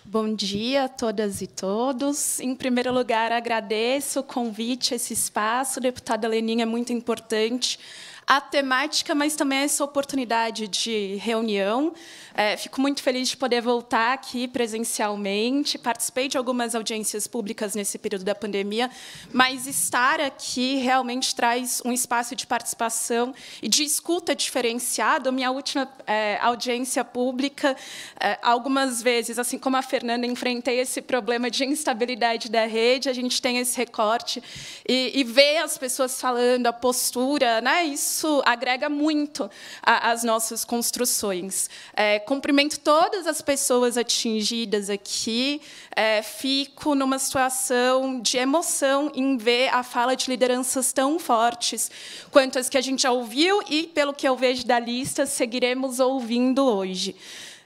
Bom dia a todas e todos. Em primeiro lugar, agradeço o convite, esse espaço. Deputada Leninha é muito importante a temática, mas também essa oportunidade de reunião. É, fico muito feliz de poder voltar aqui presencialmente. Participei de algumas audiências públicas nesse período da pandemia, mas estar aqui realmente traz um espaço de participação e de escuta diferenciado. Minha última é, audiência pública, é, algumas vezes, assim como a Fernanda, enfrentei esse problema de instabilidade da rede. A gente tem esse recorte e, e ver as pessoas falando, a postura, né? Isso isso agrega muito às nossas construções. É, cumprimento todas as pessoas atingidas aqui. É, fico numa situação de emoção em ver a fala de lideranças tão fortes quanto as que a gente já ouviu e, pelo que eu vejo da lista, seguiremos ouvindo hoje.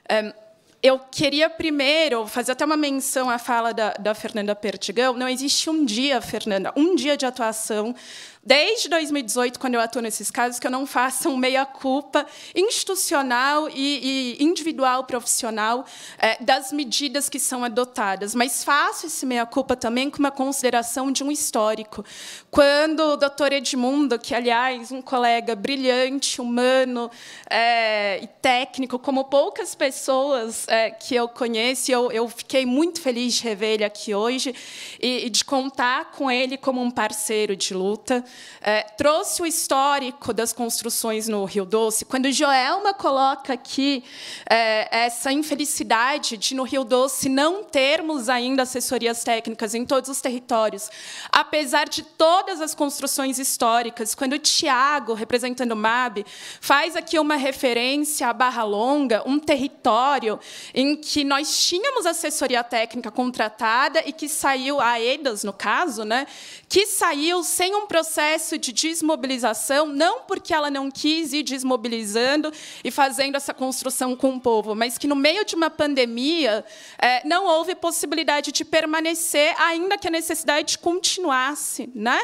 É, eu queria primeiro fazer até uma menção à fala da, da, Fernanda Pertigão. Não existe um dia, Fernanda, um dia de atuação desde 2018, quando eu atuo nesses casos, que eu não faça um meia-culpa institucional e, e, individual, profissional, é, das medidas que são adotadas. Mas faço esse meia-culpa também com uma consideração de um histórico. Quando o doutor Edmundo, que, aliás, um colega brilhante, humano é, e técnico, como poucas pessoas é, que eu conheço, eu, eu, fiquei muito feliz de rever ele aqui hoje e, e de contar com ele como um parceiro de luta. É, trouxe o histórico das construções no Rio Doce. Quando Joelma coloca aqui é, essa infelicidade de, no Rio Doce, não termos ainda assessorias técnicas em todos os territórios, apesar de todas as construções históricas, quando o Tiago, representando o MAB, faz aqui uma referência à Barra Longa, um território em que nós tínhamos assessoria técnica contratada e que saiu a EDAS, no caso, né, que saiu sem um processo de desmobilização, não porque ela não quis ir desmobilizando e fazendo essa construção com o povo, mas que no meio de uma pandemia é, não houve possibilidade de permanecer, ainda que a necessidade continuasse, né?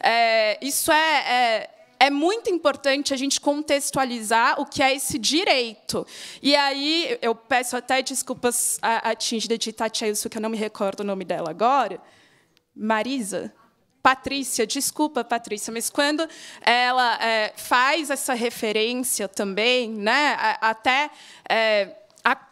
É, isso é, é, é muito importante a gente contextualizar o que é esse direito. E aí eu peço até desculpas a, atingida de de Itatiaia, que eu não me recordo o nome dela agora. Marisa? Patrícia, desculpa, Patrícia, mas quando ela é, faz essa referência também, né, até é,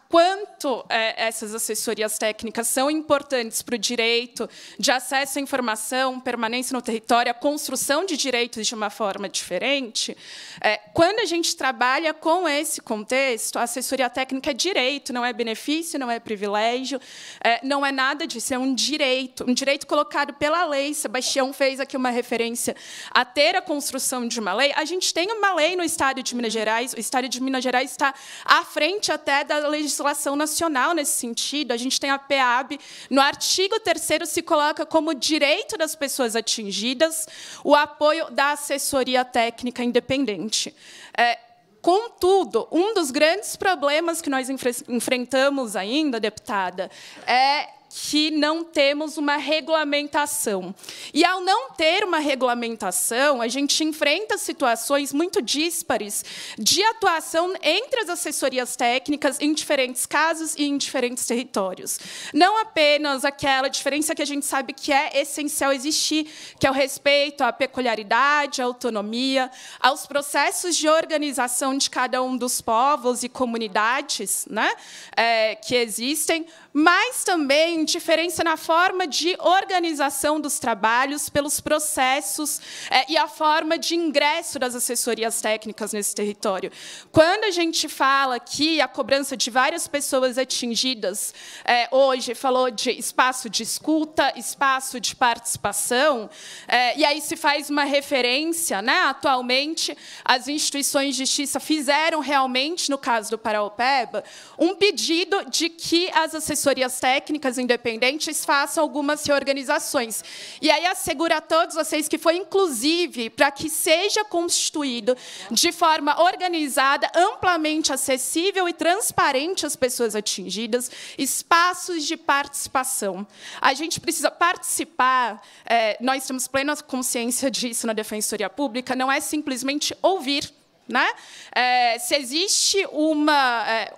quanto é, essas assessorias técnicas são importantes para o direito de acesso à informação, permanência no território, a construção de direitos de uma forma diferente, é, quando a gente trabalha com esse contexto, a assessoria técnica é direito, não é benefício, não é privilégio, é, não é nada disso, é um direito, um direito colocado pela lei. Sebastião fez aqui uma referência a ter a construção de uma lei. A gente tem uma lei no Estado de Minas Gerais, o Estado de Minas Gerais está à frente até da legislação legislação nacional nesse sentido. A gente tem a PEAB. No artigo 3 se coloca como direito das pessoas atingidas o apoio da assessoria técnica independente. É, Contudo, um dos grandes problemas que nós enfrentamos ainda, deputada, é que não temos uma regulamentação. E ao não ter uma regulamentação, a gente enfrenta situações muito díspares de atuação entre as assessorias técnicas em diferentes casos e em diferentes territórios. Não apenas aquela diferença que a gente sabe que é essencial existir, que é o respeito à peculiaridade, à autonomia, aos processos de organização de cada um dos povos e comunidades né, é, que existem, mas também diferença na forma de organização dos trabalhos, pelos processos é, e a forma de ingresso das assessorias técnicas nesse território. Quando a gente fala que a cobrança de várias pessoas atingidas é, hoje falou de espaço de escuta, espaço de participação, é, e aí se faz uma referência, né? atualmente as instituições de justiça fizeram realmente, no caso do Paraopeba, um pedido de que as assessorias assessorias técnicas independentes façam algumas reorganizações. E aí asseguro a todos vocês que foi, inclusive, para que seja constituído de forma organizada, amplamente acessível e transparente às pessoas atingidas, espaços de participação. A gente precisa participar, é, nós temos plena consciência disso na Defensoria Pública, não é simplesmente ouvir, né? É, se existe uma. É,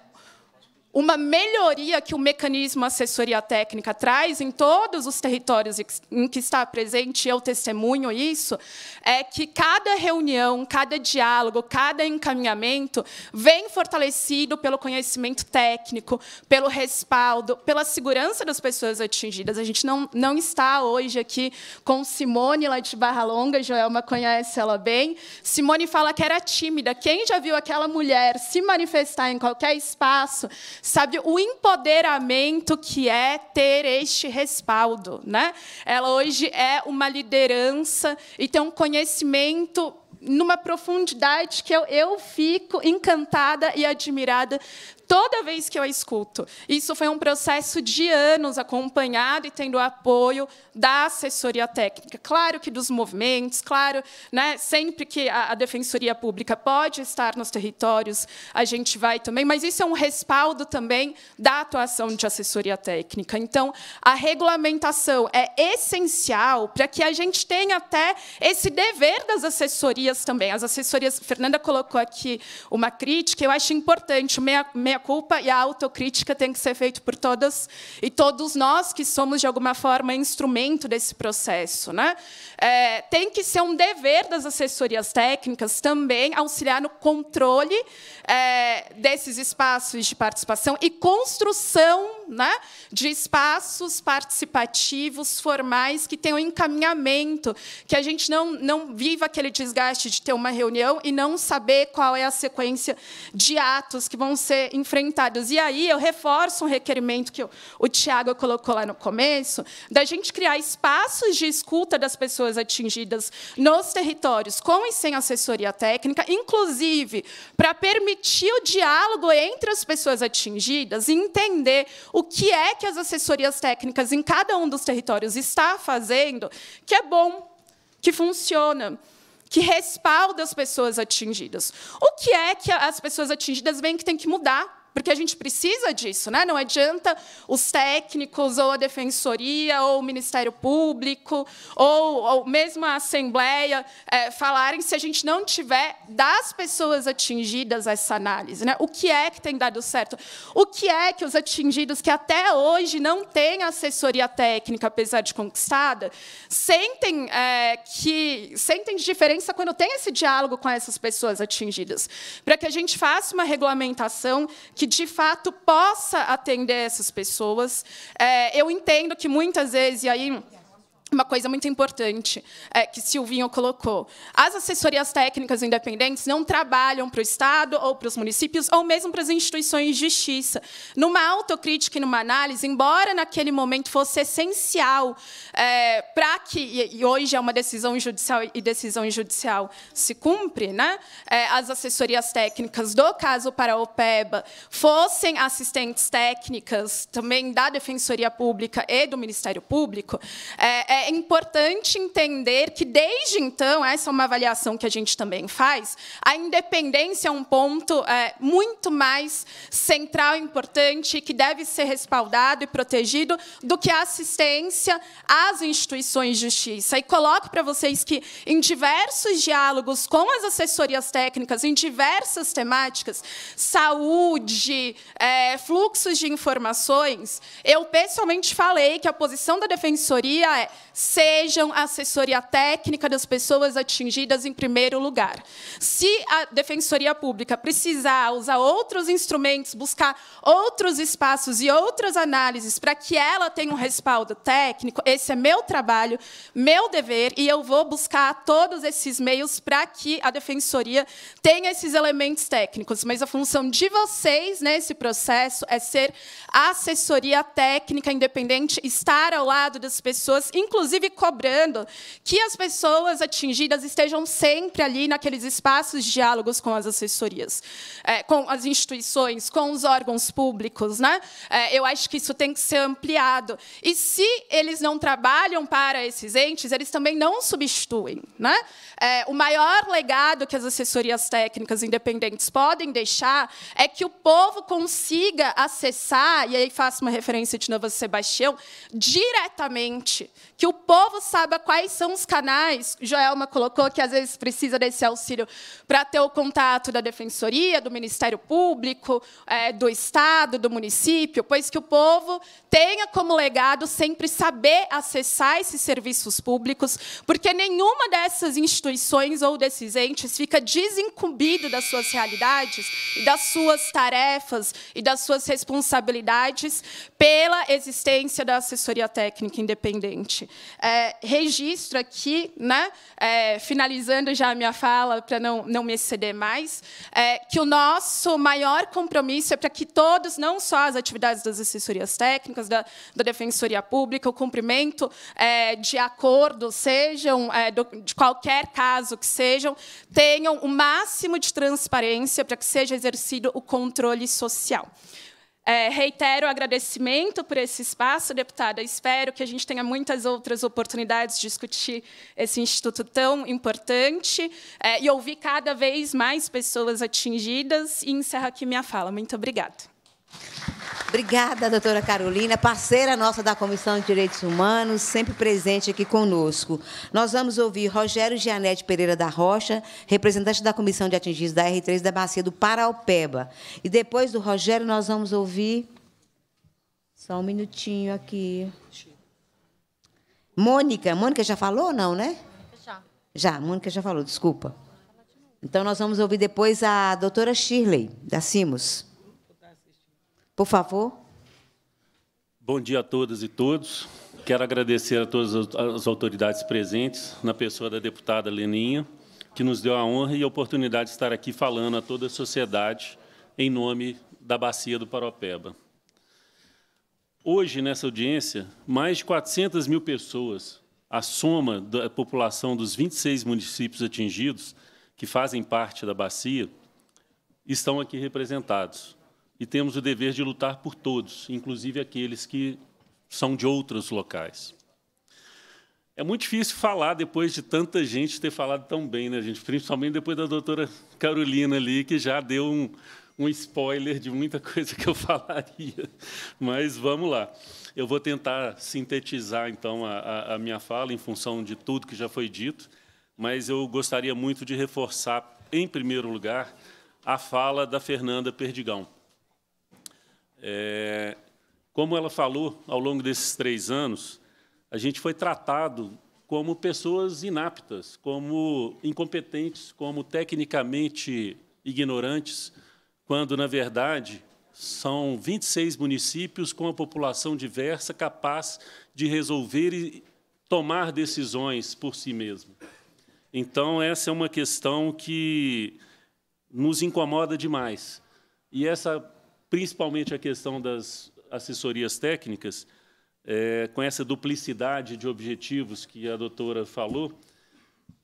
uma melhoria que o mecanismo assessoria técnica traz em todos os territórios em que está presente, eu testemunho isso, é que cada reunião, cada diálogo, cada encaminhamento vem fortalecido pelo conhecimento técnico, pelo respaldo, pela segurança das pessoas atingidas. A gente não, não está hoje aqui com Simone lá de Barra Longa, Joelma conhece ela bem. Simone fala que era tímida. Quem já viu aquela mulher se manifestar em qualquer espaço, Sabe o empoderamento que é ter este respaldo, né? Ela hoje é uma liderança e tem um conhecimento numa profundidade que eu, eu fico encantada e admirada toda vez que eu a escuto. Isso foi um processo de anos acompanhado e tendo apoio da assessoria técnica. Claro que dos movimentos, claro, né, sempre que a, a defensoria pública pode estar nos territórios, a gente vai também, mas isso é um respaldo também da atuação de assessoria técnica. Então, a regulamentação é essencial para que a gente tenha até esse dever das assessorias também. As assessorias, Fernanda colocou aqui uma crítica, eu acho importante, meia, meia minha culpa e a autocrítica tem que ser feita por todas e todos nós que somos, de alguma forma, instrumento desse processo. Né? É, tem que ser um dever das assessorias técnicas também auxiliar no controle é, desses espaços de participação e construção né, de espaços participativos, formais, que tenham encaminhamento, que a gente não, não viva aquele desgaste de ter uma reunião e não saber qual é a sequência de atos que vão ser e aí eu reforço um requerimento que o Tiago colocou lá no começo, da gente criar espaços de escuta das pessoas atingidas nos territórios, com e sem assessoria técnica, inclusive para permitir o diálogo entre as pessoas atingidas e entender o que é que as assessorias técnicas em cada um dos territórios está fazendo, que é bom, que funciona que respalda as pessoas atingidas. O que é que as pessoas atingidas veem que tem que mudar porque a gente precisa disso, né? Não adianta os técnicos, ou a defensoria, ou o Ministério Público, ou, ou mesmo a Assembleia é, falarem se a gente não tiver das pessoas atingidas essa análise, né? O que é que tem dado certo? O que é que os atingidos que até hoje não têm assessoria técnica, apesar de conquistada, sentem é, que sentem de diferença quando tem esse diálogo com essas pessoas atingidas, para que a gente faça uma regulamentação que de fato possa atender essas pessoas. É, eu entendo que muitas vezes, e aí uma coisa muito importante é, que Silvinho colocou. As assessorias técnicas independentes não trabalham para o Estado ou para os municípios ou mesmo para as instituições de justiça. Numa autocrítica e numa análise, embora naquele momento fosse essencial é, para que, e hoje é uma decisão judicial e decisão judicial se cumpre, né? É, as assessorias técnicas do caso para a OPEBA fossem assistentes técnicas também da Defensoria Pública e do Ministério Público, é, é importante entender que, desde então, essa é uma avaliação que a gente também faz, a independência é um ponto é, muito mais central e importante que deve ser respaldado e protegido do que a assistência às instituições de justiça. E coloco para vocês que, em diversos diálogos com as assessorias técnicas, em diversas temáticas, saúde, é, fluxos de informações, eu pessoalmente falei que a posição da defensoria é sejam a assessoria técnica das pessoas atingidas em primeiro lugar. Se a Defensoria Pública precisar usar outros instrumentos, buscar outros espaços e outras análises para que ela tenha um respaldo técnico, esse é meu trabalho, meu dever, e eu vou buscar todos esses meios para que a Defensoria tenha esses elementos técnicos. Mas a função de vocês nesse processo é ser assessoria técnica independente, estar ao lado das pessoas, inclusive inclusive cobrando que as pessoas atingidas estejam sempre ali naqueles espaços de diálogos com as assessorias, é, com as instituições, com os órgãos públicos. Né? É, eu acho que isso tem que ser ampliado. E se eles não trabalham para esses entes, eles também não substituem. Né? É, o maior legado que as assessorias técnicas independentes podem deixar é que o povo consiga acessar, e aí faço uma referência de Nova Sebastião, diretamente, que o povo saiba quais são os canais, Joelma colocou que às vezes precisa desse auxílio para ter o contato da Defensoria, do Ministério Público, é, do Estado, do município, pois que o povo tenha como legado sempre saber acessar esses serviços públicos, porque nenhuma dessas instituições ou desses entes fica desincumbido das suas realidades e das suas tarefas e das suas responsabilidades pela existência da assessoria técnica independente é, registro aqui, né, é, finalizando já a minha fala, para não, não me exceder mais, é, que o nosso maior compromisso é para que todos, não só as atividades das assessorias técnicas, da, da Defensoria Pública, o cumprimento é, de acordos, sejam é, do, de qualquer caso que sejam, tenham o máximo de transparência para que seja exercido o controle social. É, reitero o agradecimento por esse espaço, deputada. Espero que a gente tenha muitas outras oportunidades de discutir esse instituto tão importante é, e ouvir cada vez mais pessoas atingidas. E encerro aqui minha fala. Muito obrigada. Obrigada, doutora Carolina, parceira nossa da Comissão de Direitos Humanos, sempre presente aqui conosco. Nós vamos ouvir Rogério Gianete Pereira da Rocha, representante da Comissão de Atingidos da R3 da Bacia do Paraupeba. E depois do Rogério, nós vamos ouvir. Só um minutinho aqui. Mônica. Mônica já falou ou não, né? Já. Já, Mônica já falou, desculpa. Então, nós vamos ouvir depois a doutora Shirley, da CIMOS. Por favor. Bom dia a todas e todos. Quero agradecer a todas as autoridades presentes, na pessoa da deputada Leninha, que nos deu a honra e a oportunidade de estar aqui falando a toda a sociedade em nome da bacia do Paropeba. Hoje, nessa audiência, mais de 400 mil pessoas, a soma da população dos 26 municípios atingidos, que fazem parte da bacia, estão aqui representados e temos o dever de lutar por todos, inclusive aqueles que são de outros locais. É muito difícil falar depois de tanta gente ter falado tão bem, né, gente? Principalmente depois da doutora Carolina ali, que já deu um, um spoiler de muita coisa que eu falaria. Mas vamos lá. Eu vou tentar sintetizar, então, a, a minha fala em função de tudo que já foi dito, mas eu gostaria muito de reforçar, em primeiro lugar, a fala da Fernanda Perdigão é, como ela falou, ao longo desses três anos, a gente foi tratado como pessoas inaptas, como incompetentes, como tecnicamente ignorantes, quando, na verdade, são 26 municípios com a população diversa capaz de resolver e tomar decisões por si mesmo. Então, essa é uma questão que nos incomoda demais. E essa principalmente a questão das assessorias técnicas, é, com essa duplicidade de objetivos que a doutora falou,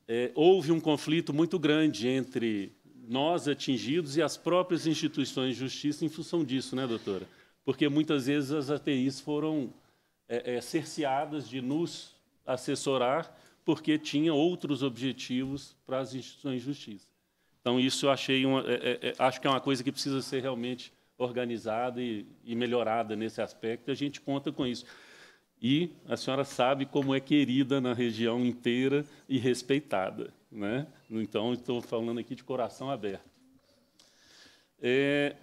é, houve um conflito muito grande entre nós atingidos e as próprias instituições de justiça em função disso, né, doutora? Porque muitas vezes as ATIs foram é, é, cerceadas de nos assessorar porque tinha outros objetivos para as instituições de justiça. Então, isso eu achei uma, é, é, é acho que é uma coisa que precisa ser realmente organizada e, e melhorada nesse aspecto, a gente conta com isso. E a senhora sabe como é querida na região inteira e respeitada. Né? Então, estou falando aqui de coração aberto. É,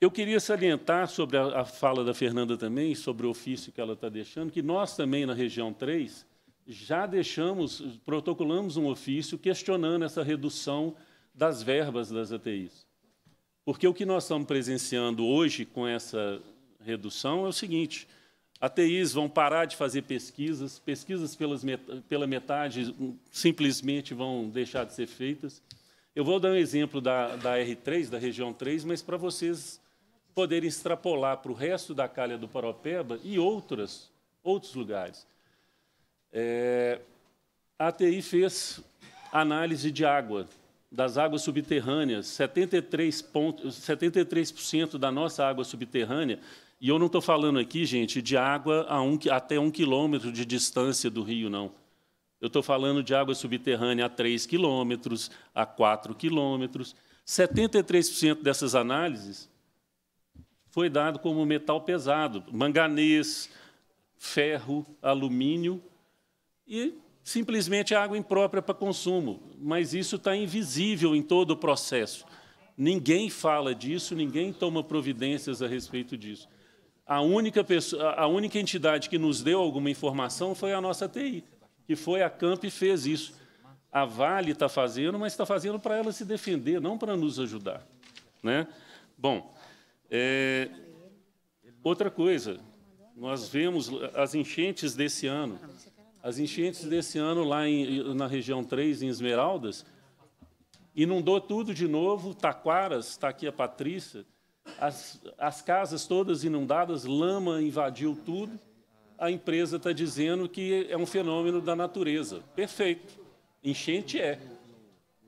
eu queria salientar sobre a, a, fala da Fernanda também, sobre o ofício que ela está deixando, que nós também, na região 3, já deixamos, protocolamos um ofício questionando essa redução das verbas das ATIs. Porque o que nós estamos presenciando hoje com essa redução é o seguinte: ATIs vão parar de fazer pesquisas, pesquisas met pela metade simplesmente vão deixar de ser feitas. Eu vou dar um exemplo da, da R3, da região 3, mas para vocês poderem extrapolar para o resto da calha do Paropeba e outras, outros lugares. É, a ATI fez análise de água das águas subterrâneas, 73%, ponto, 73 da nossa água subterrânea, e eu não estou falando aqui, gente, de água a um, até um quilômetro de distância do rio, não. Eu estou falando de água subterrânea a 3 quilômetros, a 4 quilômetros. 73% dessas análises foi dado como metal pesado, manganês, ferro, alumínio, e simplesmente é água imprópria para consumo, mas isso está invisível em todo o processo. Ninguém fala disso, ninguém toma providências a respeito disso. A única, pessoa, a única entidade que nos deu alguma informação foi a nossa TI, que foi a Camp e fez isso. A Vale está fazendo, mas está fazendo para ela se defender, não para nos ajudar. Né? Bom, é, outra coisa, nós vemos as enchentes desse ano as enchentes desse ano lá em, na região 3, em Esmeraldas, inundou tudo de novo, Taquaras, está aqui a Patrícia, as, as casas todas inundadas, lama invadiu tudo. A empresa está dizendo que é um fenômeno da natureza. Perfeito. Enchente é.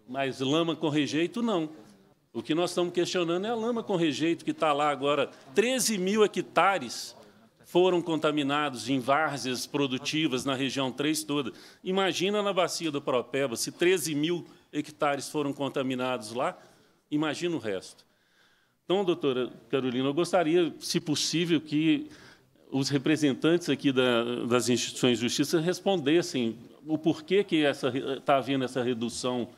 Mas lama com rejeito, não. O que nós estamos questionando é a lama com rejeito que está lá agora, 13 mil hectares foram contaminados em várzeas produtivas na região 3 toda. Imagina na bacia do Propeba, se 13 mil hectares foram contaminados lá, imagina o resto. Então, doutora Carolina, eu gostaria, se possível, que os representantes aqui da, das instituições de justiça respondessem o porquê que está havendo essa redução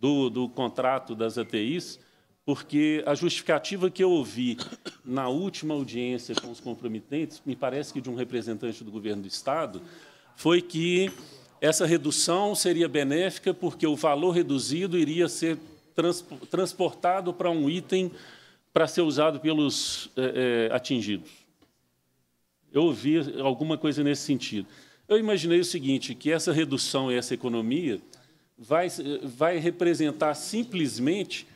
do, do contrato das ATIs, porque a justificativa que eu ouvi na última audiência com os comprometentes, me parece que de um representante do governo do Estado, foi que essa redução seria benéfica porque o valor reduzido iria ser transportado para um item para ser usado pelos é, atingidos. Eu ouvi alguma coisa nesse sentido. Eu imaginei o seguinte, que essa redução e essa economia vai, vai representar simplesmente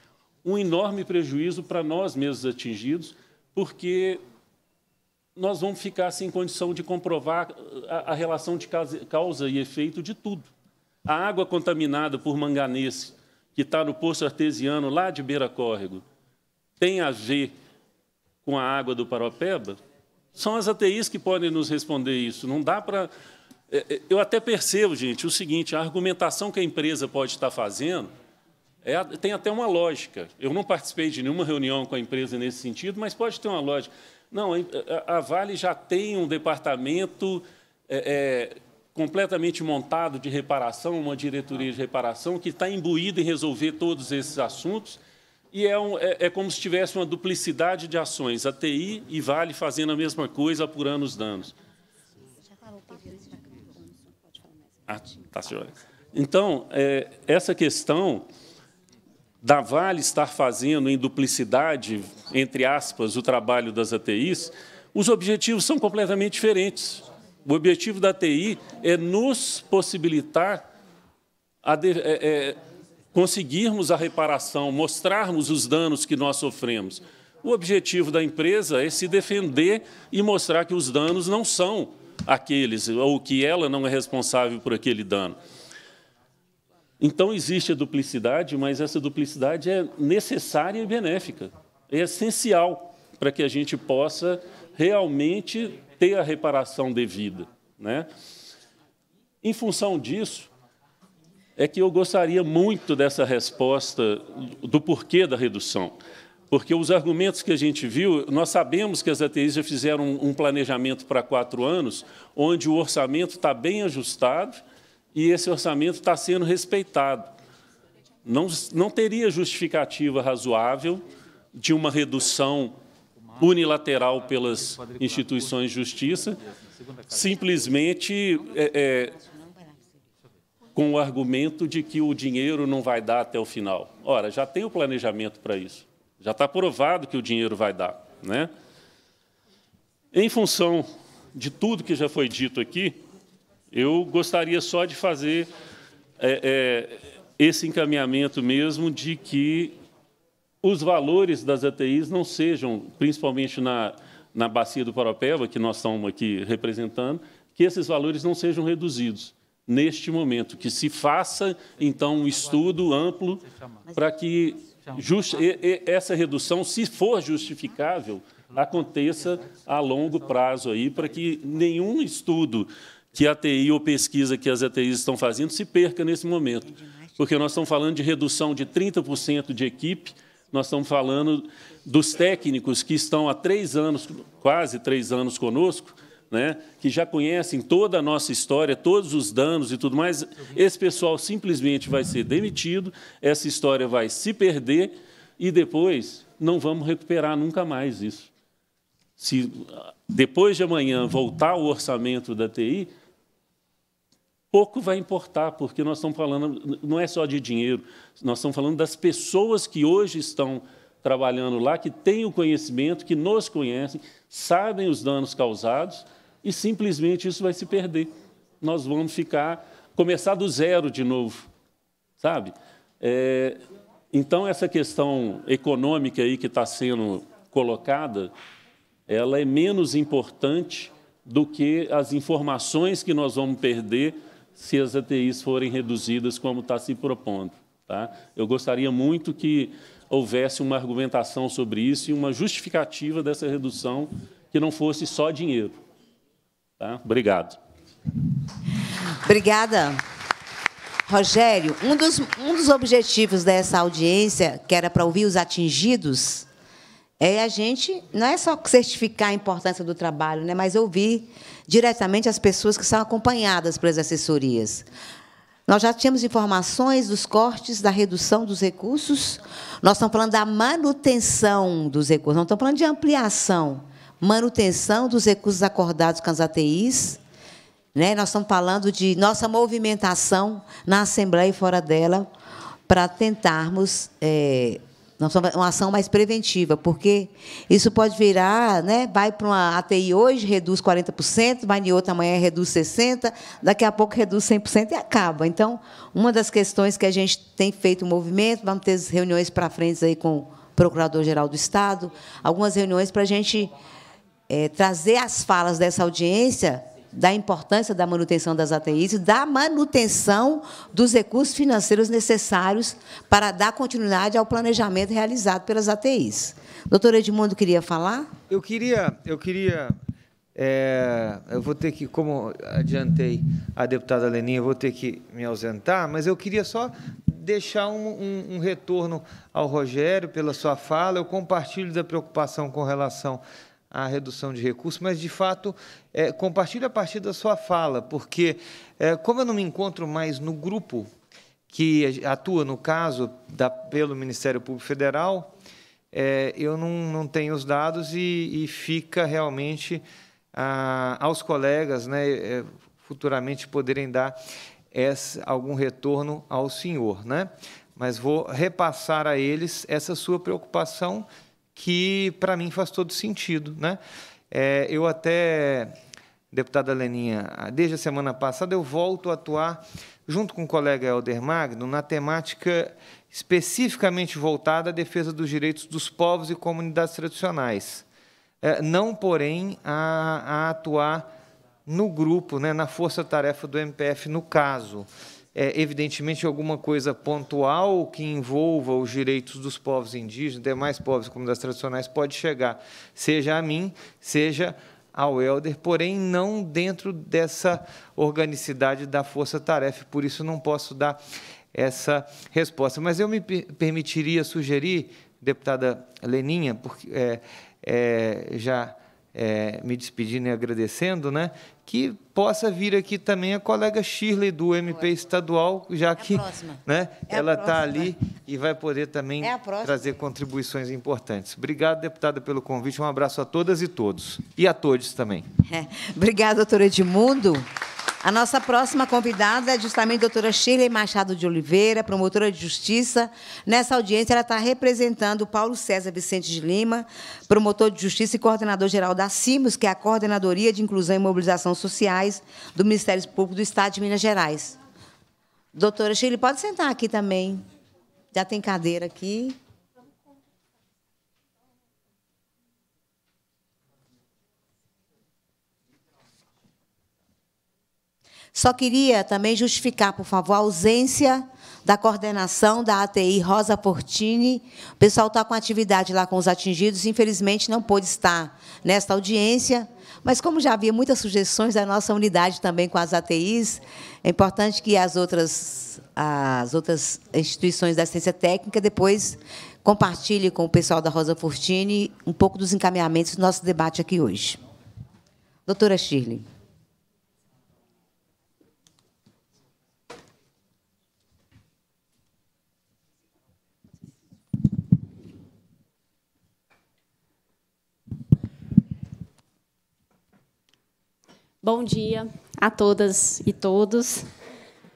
um enorme prejuízo para nós mesmos atingidos, porque nós vamos ficar sem condição de comprovar ah, a, relação de causa, causa e efeito de tudo. A água contaminada por manganês, que está no poço artesiano lá de Beira Córrego, tem a ver com a água do Paropeba? São as ATIs que podem nos responder isso. Não dá para. Eh, eh, eu até percebo, gente, o seguinte: a argumentação que a empresa pode estar fazendo é, tem até uma lógica. Eu não participei de nenhuma reunião com a empresa nesse sentido, mas pode ter uma lógica. Não, a, a Vale já tem um departamento é, é, completamente montado de reparação, uma diretoria de reparação, que está imbuída em resolver todos esses assuntos. E é, um, é, é como se tivesse uma duplicidade de ações, a TI e Vale fazendo a mesma coisa, apurando os danos. Ah, tá, senhora. Então, é, essa questão da Vale estar fazendo em duplicidade, entre aspas, o trabalho das ATIs, os objetivos são completamente diferentes. O objetivo da ATI é nos possibilitar a de, é, é, conseguirmos a reparação, mostrarmos os danos que nós sofremos. O objetivo da empresa é se defender e mostrar que os danos não são aqueles, ou que ela não é responsável por aquele dano. Então existe a duplicidade, mas essa duplicidade é necessária e benéfica. É essencial para que a gente possa realmente ter a reparação devida. Né? Em função disso, é que eu gostaria muito dessa resposta do porquê da redução. Porque os argumentos que a gente viu, nós sabemos que as ATIs já fizeram um planejamento para quatro anos, onde o orçamento está bem ajustado e esse orçamento está sendo respeitado. Não, não teria justificativa razoável de uma redução unilateral pelas instituições de justiça, simplesmente é, é, com o argumento de que o dinheiro não vai dar até o final. Ora, já tem o planejamento para isso. Já está provado que o dinheiro vai dar. Né? Em função de tudo que já foi dito aqui, eu gostaria só de fazer é, é, esse encaminhamento mesmo de que os valores das ATIs não sejam, principalmente na, na bacia do Paropeva, que nós estamos aqui representando, que esses valores não sejam reduzidos neste momento, que se faça, então, um estudo amplo para que just, e, e, essa redução, se for justificável, aconteça a longo prazo aí, para que nenhum estudo que a TI ou pesquisa que as ATIs estão fazendo se perca nesse momento. Porque nós estamos falando de redução de 30% de equipe, nós estamos falando dos técnicos que estão há três anos, quase três anos conosco, né, que já conhecem toda a nossa história, todos os danos e tudo mais, esse pessoal simplesmente vai ser demitido, essa história vai se perder e depois não vamos recuperar nunca mais isso. Se depois de amanhã voltar o orçamento da TI, pouco vai importar, porque nós estamos falando, não é só de dinheiro, nós estamos falando das pessoas que hoje estão trabalhando lá, que têm o conhecimento, que nos conhecem, sabem os danos causados e simplesmente isso vai se perder. Nós vamos ficar, começar do zero de novo, sabe? É, então, essa questão econômica aí que está sendo colocada, ela é menos importante do que as informações que nós vamos perder se as ATIs forem reduzidas como está se propondo. Tá? Eu gostaria muito que houvesse uma argumentação sobre isso e uma justificativa dessa redução que não fosse só dinheiro. Tá? Obrigado. Obrigada. Rogério, um dos, um dos objetivos dessa audiência, que era para ouvir os atingidos, é a gente, não é só certificar a importância do trabalho, né, mas ouvir diretamente às pessoas que são acompanhadas pelas assessorias. Nós já tínhamos informações dos cortes, da redução dos recursos. Nós estamos falando da manutenção dos recursos, não estamos falando de ampliação. Manutenção dos recursos acordados com as ATIs. Né? Nós estamos falando de nossa movimentação na Assembleia e fora dela para tentarmos é, nós somos uma ação mais preventiva, porque isso pode virar, né? vai para uma ATI hoje, reduz 40%, vai em outra amanhã, reduz 60%, daqui a pouco reduz 100% e acaba. Então, uma das questões que a gente tem feito o movimento, vamos ter reuniões para frente aí com o Procurador-Geral do Estado, algumas reuniões para a gente é, trazer as falas dessa audiência da importância da manutenção das ATIs e da manutenção dos recursos financeiros necessários para dar continuidade ao planejamento realizado pelas ATIs. Doutor Edmundo queria falar? Eu queria, eu queria é, eu vou ter que, como adiantei a deputada Leninha, eu vou ter que me ausentar, mas eu queria só deixar um, um, um retorno ao Rogério pela sua fala. Eu compartilho da preocupação com relação a redução de recursos, mas, de fato, é, compartilho a partir da sua fala, porque, é, como eu não me encontro mais no grupo que atua no caso da, pelo Ministério Público Federal, é, eu não, não tenho os dados e, e fica realmente a, aos colegas né, é, futuramente poderem dar algum retorno ao senhor. Né? Mas vou repassar a eles essa sua preocupação que para mim faz todo sentido. Né? É, eu até, deputada Leninha, ah, desde a semana passada eu volto a atuar junto com o colega Helder Magno na temática especificamente voltada à defesa dos direitos dos povos e comunidades tradicionais. É, não, porém, a, a atuar no grupo, né, na força-tarefa do MPF no caso é, evidentemente, alguma coisa pontual que envolva os direitos dos povos indígenas, demais povos, como das tradicionais, pode chegar, seja a mim, seja ao Helder, porém não dentro dessa organicidade da força-tarefa, por isso não posso dar essa resposta. Mas eu me permitiria sugerir, deputada Leninha, porque é, é, já é, me despedindo e agradecendo, né, que possa vir aqui também a colega Shirley do MP estadual, já é que né, é ela está ali e vai poder também é trazer contribuições importantes. Obrigado, deputada, pelo convite. Um abraço a todas e todos. E a todos também. É. Obrigada, doutora Edmundo. A nossa próxima convidada é justamente a doutora Shirley Machado de Oliveira, promotora de justiça. Nessa audiência, ela está representando o Paulo César Vicente de Lima, promotor de justiça e coordenador-geral da CIMOS, que é a Coordenadoria de Inclusão e Mobilização Sociais Gerais, do Ministério Público do Estado de Minas Gerais. Doutora Shirley, pode sentar aqui também. Já tem cadeira aqui. Só queria também justificar, por favor, a ausência da coordenação da ATI Rosa Portini. O pessoal está com atividade lá com os atingidos, infelizmente não pôde estar nesta audiência, mas como já havia muitas sugestões da nossa unidade também com as ATIs, é importante que as outras, as outras instituições da ciência técnica depois compartilhem com o pessoal da Rosa Fortini um pouco dos encaminhamentos do nosso debate aqui hoje. Doutora Shirley. Bom dia a todas e todos.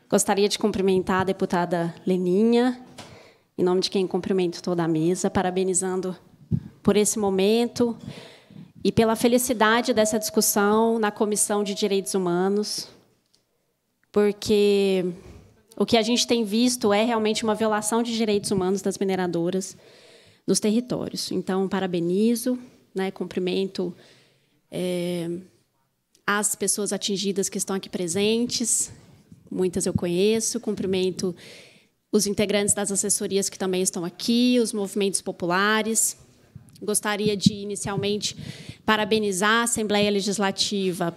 Gostaria de cumprimentar a deputada Leninha, em nome de quem cumprimento toda a mesa, parabenizando por esse momento e pela felicidade dessa discussão na Comissão de Direitos Humanos, porque o que a gente tem visto é realmente uma violação de direitos humanos das mineradoras nos territórios. Então, parabenizo, né, cumprimento é, às pessoas atingidas que estão aqui presentes. Muitas eu conheço. Cumprimento os integrantes das assessorias que também estão aqui, os movimentos populares. Gostaria de, inicialmente, parabenizar a Assembleia Legislativa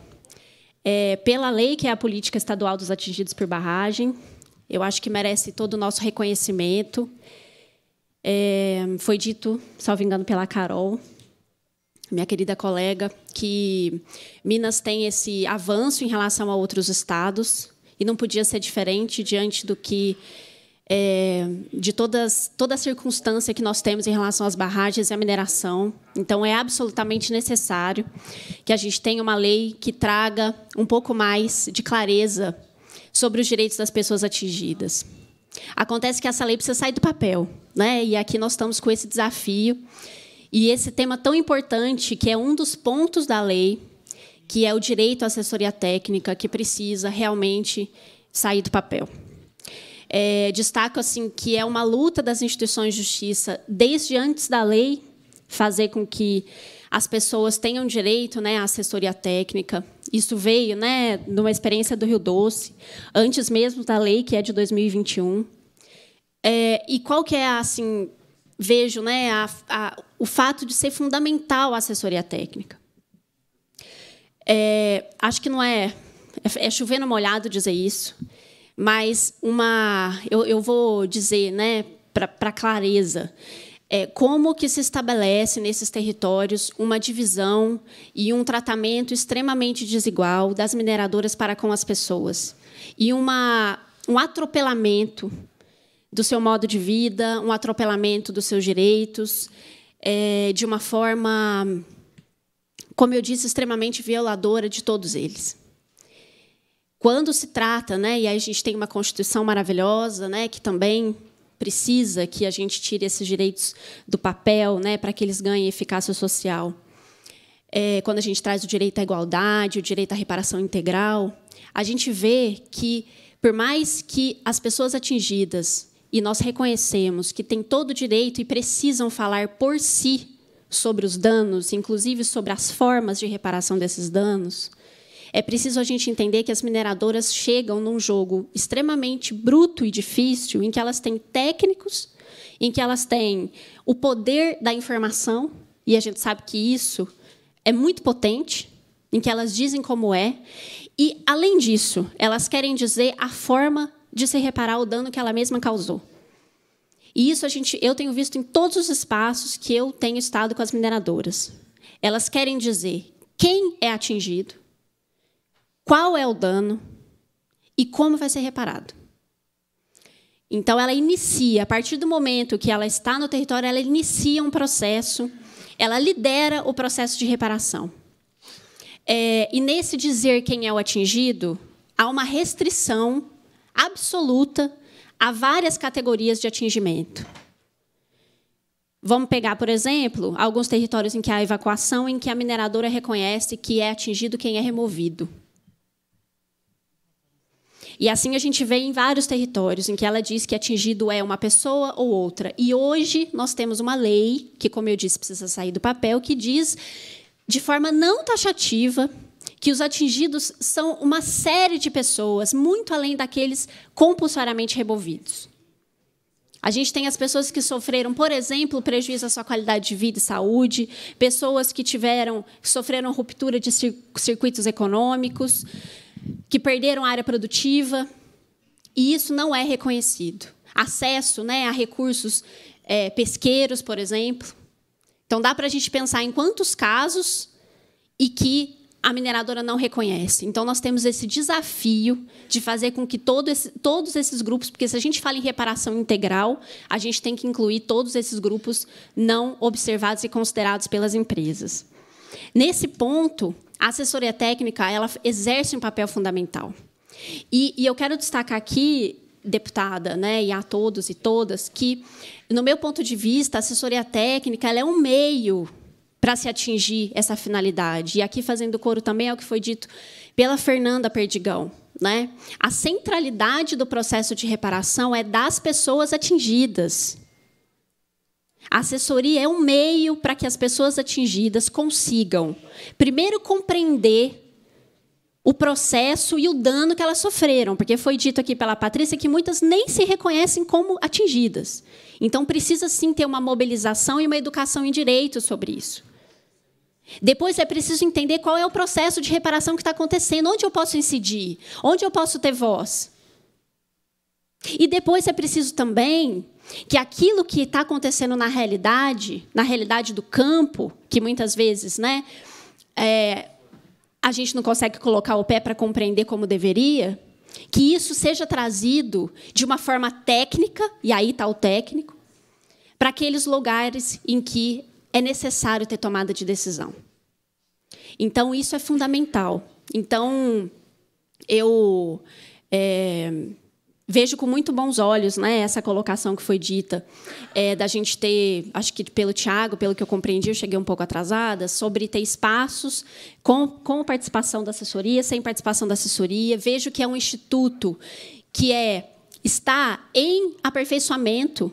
é, pela lei que é a política estadual dos atingidos por barragem. Eu acho que merece todo o nosso reconhecimento. É, foi dito, salvo engano, pela Carol, minha querida colega, que Minas tem esse avanço em relação a outros estados e não podia ser diferente diante do que é, de todas, toda a circunstância que nós temos em relação às barragens e à mineração. Então, é absolutamente necessário que a gente tenha uma lei que traga um pouco mais de clareza sobre os direitos das pessoas atingidas. Acontece que essa lei precisa sair do papel, né? e aqui nós estamos com esse desafio e esse tema tão importante, que é um dos pontos da lei, que é o direito à assessoria técnica, que precisa realmente sair do papel. É, destaco assim que é uma luta das instituições de justiça desde antes da lei fazer com que as pessoas tenham direito né, à assessoria técnica. Isso veio né, de uma experiência do Rio Doce, antes mesmo da lei, que é de 2021. É, e qual que é assim, vejo né, a, a, o fato de ser fundamental a assessoria técnica. É, acho que não é, é, é chover no molhado dizer isso, mas uma, eu, eu vou dizer né, para clareza é, como que se estabelece nesses territórios uma divisão e um tratamento extremamente desigual das mineradoras para com as pessoas e uma, um atropelamento do seu modo de vida, um atropelamento dos seus direitos, é, de uma forma, como eu disse, extremamente violadora de todos eles. Quando se trata, né, e a gente tem uma Constituição maravilhosa, né, que também precisa que a gente tire esses direitos do papel né, para que eles ganhem eficácia social. É, quando a gente traz o direito à igualdade, o direito à reparação integral, a gente vê que, por mais que as pessoas atingidas e nós reconhecemos que têm todo direito e precisam falar por si sobre os danos, inclusive sobre as formas de reparação desses danos, é preciso a gente entender que as mineradoras chegam num jogo extremamente bruto e difícil, em que elas têm técnicos, em que elas têm o poder da informação, e a gente sabe que isso é muito potente, em que elas dizem como é, e, além disso, elas querem dizer a forma de se reparar o dano que ela mesma causou. E isso a gente, eu tenho visto em todos os espaços que eu tenho estado com as mineradoras. Elas querem dizer quem é atingido, qual é o dano e como vai ser reparado. Então, ela inicia, a partir do momento que ela está no território, ela inicia um processo, ela lidera o processo de reparação. É, e nesse dizer quem é o atingido, há uma restrição absoluta a várias categorias de atingimento. Vamos pegar, por exemplo, alguns territórios em que há evacuação, em que a mineradora reconhece que é atingido quem é removido. E assim a gente vê em vários territórios em que ela diz que atingido é uma pessoa ou outra. E hoje nós temos uma lei que, como eu disse, precisa sair do papel, que diz de forma não taxativa que os atingidos são uma série de pessoas, muito além daqueles compulsoriamente removidos. A gente tem as pessoas que sofreram, por exemplo, prejuízo à sua qualidade de vida e saúde, pessoas que tiveram, sofreram ruptura de circuitos econômicos, que perderam a área produtiva, e isso não é reconhecido. Acesso né, a recursos é, pesqueiros, por exemplo. Então, dá para a gente pensar em quantos casos e que a mineradora não reconhece. Então, nós temos esse desafio de fazer com que todo esse, todos esses grupos, porque se a gente fala em reparação integral, a gente tem que incluir todos esses grupos não observados e considerados pelas empresas. Nesse ponto, a assessoria técnica ela exerce um papel fundamental. E, e eu quero destacar aqui, deputada, né, e a todos e todas, que, no meu ponto de vista, a assessoria técnica ela é um meio para se atingir essa finalidade. E aqui fazendo coro também é o que foi dito pela Fernanda Perdigão. Né? A centralidade do processo de reparação é das pessoas atingidas. A assessoria é um meio para que as pessoas atingidas consigam, primeiro, compreender o processo e o dano que elas sofreram, porque foi dito aqui pela Patrícia que muitas nem se reconhecem como atingidas. Então precisa sim ter uma mobilização e uma educação em direito sobre isso. Depois é preciso entender qual é o processo de reparação que está acontecendo, onde eu posso incidir, onde eu posso ter voz. E depois é preciso também que aquilo que está acontecendo na realidade, na realidade do campo, que muitas vezes né, é, a gente não consegue colocar o pé para compreender como deveria, que isso seja trazido de uma forma técnica, e aí está o técnico, para aqueles lugares em que é necessário ter tomada de decisão. Então, isso é fundamental. Então, eu é, vejo com muito bons olhos né, essa colocação que foi dita, é, da gente ter, acho que pelo Tiago, pelo que eu compreendi, eu cheguei um pouco atrasada, sobre ter espaços com, com participação da assessoria, sem participação da assessoria. Vejo que é um instituto que é está em aperfeiçoamento,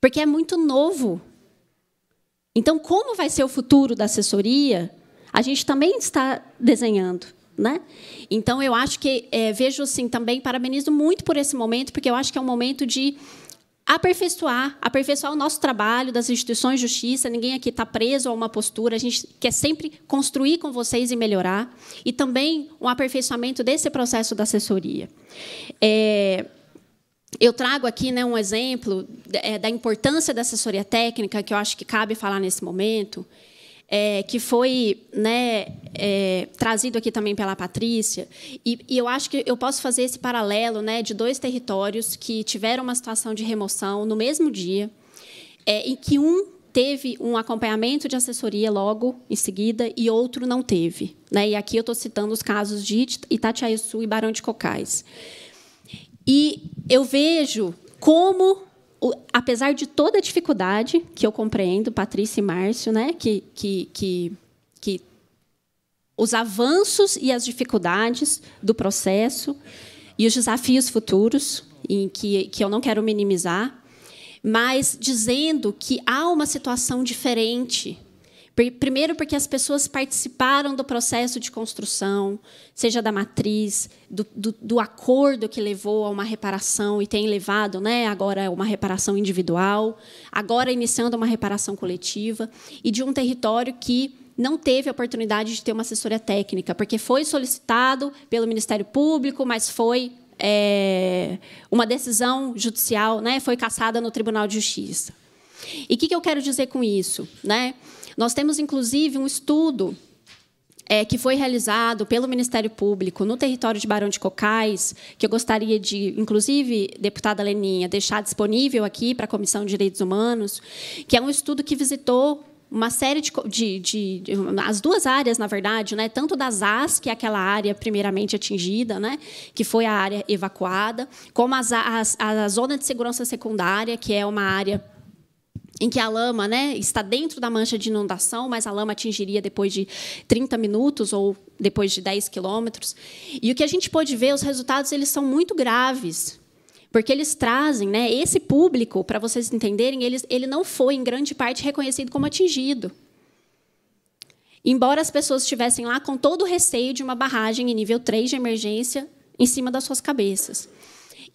porque é muito novo então, como vai ser o futuro da assessoria, a gente também está desenhando. Né? Então, eu acho que é, vejo assim também, parabenizo muito por esse momento, porque eu acho que é um momento de aperfeiçoar, aperfeiçoar o nosso trabalho das instituições de justiça. Ninguém aqui está preso a uma postura. A gente quer sempre construir com vocês e melhorar. E também um aperfeiçoamento desse processo da assessoria. É, eu trago aqui né, um exemplo é, da importância da assessoria técnica, que eu acho que cabe falar nesse momento, é, que foi né, é, trazido aqui também pela Patrícia. E, e, eu acho que eu posso fazer esse paralelo né, de dois territórios que tiveram uma situação de remoção no mesmo dia, é, em que um teve um acompanhamento de assessoria logo em seguida e outro não teve. Né? E aqui eu estou citando os casos de Itatiaí e Barão de Cocais. E eu vejo como, apesar de toda a dificuldade que eu compreendo, Patrícia e Márcio, né, que, que, que, que os avanços e as dificuldades do processo e os desafios futuros, em que, que eu não quero minimizar, mas dizendo que há uma situação diferente Primeiro, porque as pessoas participaram do processo de construção, seja da matriz, do, do, do acordo que levou a uma reparação e tem levado, né, agora uma reparação individual, agora iniciando uma reparação coletiva, e de um território que não teve a oportunidade de ter uma assessoria técnica, porque foi solicitado pelo Ministério Público, mas foi é, uma decisão judicial, né, foi cassada no Tribunal de Justiça. E o que, que, eu quero dizer com isso? Né? Nós temos, inclusive, um estudo é, que foi realizado pelo Ministério Público no território de Barão de Cocais, que eu gostaria de, inclusive, deputada Leninha, deixar disponível aqui para a Comissão de Direitos Humanos, que é um estudo que visitou uma série de, de, de, de, as duas áreas na verdade né tanto das AS que é aquela área primeiramente atingida né que foi a área evacuada como as, as, a zona de segurança secundária que é uma área em que a lama né, está dentro da mancha de inundação, mas a lama atingiria depois de 30 minutos ou depois de 10 quilômetros. E o que a gente pôde ver, os resultados eles são muito graves, porque eles trazem né, esse público, para vocês entenderem, eles, ele não foi, em grande parte, reconhecido como atingido. Embora as pessoas estivessem lá com todo o receio de uma barragem em nível 3 de emergência em cima das suas cabeças.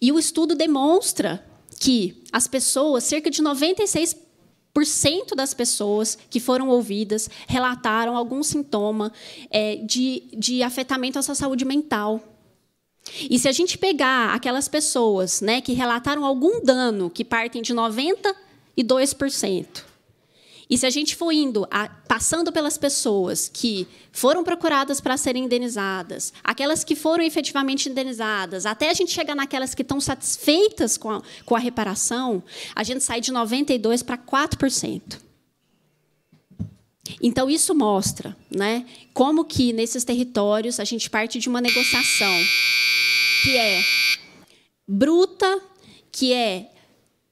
E o estudo demonstra que as pessoas, cerca de 96 90% das pessoas que foram ouvidas relataram algum sintoma é, de, de afetamento à sua saúde mental. E se a gente pegar aquelas pessoas né, que relataram algum dano, que partem de 92%, e se a gente for indo, a, passando pelas pessoas que foram procuradas para serem indenizadas, aquelas que foram efetivamente indenizadas, até a gente chegar naquelas que estão satisfeitas com a, com a reparação, a gente sai de 92% para 4%. Então, isso mostra né, como que, nesses territórios, a gente parte de uma negociação que é bruta, que é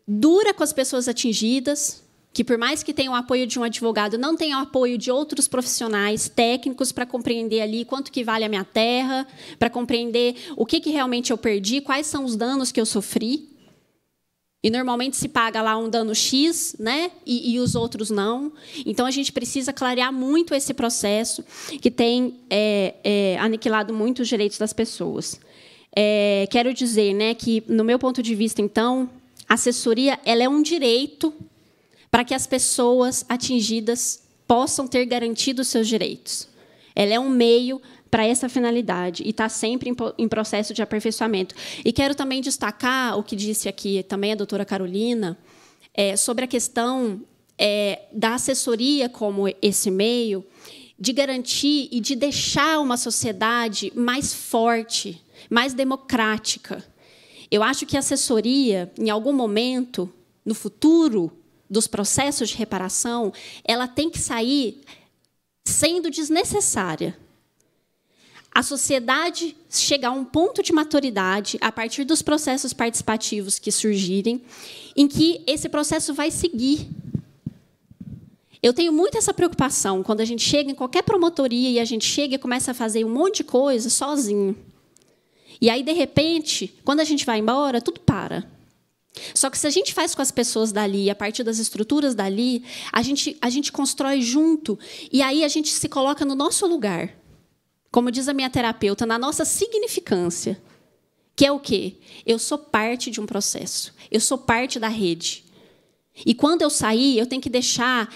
dura com as pessoas atingidas, que por mais que tenha o apoio de um advogado, não tem o apoio de outros profissionais técnicos para compreender ali quanto que vale a minha terra, para compreender o que, que realmente eu perdi, quais são os danos que eu sofri. E normalmente se paga lá um dano X, né? E, e os outros não. Então a gente precisa clarear muito esse processo que tem é, é, aniquilado muito os direitos das pessoas. É, quero dizer, né, que no meu ponto de vista, então, a assessoria ela é um direito para que as pessoas atingidas possam ter garantido seus direitos. Ela é um meio para essa finalidade e está sempre em processo de aperfeiçoamento. E quero também destacar o que disse aqui também a doutora Carolina é, sobre a questão é, da assessoria como esse meio de garantir e de deixar uma sociedade mais forte, mais democrática. Eu acho que a assessoria, em algum momento, no futuro, dos processos de reparação, ela tem que sair sendo desnecessária. A sociedade chega a um ponto de maturidade a partir dos processos participativos que surgirem, em que esse processo vai seguir. Eu tenho muito essa preocupação quando a gente chega em qualquer promotoria e a gente chega e começa a fazer um monte de coisa sozinho. E aí, de repente, quando a gente vai embora, tudo para. Só que se a gente faz com as pessoas dali, a partir das estruturas dali, a gente, a gente constrói junto e aí a gente se coloca no nosso lugar. Como diz a minha terapeuta, na nossa significância. Que é o quê? Eu sou parte de um processo. Eu sou parte da rede. E quando eu sair, eu tenho que deixar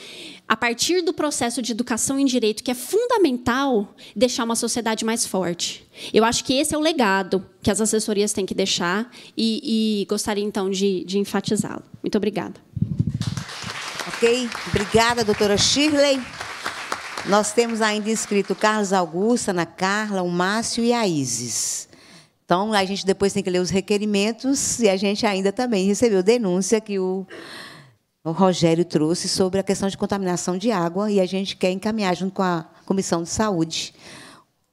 a partir do processo de educação em direito, que é fundamental deixar uma sociedade mais forte. Eu acho que esse é o legado que as assessorias têm que deixar e, e gostaria, então, de, de enfatizá-lo. Muito obrigada. Ok. Obrigada, doutora Shirley. Nós temos ainda inscrito Carlos Augusto, Ana Carla, o Márcio e a Isis. Então, a gente depois tem que ler os requerimentos e a gente ainda também recebeu denúncia que o o Rogério trouxe sobre a questão de contaminação de água e a gente quer encaminhar junto com a Comissão de Saúde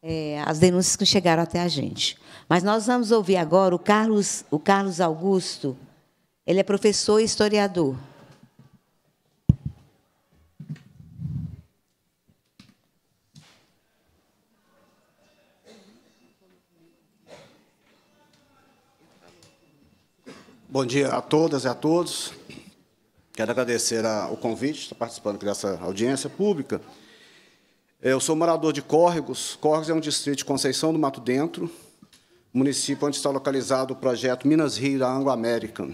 é, as denúncias que chegaram até a gente. Mas nós vamos ouvir agora o Carlos, o Carlos Augusto. Ele é professor e historiador. Bom dia a todas e a todos. Quero agradecer a, o convite, estou participando aqui dessa audiência pública. Eu sou morador de Córregos. Córregos é um distrito de Conceição do Mato Dentro, município onde está localizado o projeto Minas Rio da Anglo-American.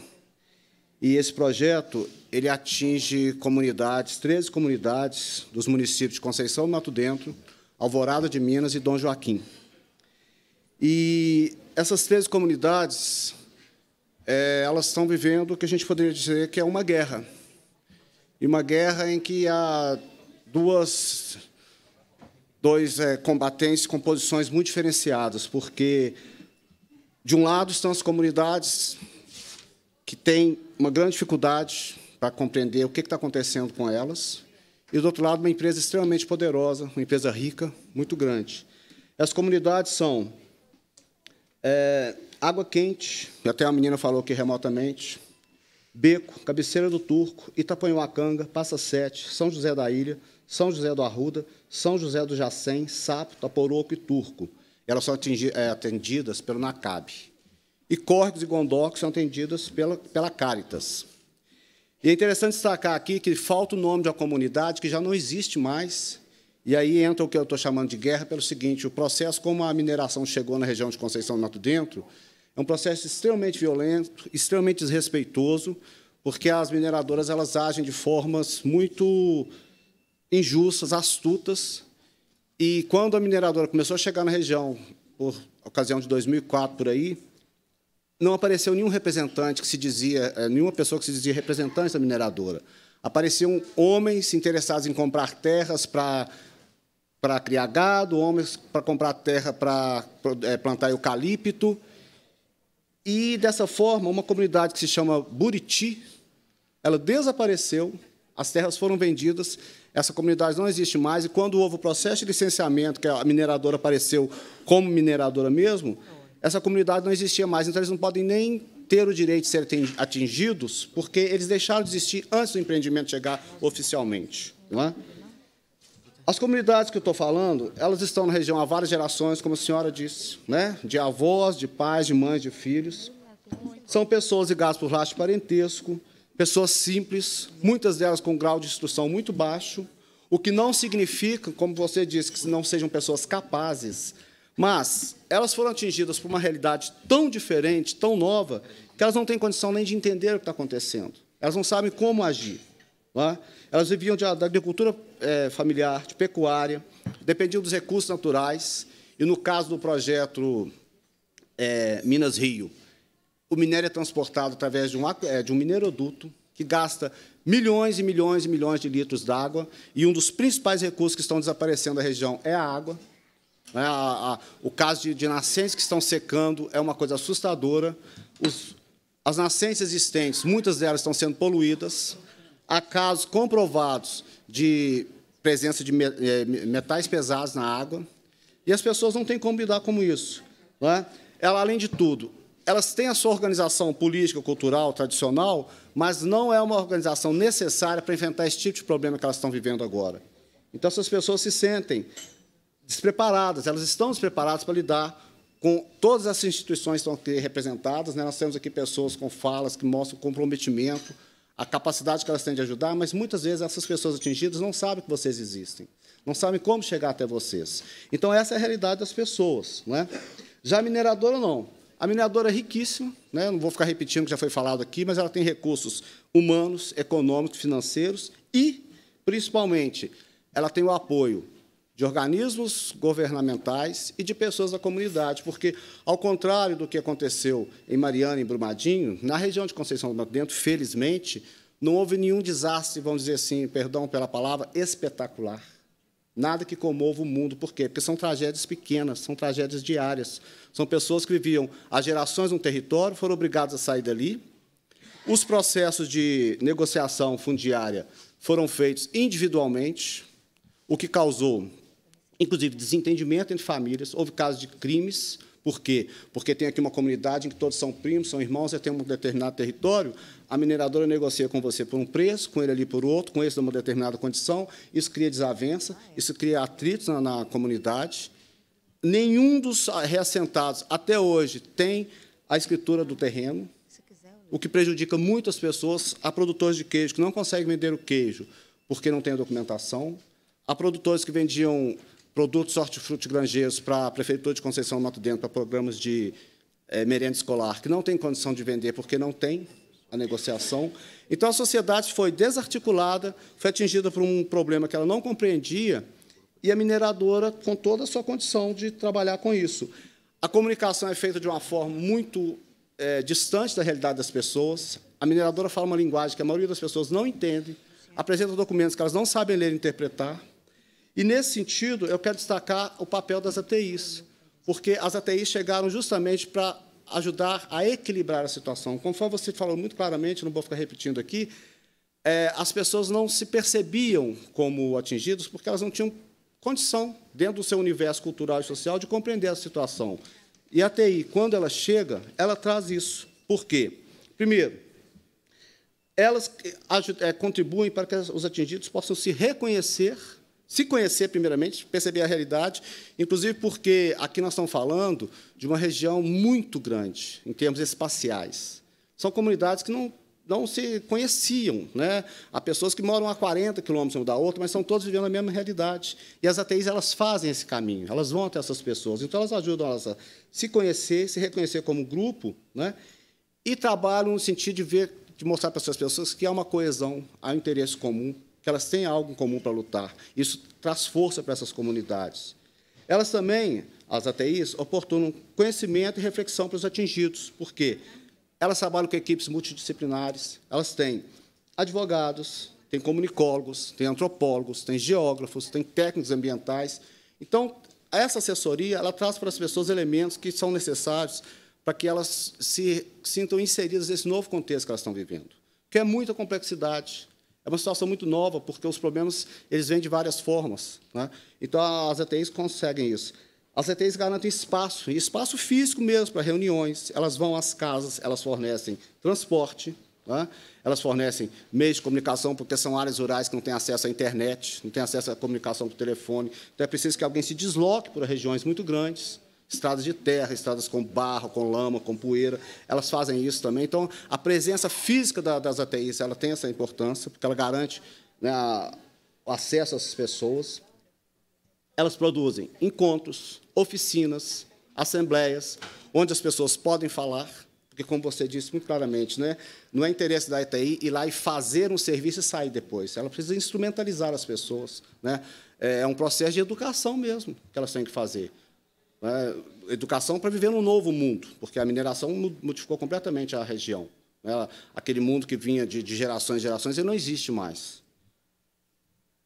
E esse projeto ele atinge comunidades, 13 comunidades dos municípios de Conceição do Mato Dentro, Alvorada de Minas e Dom Joaquim. E essas 13 comunidades é, elas estão vivendo o que a gente poderia dizer que é uma guerra. E uma guerra em que há duas, dois é, combatentes com posições muito diferenciadas, porque, de um lado, estão as comunidades que têm uma grande dificuldade para compreender o que está acontecendo com elas, e, do outro lado, uma empresa extremamente poderosa, uma empresa rica, muito grande. As comunidades são é, água quente, até a menina falou aqui remotamente, Beco, Cabeceira do Turco, Itaponhuacanga, Passa Sete, São José da Ilha, São José do Arruda, São José do Jacém, Sapo, Taporoco e Turco. Elas são é, atendidas pelo NACAB. E Córgos e Gondox são atendidas pela, pela Caritas. E é interessante destacar aqui que falta o nome de uma comunidade que já não existe mais, e aí entra o que eu estou chamando de guerra pelo seguinte, o processo, como a mineração chegou na região de Conceição do Mato Dentro, é um processo extremamente violento, extremamente desrespeitoso, porque as mineradoras elas agem de formas muito injustas, astutas. E quando a mineradora começou a chegar na região, por ocasião de 2004 por aí, não apareceu nenhum representante que se dizia, eh, nenhuma pessoa que se dizia representante da mineradora. Apareciam homens interessados em comprar terras para para criar gado, homens para comprar terra para eh, plantar eucalipto e, dessa forma, uma comunidade que se chama Buriti, ela desapareceu, as terras foram vendidas, essa comunidade não existe mais, e quando houve o processo de licenciamento, que a mineradora apareceu como mineradora mesmo, essa comunidade não existia mais, então eles não podem nem ter o direito de serem atingidos, porque eles deixaram de existir antes do empreendimento chegar oficialmente. Não é? As comunidades que eu estou falando, elas estão na região há várias gerações, como a senhora disse, né? de avós, de pais, de mães, de filhos. São pessoas ligadas por laço parentesco, pessoas simples, muitas delas com um grau de instrução muito baixo, o que não significa, como você disse, que não sejam pessoas capazes, mas elas foram atingidas por uma realidade tão diferente, tão nova, que elas não têm condição nem de entender o que está acontecendo. Elas não sabem como agir. Não é? Elas viviam de, da agricultura é, familiar, de pecuária, dependiam dos recursos naturais, e no caso do projeto é, Minas Rio, o minério é transportado através de um, é, de um mineroduto que gasta milhões e milhões e milhões de litros d'água, e um dos principais recursos que estão desaparecendo da região é a água. Né? o caso de, de nascentes que estão secando é uma coisa assustadora. Os, as nascentes existentes, muitas delas estão sendo poluídas, Há casos comprovados de presença de eh, metais pesados na água, e as pessoas não têm como lidar com isso. Não é? Ela, além de tudo, elas têm a sua organização política, cultural, tradicional, mas não é uma organização necessária para enfrentar esse tipo de problema que elas estão vivendo agora. Então, essas pessoas se sentem despreparadas, elas estão despreparadas para lidar com todas as instituições que estão aqui representadas. Né? Nós temos aqui pessoas com falas que mostram comprometimento a capacidade que elas têm de ajudar, mas muitas vezes essas pessoas atingidas não sabem que vocês existem, não sabem como chegar até vocês. Então, essa é a realidade das pessoas. Não é? Já a mineradora, não. A mineradora é riquíssima, né? não vou ficar repetindo o que já foi falado aqui, mas ela tem recursos humanos, econômicos, financeiros e, principalmente, ela tem o apoio de organismos governamentais e de pessoas da comunidade, porque, ao contrário do que aconteceu em Mariana e Brumadinho, na região de Conceição do Mato Dentro, felizmente, não houve nenhum desastre, vamos dizer assim, perdão pela palavra, espetacular. Nada que comova o mundo. Por quê? Porque são tragédias pequenas, são tragédias diárias. São pessoas que viviam há gerações num território, foram obrigadas a sair dali. Os processos de negociação fundiária foram feitos individualmente, o que causou inclusive desentendimento entre famílias. Houve casos de crimes. Por quê? Porque tem aqui uma comunidade em que todos são primos, são irmãos, você tem um determinado território, a mineradora negocia com você por um preço, com ele ali por outro, com esse numa determinada condição, isso cria desavença, isso cria atritos na, na comunidade. Nenhum dos reassentados, até hoje, tem a escritura do terreno, o que prejudica muitas pessoas, a produtores de queijo que não conseguem vender o queijo porque não tem a documentação, a produtores que vendiam produtos hortifruti granjeiros para a Prefeitura de Conceição do Mato Dentro, para programas de é, merenda escolar, que não tem condição de vender porque não tem a negociação. Então, a sociedade foi desarticulada, foi atingida por um problema que ela não compreendia, e a mineradora, com toda a sua condição de trabalhar com isso. A comunicação é feita de uma forma muito é, distante da realidade das pessoas. A mineradora fala uma linguagem que a maioria das pessoas não entende, apresenta documentos que elas não sabem ler e interpretar. E, nesse sentido, eu quero destacar o papel das ATIs, porque as ATIs chegaram justamente para ajudar a equilibrar a situação. Conforme você falou muito claramente, não vou ficar repetindo aqui, é, as pessoas não se percebiam como atingidas porque elas não tinham condição, dentro do seu universo cultural e social, de compreender a situação. E a TI, quando ela chega, ela traz isso. Por quê? Primeiro, elas é, é, contribuem para que os atingidos possam se reconhecer se conhecer, primeiramente, perceber a realidade, inclusive porque aqui nós estamos falando de uma região muito grande, em termos espaciais. São comunidades que não, não se conheciam. Né? Há pessoas que moram a 40 quilômetros uma da outra, mas são todos vivendo a mesma realidade. E as ATIs elas fazem esse caminho, elas vão até essas pessoas. Então, elas ajudam elas a se conhecer, se reconhecer como grupo, né? e trabalham no sentido de ver de mostrar para essas pessoas que há uma coesão, há um interesse comum que elas têm algo em comum para lutar. Isso traz força para essas comunidades. Elas também, as ATIs, oportunam conhecimento e reflexão para os atingidos, porque elas trabalham com equipes multidisciplinares, elas têm advogados, têm comunicólogos, têm antropólogos, têm geógrafos, têm técnicos ambientais. Então, essa assessoria ela traz para as pessoas elementos que são necessários para que elas se sintam inseridas nesse novo contexto que elas estão vivendo, que é muita complexidade, é uma situação muito nova, porque os problemas eles vêm de várias formas. Né? Então, as ETIs conseguem isso. As ETIs garantem espaço, espaço físico mesmo para reuniões. Elas vão às casas, elas fornecem transporte, né? elas fornecem meios de comunicação, porque são áreas rurais que não têm acesso à internet, não têm acesso à comunicação por telefone. Então, é preciso que alguém se desloque para regiões muito grandes estradas de terra, estradas com barro, com lama, com poeira, elas fazem isso também. Então, a presença física das ATIs ela tem essa importância, porque ela garante né, o acesso às pessoas. Elas produzem encontros, oficinas, assembleias, onde as pessoas podem falar, porque, como você disse muito claramente, né, não é interesse da ATI ir lá e fazer um serviço e sair depois. Ela precisa instrumentalizar as pessoas. Né? É, é um processo de educação mesmo que elas têm que fazer. Né, educação para viver num novo mundo, porque a mineração modificou completamente a região. Né? Aquele mundo que vinha de, de gerações e gerações, ele não existe mais.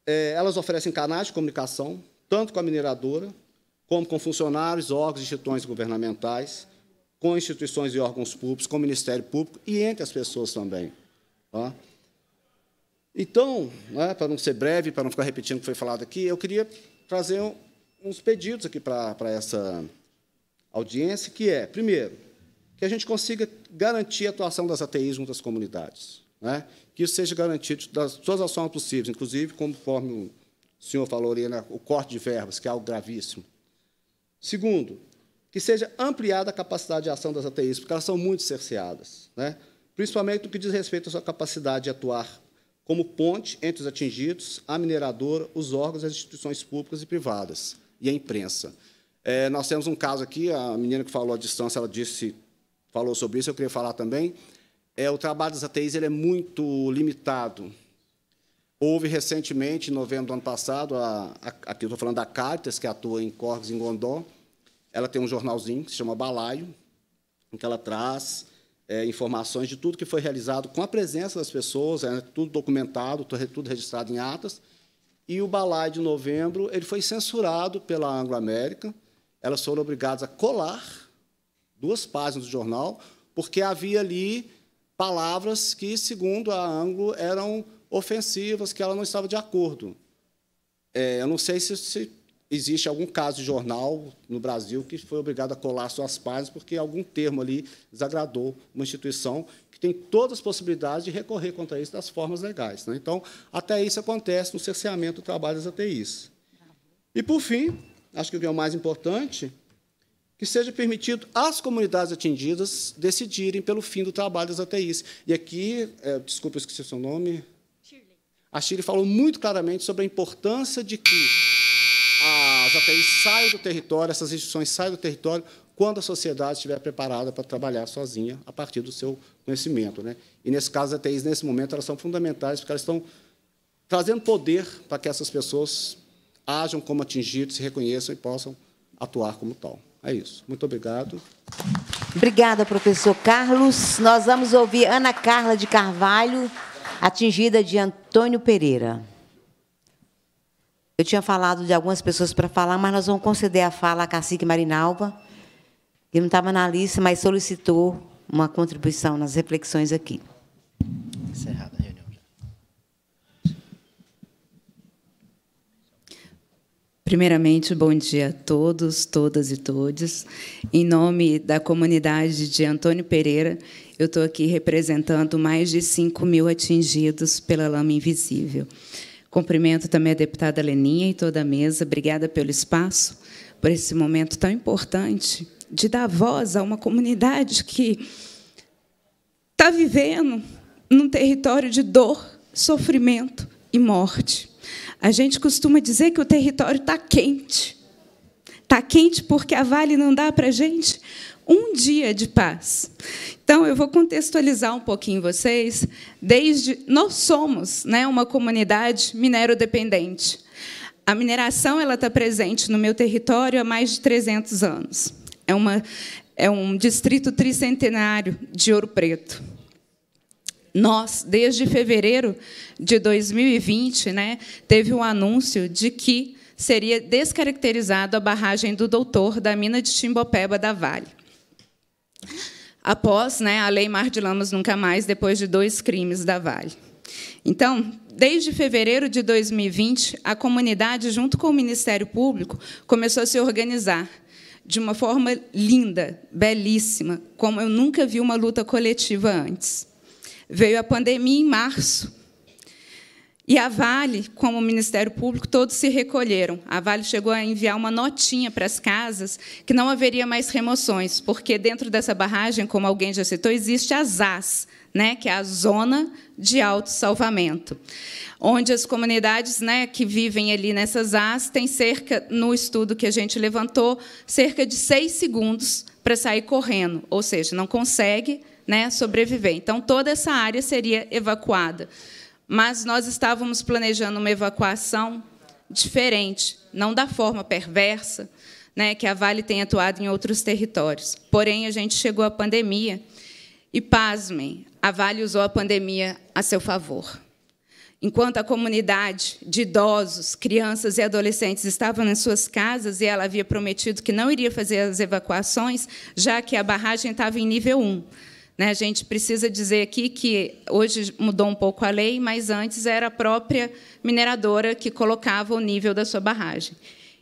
É, elas oferecem canais de comunicação, tanto com a mineradora, como com funcionários, órgãos e instituições governamentais, com instituições e órgãos públicos, com o Ministério Público e entre as pessoas também. Tá? Então, né, para não ser breve, para não ficar repetindo o que foi falado aqui, eu queria trazer um, uns pedidos aqui para essa audiência, que é, primeiro, que a gente consiga garantir a atuação das ATIs junto às comunidades, né? que isso seja garantido das suas ações possíveis, inclusive, conforme o senhor falou ali, né, o corte de verbas, que é algo gravíssimo. Segundo, que seja ampliada a capacidade de ação das ATIs, porque elas são muito cerceadas, né? principalmente no que diz respeito à sua capacidade de atuar como ponte entre os atingidos, a mineradora, os órgãos e as instituições públicas e privadas e a imprensa. É, nós temos um caso aqui, a menina que falou à distância, ela disse, falou sobre isso, eu queria falar também. É, o trabalho das ATIs ele é muito limitado. Houve recentemente, em novembro do ano passado, a, a, aqui eu estou falando da Caritas, que atua em Corgos, em Gondó, ela tem um jornalzinho que se chama Balaio, em que ela traz é, informações de tudo que foi realizado com a presença das pessoas, é, tudo documentado, tudo registrado em atas, e o balai de novembro ele foi censurado pela Anglo-América. Elas foram obrigadas a colar duas páginas do jornal, porque havia ali palavras que, segundo a Anglo, eram ofensivas, que ela não estava de acordo. É, eu não sei se, se, existe algum caso de jornal no Brasil que foi obrigado a colar suas páginas porque algum termo ali desagradou uma instituição tem todas as possibilidades de recorrer contra isso das formas legais. Né? Então, até isso acontece no cerceamento do trabalho das ATIs. E, por fim, acho que o que é o mais importante, que seja permitido às comunidades atingidas decidirem pelo fim do trabalho das ATIs. E aqui, é, desculpa, eu esqueci o seu nome. Shirley. A Shirley falou muito claramente sobre a importância de que as ATIs saiam do território, essas instituições saiam do território, quando a sociedade estiver preparada para trabalhar sozinha a partir do seu conhecimento. Né? E, nesse caso, as ATIs, nesse momento, elas são fundamentais, porque elas estão trazendo poder para que essas pessoas hajam como atingidos, se reconheçam e possam atuar como tal. É isso. Muito obrigado. Obrigada, professor Carlos. Nós vamos ouvir Ana Carla de Carvalho, atingida de Antônio Pereira. Eu tinha falado de algumas pessoas para falar, mas nós vamos conceder a fala à cacique Marinalva que não estava na lista, mas solicitou uma contribuição nas reflexões aqui. Encerrada a reunião. Primeiramente, bom dia a todos, todas e todos. Em nome da comunidade de Antônio Pereira, eu estou aqui representando mais de 5 mil atingidos pela lama invisível. Cumprimento também a deputada Leninha e toda a mesa. Obrigada pelo espaço, por esse momento tão importante de dar voz a uma comunidade que está vivendo num território de dor, sofrimento e morte. A gente costuma dizer que o território está quente. Está quente porque a Vale não dá para a gente um dia de paz. Então, eu vou contextualizar um pouquinho vocês. Desde nós somos, né, uma comunidade minero dependente. A mineração ela está presente no meu território há mais de 300 anos é, uma, é um distrito tricentenário de Ouro Preto. Nós, desde fevereiro de 2020, né, teve um anúncio de que seria descaracterizado a barragem do Doutor da mina de Timbopeba da Vale. Após né, a Lei Mar de Lamas Nunca Mais, depois de dois crimes da Vale. Então, desde fevereiro de 2020, a comunidade, junto com o Ministério Público, começou a se organizar de uma forma linda, belíssima, como eu nunca vi uma luta coletiva antes. Veio a pandemia em março. E a Vale, como o Ministério Público, todos se recolheram. A Vale chegou a enviar uma notinha para as casas que não haveria mais remoções, porque dentro dessa barragem, como alguém já citou, existe as AS, né, que é a zona de autossalvamento, onde as comunidades né, que vivem ali nessas as têm cerca, no estudo que a gente levantou, cerca de seis segundos para sair correndo, ou seja, não consegue né, sobreviver. Então, toda essa área seria evacuada. Mas nós estávamos planejando uma evacuação diferente, não da forma perversa né, que a Vale tem atuado em outros territórios. Porém, a gente chegou à pandemia e, pasmem, a Vale usou a pandemia a seu favor. Enquanto a comunidade de idosos, crianças e adolescentes estavam nas suas casas e ela havia prometido que não iria fazer as evacuações, já que a barragem estava em nível 1. Né? A gente precisa dizer aqui que hoje mudou um pouco a lei, mas antes era a própria mineradora que colocava o nível da sua barragem.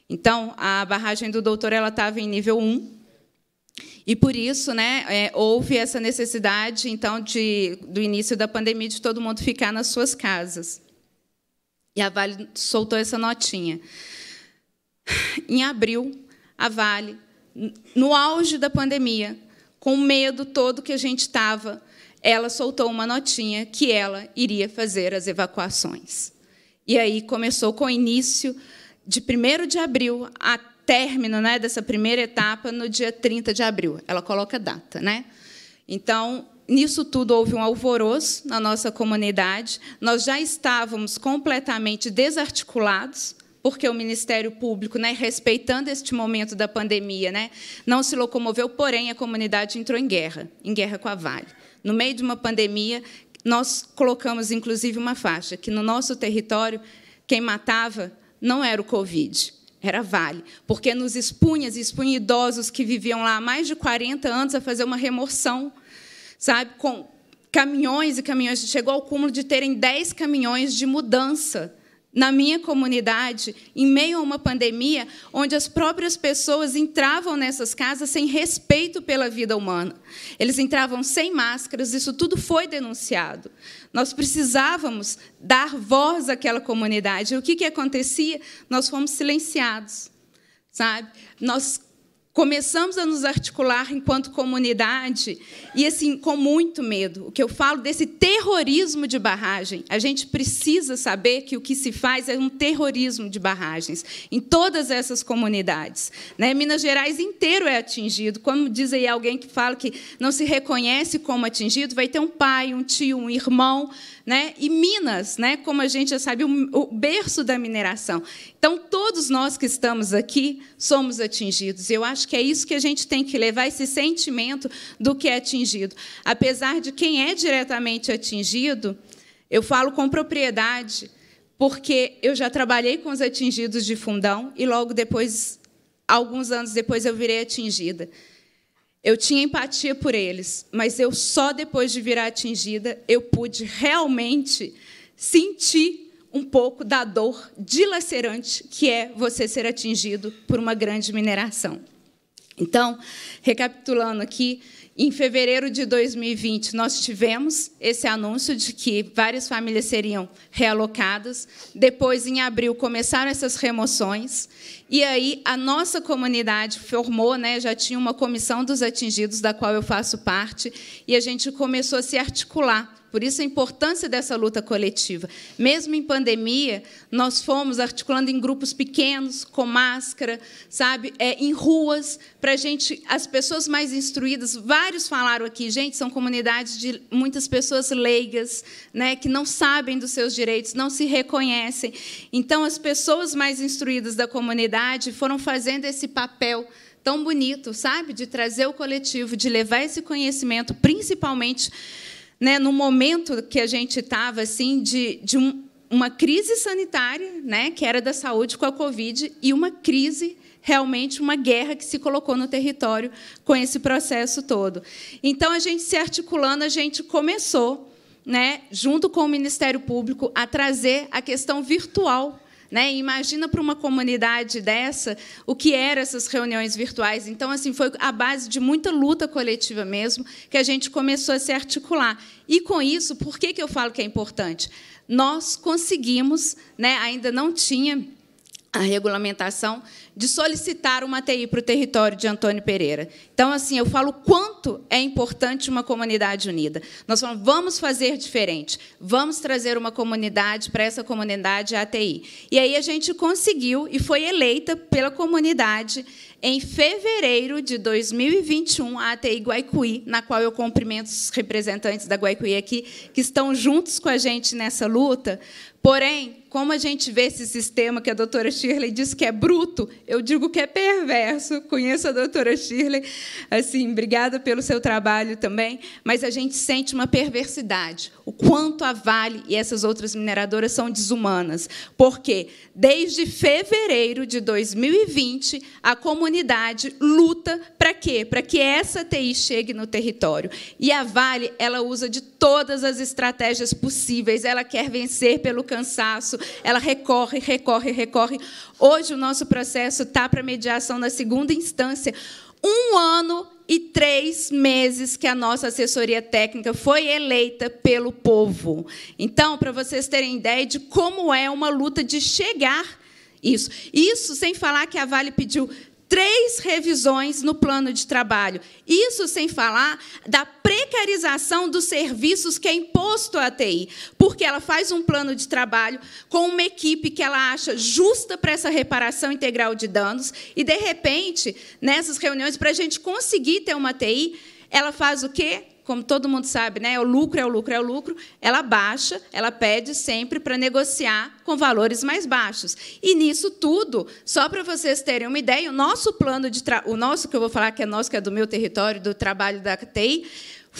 Então, a barragem do doutor ela estava em nível 1, e por isso, né, é, houve essa necessidade, então, de, do início da pandemia, de todo mundo ficar nas suas casas. E a Vale soltou essa notinha. Em abril, a Vale, no auge da pandemia, com o medo todo que a gente estava, ela soltou uma notinha que ela iria fazer as evacuações. E aí começou com o início de 1 de abril até término né, dessa primeira etapa no dia 30 de abril. Ela coloca data. Né? Então, nisso tudo houve um alvoroço na nossa comunidade. Nós já estávamos completamente desarticulados, porque o Ministério Público, né, respeitando este momento da pandemia, né, não se locomoveu, porém a comunidade entrou em guerra, em guerra com a Vale. No meio de uma pandemia, nós colocamos inclusive uma faixa que no nosso território quem matava não era o Covid, era vale, porque nos espunhas e expunha idosos que viviam lá há mais de 40 anos a fazer uma remoção, sabe, com caminhões e caminhões, chegou ao cúmulo de terem 10 caminhões de mudança na minha comunidade, em meio a uma pandemia, onde as próprias pessoas entravam nessas casas sem respeito pela vida humana. Eles entravam sem máscaras, isso tudo foi denunciado. Nós precisávamos dar voz àquela comunidade. E o que, que acontecia? Nós fomos silenciados. Sabe? Nós começamos a nos articular enquanto comunidade e assim com muito medo. O que eu falo desse terrorismo de barragem, a gente precisa saber que o que se faz é um terrorismo de barragens em todas essas comunidades. Né? Minas Gerais inteiro é atingido. Como diz aí alguém que fala que não se reconhece como atingido, vai ter um pai, um tio, um irmão né? E Minas, né? Como a gente já sabe, o, o berço da mineração. Então, todos nós que estamos aqui somos atingidos. E eu acho que é isso que a gente tem que levar esse sentimento do que é atingido. Apesar de quem é diretamente atingido, eu falo com propriedade, porque eu já trabalhei com os atingidos de Fundão e logo depois alguns anos depois eu virei atingida. Eu tinha empatia por eles, mas eu só depois de virar atingida eu pude realmente sentir um pouco da dor dilacerante que é você ser atingido por uma grande mineração. Então, recapitulando aqui, em fevereiro de 2020 nós tivemos esse anúncio de que várias famílias seriam realocadas. Depois, em abril, começaram essas remoções e aí a nossa comunidade formou, né, já tinha uma comissão dos atingidos da qual eu faço parte, e a gente começou a se articular. Por isso a importância dessa luta coletiva. Mesmo em pandemia, nós fomos articulando em grupos pequenos, com máscara, sabe, é, em ruas, para gente, as pessoas mais instruídas, vários falaram aqui, gente, são comunidades de muitas pessoas leigas, né, que não sabem dos seus direitos, não se reconhecem. Então, as pessoas mais instruídas da comunidade comunidade foram fazendo esse papel tão bonito, sabe? De trazer o coletivo, de levar esse conhecimento, principalmente né, no momento que a gente estava assim, de, de um, uma crise sanitária, né, que era da saúde com a Covid, e uma crise realmente uma guerra que se colocou no território com esse processo todo. Então a gente se articulando, a gente começou, né, junto com o Ministério Público, a trazer a questão virtual né? Imagina para uma comunidade dessa o que eram essas reuniões virtuais. Então, assim, foi a base de muita luta coletiva mesmo que a gente começou a se articular. E com isso, por que, que eu falo que é importante? Nós conseguimos, né, ainda não tinha a regulamentação de solicitar uma TI para o território de Antônio Pereira. Então, assim, eu falo quanto é importante uma comunidade unida. Nós falamos, vamos fazer diferente, vamos trazer uma comunidade para essa comunidade a TI. E aí a gente conseguiu e foi eleita pela comunidade em fevereiro de 2021 a ATI Guaicuí, na qual eu cumprimento os representantes da Guaicuí aqui, que estão juntos com a gente nessa luta, Porém, como a gente vê esse sistema que a doutora Shirley diz que é bruto, eu digo que é perverso. Conheço a doutora Shirley, assim, obrigada pelo seu trabalho também, mas a gente sente uma perversidade. O quanto a Vale e essas outras mineradoras são desumanas. Porque desde fevereiro de 2020, a comunidade luta para quê? Para que essa TI chegue no território. E a Vale, ela usa de todas as estratégias possíveis, ela quer vencer pelo cansaço, ela recorre, recorre, recorre. Hoje o nosso processo está para mediação na segunda instância. Um ano e três meses que a nossa assessoria técnica foi eleita pelo povo. Então, para vocês terem ideia de como é uma luta de chegar isso. Isso sem falar que a Vale pediu três revisões no plano de trabalho. Isso sem falar da precarização dos serviços que é imposto à TI, porque ela faz um plano de trabalho com uma equipe que ela acha justa para essa reparação integral de danos, e, de repente, nessas reuniões, para a gente conseguir ter uma TI, ela faz o quê? como todo mundo sabe, né, é o lucro é o lucro é o lucro, ela baixa, ela pede sempre para negociar com valores mais baixos. E nisso tudo, só para vocês terem uma ideia, o nosso plano de o nosso que eu vou falar que é nosso, que é do meu território, do trabalho da TI,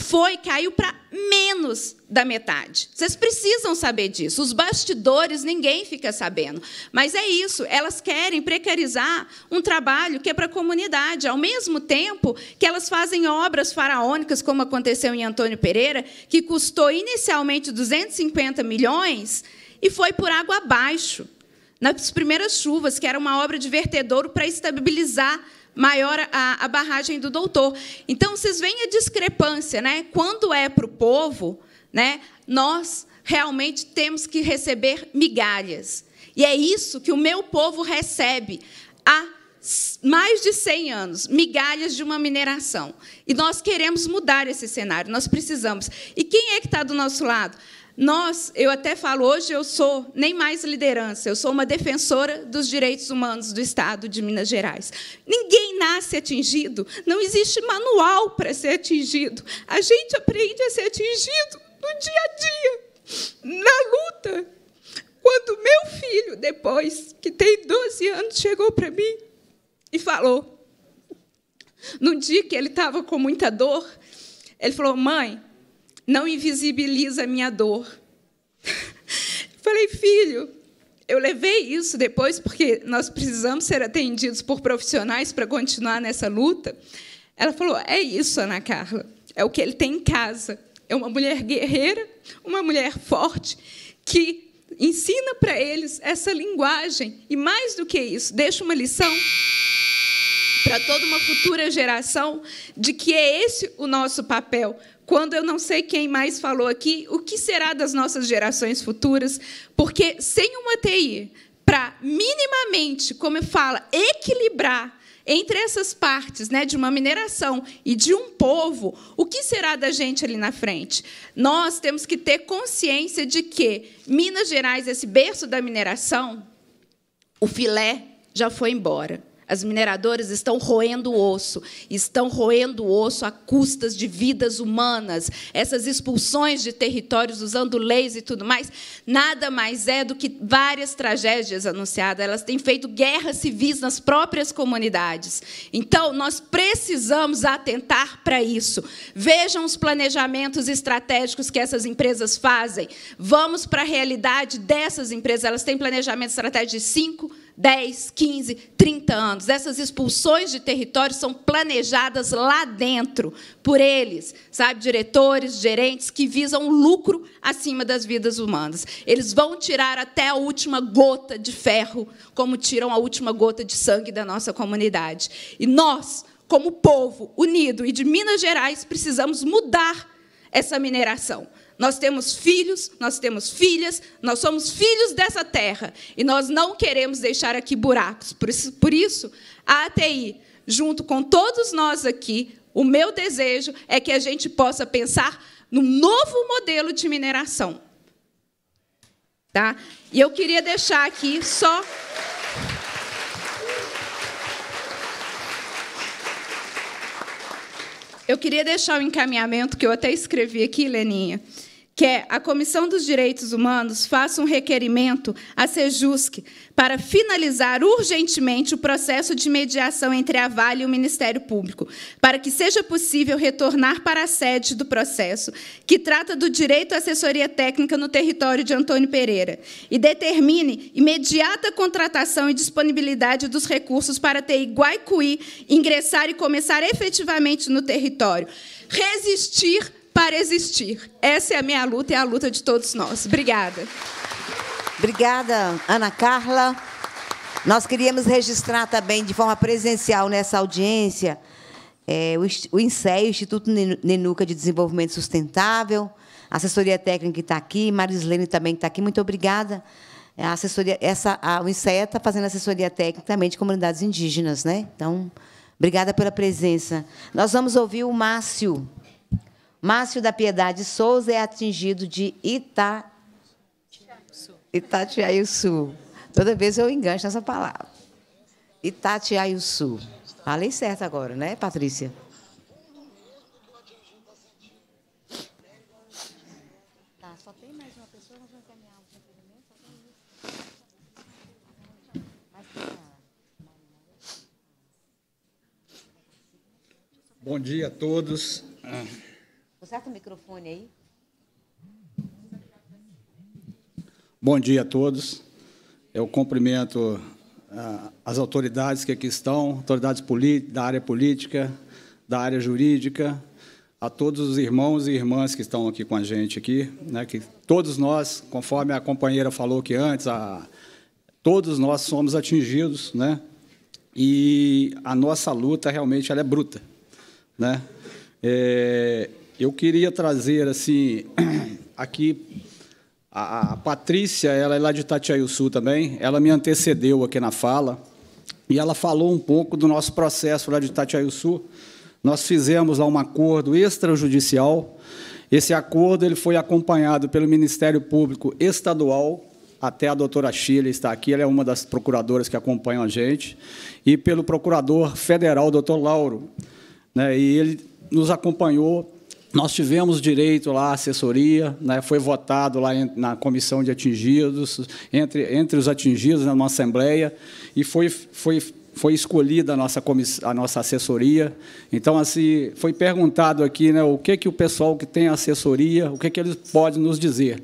foi, caiu para menos da metade. Vocês precisam saber disso. Os bastidores ninguém fica sabendo. Mas é isso, elas querem precarizar um trabalho que é para a comunidade, ao mesmo tempo que elas fazem obras faraônicas, como aconteceu em Antônio Pereira, que custou inicialmente 250 milhões e foi por água abaixo. Nas primeiras chuvas, que era uma obra de vertedouro para estabilizar maior a, a barragem do doutor. Então, vocês veem a discrepância, né? Quando é para o povo, né? Nós realmente temos que receber migalhas. E é isso que o meu povo recebe há mais de 100 anos, migalhas de uma mineração. E nós queremos mudar esse cenário, nós precisamos. E quem é que está do nosso lado? Nós, eu até falo, hoje eu sou nem mais liderança, eu sou uma defensora dos direitos humanos do Estado de Minas Gerais. Ninguém nasce atingido, não existe manual para ser atingido. A gente aprende a ser atingido no dia a dia, na luta. Quando meu filho, depois, que tem 12 anos, chegou para mim e falou, no dia que ele estava com muita dor, ele falou: Mãe, não invisibiliza a minha dor. Falei, filho, eu levei isso depois, porque nós precisamos ser atendidos por profissionais para continuar nessa luta. Ela falou: é isso, Ana Carla, é o que ele tem em casa. É uma mulher guerreira, uma mulher forte, que ensina para eles essa linguagem. E mais do que isso, deixa uma lição para toda uma futura geração de que é esse o nosso papel quando eu não sei quem mais falou aqui, o que será das nossas gerações futuras? Porque sem uma TI para minimamente, como eu falo, equilibrar entre essas partes, né, de uma mineração e de um povo, o que será da gente ali na frente? Nós temos que ter consciência de que Minas Gerais, esse berço da mineração, o filé já foi embora. As mineradoras estão roendo o osso, estão roendo o osso a custas de vidas humanas. Essas expulsões de territórios usando leis e tudo mais, nada mais é do que várias tragédias anunciadas. Elas têm feito guerras civis nas próprias comunidades. Então, nós precisamos atentar para isso. Vejam os planejamentos estratégicos que essas empresas fazem. Vamos para a realidade dessas empresas. Elas têm planejamento estratégico de 5, 10, 15, 30 anos. Essas expulsões de território são planejadas lá dentro por eles, sabe, diretores, gerentes que visam lucro acima das vidas humanas. Eles vão tirar até a última gota de ferro, como tiram a última gota de sangue da nossa comunidade. E nós, como povo unido e de Minas Gerais, precisamos mudar essa mineração. Nós temos filhos, nós temos filhas, nós somos filhos dessa terra e nós não queremos deixar aqui buracos. Por isso, por isso a ATI, junto com todos nós aqui, o meu desejo é que a gente possa pensar num novo modelo de mineração. Tá? E eu queria deixar aqui só Eu queria deixar o um encaminhamento que eu até escrevi aqui, Leninha, que é a Comissão dos Direitos Humanos faça um requerimento à SEJUSC para finalizar urgentemente o processo de mediação entre a Vale e o Ministério Público, para que seja possível retornar para a sede do processo, que trata do direito à assessoria técnica no território de Antônio Pereira, e determine imediata contratação e disponibilidade dos recursos para ter Iguaicuí ingressar e começar efetivamente no território. Resistir para existir. Essa é a minha luta e é a luta de todos nós. Obrigada. Obrigada, Ana Carla. Nós queríamos registrar também de forma presencial nessa audiência é, o, o INSEE, o Instituto Nenuca de Desenvolvimento Sustentável, a assessoria técnica que está aqui, Marislene também está aqui. Muito obrigada. A assessoria, essa, a, o INSEE está fazendo assessoria técnica também de comunidades indígenas, né? Então, obrigada pela presença. Nós vamos ouvir o Márcio. Márcio da Piedade Souza é atingido de Ita... Itatiaiuçu. Toda vez eu engancho essa palavra. Itatiaiuçu. Falei certo agora, né, Patrícia? Tá, Bom dia a todos. Ah, Conserta o microfone aí. Bom dia a todos. Eu cumprimento ah, as autoridades que aqui estão, autoridades da área política, da área jurídica, a todos os irmãos e irmãs que estão aqui com a gente aqui, né, que todos nós, conforme a companheira falou que antes, a, todos nós somos atingidos, né? E a nossa luta realmente ela é bruta, né? É, eu queria trazer assim aqui a, a Patrícia, ela é lá de Sul também. Ela me antecedeu aqui na fala e ela falou um pouco do nosso processo lá de Sul. Nós fizemos lá um acordo extrajudicial. Esse acordo ele foi acompanhado pelo Ministério Público Estadual, até a doutora Chile está aqui, ela é uma das procuradoras que acompanham a gente, e pelo procurador federal, doutor Lauro. Né, e ele nos acompanhou nós tivemos direito lá à assessoria, né, foi votado lá na comissão de atingidos, entre, entre os atingidos, na né? nossa Assembleia, e foi, foi, foi escolhida a nossa, a nossa assessoria. Então, assim, foi perguntado aqui né, o que, que o pessoal que tem assessoria, o que, que eles podem nos dizer.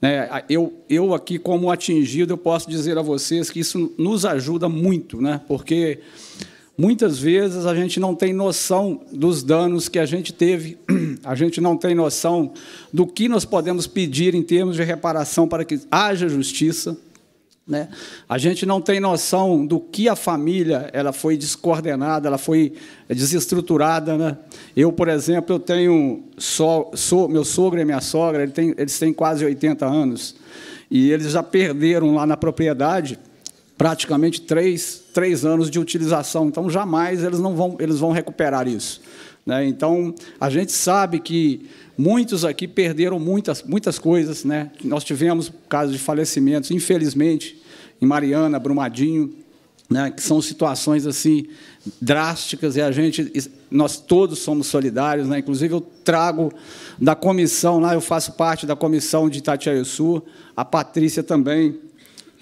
Né, eu, eu aqui, como atingido, eu posso dizer a vocês que isso nos ajuda muito, né? porque Muitas vezes a gente não tem noção dos danos que a gente teve, a gente não tem noção do que nós podemos pedir em termos de reparação para que haja justiça. Né? A gente não tem noção do que a família ela foi descoordenada, ela foi desestruturada. Né? Eu, por exemplo, eu tenho meu sogro e minha sogra, eles têm, eles têm quase 80 anos, e eles já perderam lá na propriedade praticamente três, três anos de utilização. Então, jamais eles, não vão, eles vão recuperar isso. Né? Então, a gente sabe que muitos aqui perderam muitas, muitas coisas. Né? Nós tivemos casos de falecimentos, infelizmente, em Mariana, Brumadinho, né? que são situações assim drásticas e a gente nós todos somos solidários, né? Inclusive eu trago da comissão lá, eu faço parte da comissão de Itatiaia Sul, a Patrícia também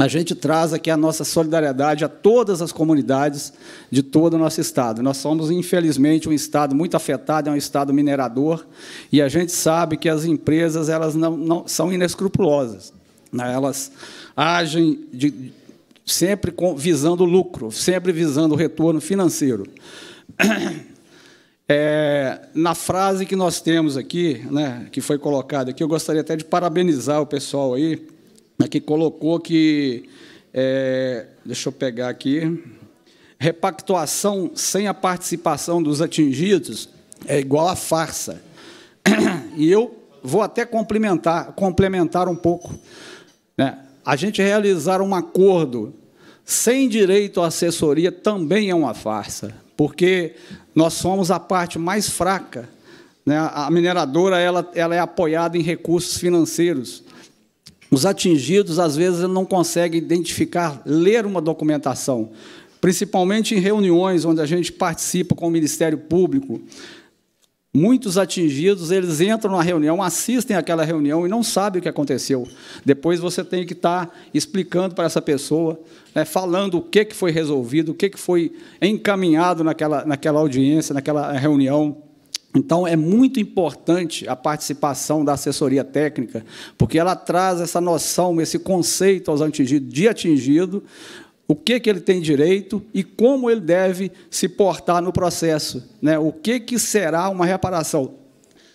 a gente traz aqui a nossa solidariedade a todas as comunidades de todo o nosso Estado. Nós somos, infelizmente, um Estado muito afetado, é um Estado minerador, e a gente sabe que as empresas elas não, não são inescrupulosas. Né? Elas agem de, sempre com, visando lucro, sempre visando retorno financeiro. É, na frase que nós temos aqui, né, que foi colocada aqui, eu gostaria até de parabenizar o pessoal aí, aqui colocou que, é, deixa eu pegar aqui, repactuação sem a participação dos atingidos é igual a farsa. E eu vou até complementar, complementar um pouco. Né? A gente realizar um acordo sem direito à assessoria também é uma farsa, porque nós somos a parte mais fraca. Né? A mineradora ela, ela é apoiada em recursos financeiros. Os atingidos, às vezes, não conseguem identificar, ler uma documentação, principalmente em reuniões onde a gente participa com o Ministério Público. Muitos atingidos, eles entram na reunião, assistem àquela reunião e não sabem o que aconteceu. Depois você tem que estar tá explicando para essa pessoa, né, falando o que, que foi resolvido, o que, que foi encaminhado naquela, naquela audiência, naquela reunião. Então, é muito importante a participação da assessoria técnica, porque ela traz essa noção, esse conceito aos atingidos, de atingido, o que, que ele tem direito e como ele deve se portar no processo. Né? O que, que será uma reparação?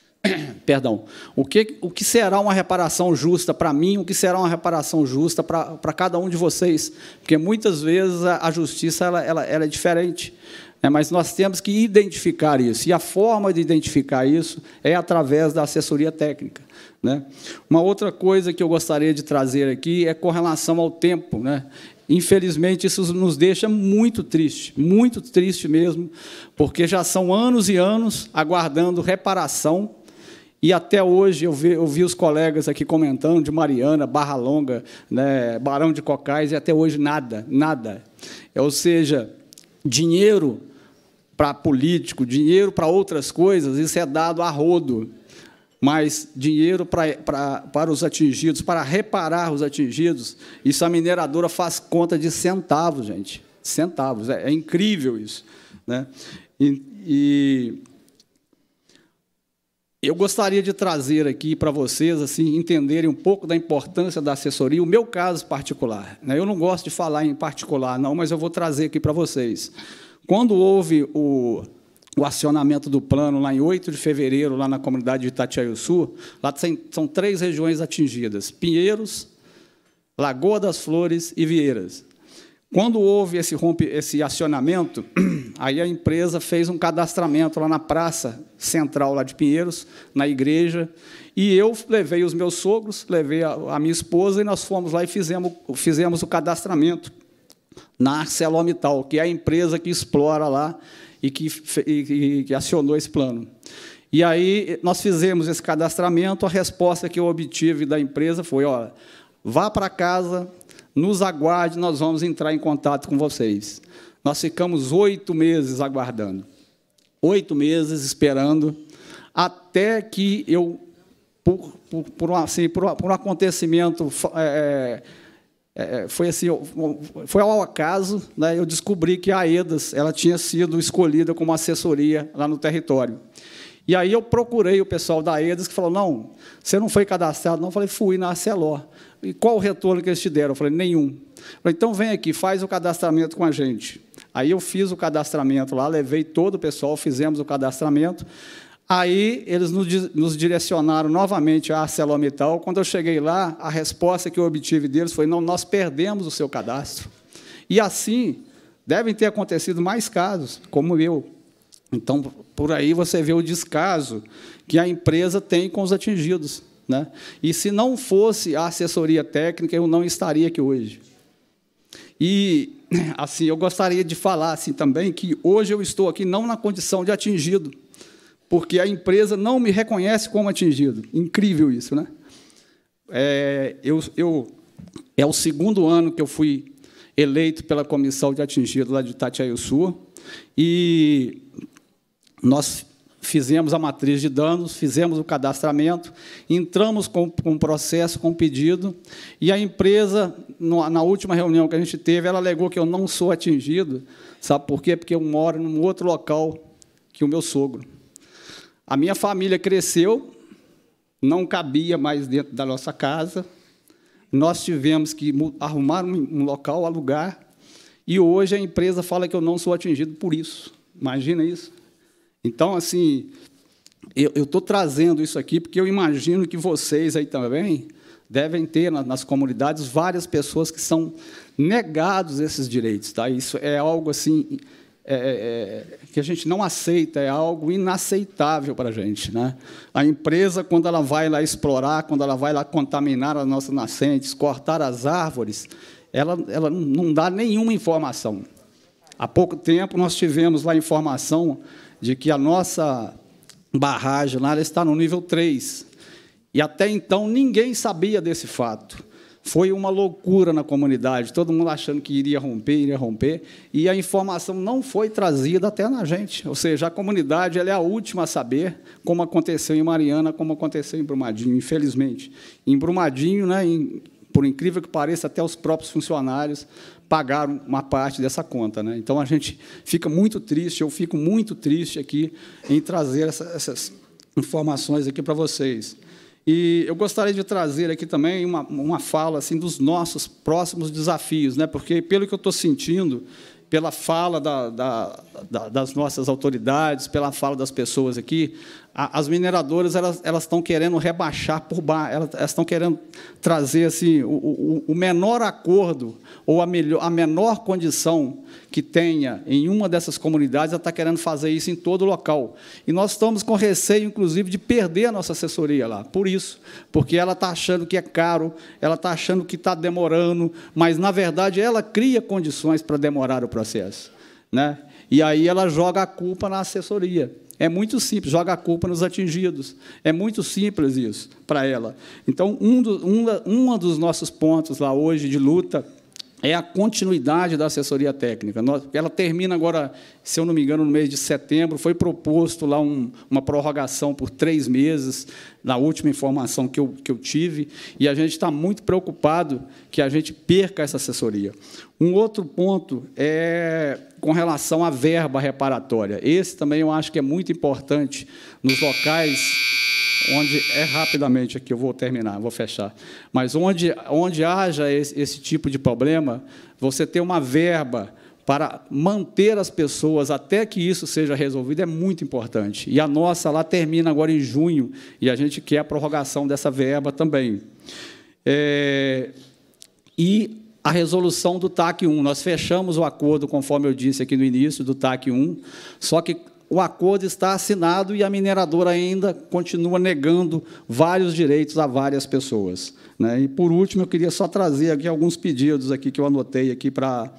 Perdão. O que, o que será uma reparação justa para mim? O que será uma reparação justa para cada um de vocês? Porque muitas vezes a, a justiça ela, ela, ela é diferente. Né? Mas nós temos que identificar isso, e a forma de identificar isso é através da assessoria técnica. Né? Uma outra coisa que eu gostaria de trazer aqui é com relação ao tempo. Né? Infelizmente, isso nos deixa muito triste, muito triste mesmo, porque já são anos e anos aguardando reparação e até hoje eu vi, eu vi, os colegas aqui comentando de Mariana, Barra Longa, né, Barão de Cocais, e até hoje nada, nada. Ou seja, dinheiro para político, dinheiro para outras coisas, isso é dado a rodo. Mas dinheiro para, para, para os atingidos, para reparar os atingidos, isso a mineradora faz conta de centavos, gente. Centavos. É, é incrível isso. Né? E, e eu gostaria de trazer aqui para vocês assim entenderem um pouco da importância da assessoria, o meu caso particular. Né? Eu não gosto de falar em particular, não, mas eu vou trazer aqui para vocês. Quando houve o, o acionamento do plano, lá em 8 de fevereiro, lá na comunidade de Sul, lá tem, são três regiões atingidas, Pinheiros, Lagoa das Flores e Vieiras. Quando houve esse, rompe, esse acionamento, aí a empresa fez um cadastramento lá na praça central lá de Pinheiros, na igreja, e eu levei os meus sogros, levei a, a minha esposa e nós fomos lá e fizemos, fizemos o cadastramento na ArcelorMittal, que é a empresa que explora lá e que, e, e, que acionou esse plano. E aí nós fizemos esse cadastramento, a resposta que eu obtive da empresa foi, olha, vá para casa, nos aguarde, nós vamos entrar em contato com vocês. Nós ficamos oito meses aguardando, oito meses esperando, até que eu, por, por, por, assim, por, por um acontecimento... É, é é, é, foi assim, foi ao acaso, né, eu descobri que a EDAS ela tinha sido escolhida como assessoria lá no território. E aí eu procurei o pessoal da EDAS que falou: não, você não foi cadastrado, não. Eu falei, fui na Aceló. E qual o retorno que eles te deram? Eu falei, nenhum. Eu falei, então vem aqui, faz o cadastramento com a gente. Aí eu fiz o cadastramento lá, levei todo o pessoal, fizemos o cadastramento. Aí eles nos direcionaram novamente à ArcelorMittal. Quando eu cheguei lá, a resposta que eu obtive deles foi: não, nós perdemos o seu cadastro. E assim devem ter acontecido mais casos, como eu. Então, por aí você vê o descaso que a empresa tem com os atingidos. Né? E se não fosse a assessoria técnica, eu não estaria aqui hoje. E assim, eu gostaria de falar assim também que hoje eu estou aqui não na condição de atingido, porque a empresa não me reconhece como atingido. Incrível isso, né? É, eu, eu, é o segundo ano que eu fui eleito pela comissão de atingido lá de Itatiaiuçu, e nós fizemos a matriz de danos, fizemos o cadastramento, entramos com, um processo, com um pedido, e a empresa, na última reunião que a gente teve, ela alegou que eu não sou atingido, sabe por quê? Porque eu moro num outro local que o meu sogro. A minha família cresceu, não cabia mais dentro da nossa casa. Nós tivemos que arrumar um local, alugar. E hoje a empresa fala que eu não sou atingido por isso. Imagina isso. Então, assim, eu estou trazendo isso aqui porque eu imagino que vocês aí também devem ter nas comunidades várias pessoas que são negados esses direitos. Tá? Isso é algo assim é, é, é, que a gente não aceita, é algo inaceitável para a gente. Né? A empresa, quando ela vai lá explorar, quando ela vai lá contaminar as nossas nascentes, cortar as árvores, ela, ela não dá nenhuma informação. Há pouco tempo nós tivemos lá informação de que a nossa barragem lá está no nível 3. E até então ninguém sabia desse fato. Foi uma loucura na comunidade, todo mundo achando que iria romper, iria romper, e a informação não foi trazida até na gente. Ou seja, a comunidade é a última a saber como aconteceu em Mariana, como aconteceu em Brumadinho, infelizmente. Em Brumadinho, né, em, por incrível que pareça, até os próprios funcionários pagaram uma parte dessa conta. Né? Então a gente fica muito triste, eu fico muito triste aqui em trazer essa, essas informações aqui para vocês. E eu gostaria de trazer aqui também uma, uma fala assim dos nossos próximos desafios, né? porque, pelo que eu estou sentindo, pela fala da, da, da, das nossas autoridades, pela fala das pessoas aqui, as mineradoras elas elas estão querendo rebaixar por bar, elas estão querendo trazer assim o, o, o, menor acordo ou a melhor a menor condição que tenha em uma dessas comunidades, ela está querendo fazer isso em todo local. E nós estamos com receio, inclusive, de perder a nossa assessoria lá. Por isso, porque ela está achando que é caro, ela está achando que está demorando, mas na verdade ela cria condições para demorar o processo, né? E aí ela joga a culpa na assessoria. É muito simples, joga a culpa nos atingidos. É muito simples isso para ela. Então, um, do, um, um dos nossos pontos lá hoje de luta é a continuidade da assessoria técnica. Ela termina agora, se eu não me engano, no mês de setembro. Foi proposto lá um, uma prorrogação por três meses, na última informação que eu, que eu tive, e a gente está muito preocupado que a gente perca essa assessoria. Um outro ponto é com relação à verba reparatória. Esse também eu acho que é muito importante nos locais onde é rapidamente aqui, eu vou terminar, vou fechar. Mas onde, onde haja esse, esse tipo de problema, você ter uma verba para manter as pessoas até que isso seja resolvido é muito importante. E a nossa lá termina agora em junho, e a gente quer a prorrogação dessa verba também. É, e a resolução do TAC 1. Nós fechamos o acordo, conforme eu disse aqui no início, do TAC 1, só que o acordo está assinado e a mineradora ainda continua negando vários direitos a várias pessoas. Né? E, por último, eu queria só trazer aqui alguns pedidos aqui que eu anotei aqui para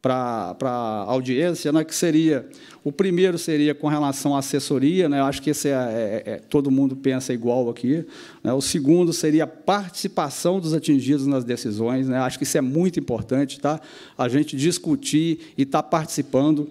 para a audiência, né, que seria o primeiro seria com relação à assessoria, né, eu acho que esse é, é, é todo mundo pensa igual aqui. Né, o segundo seria a participação dos atingidos nas decisões, né, acho que isso é muito importante, tá? A gente discutir e estar tá participando.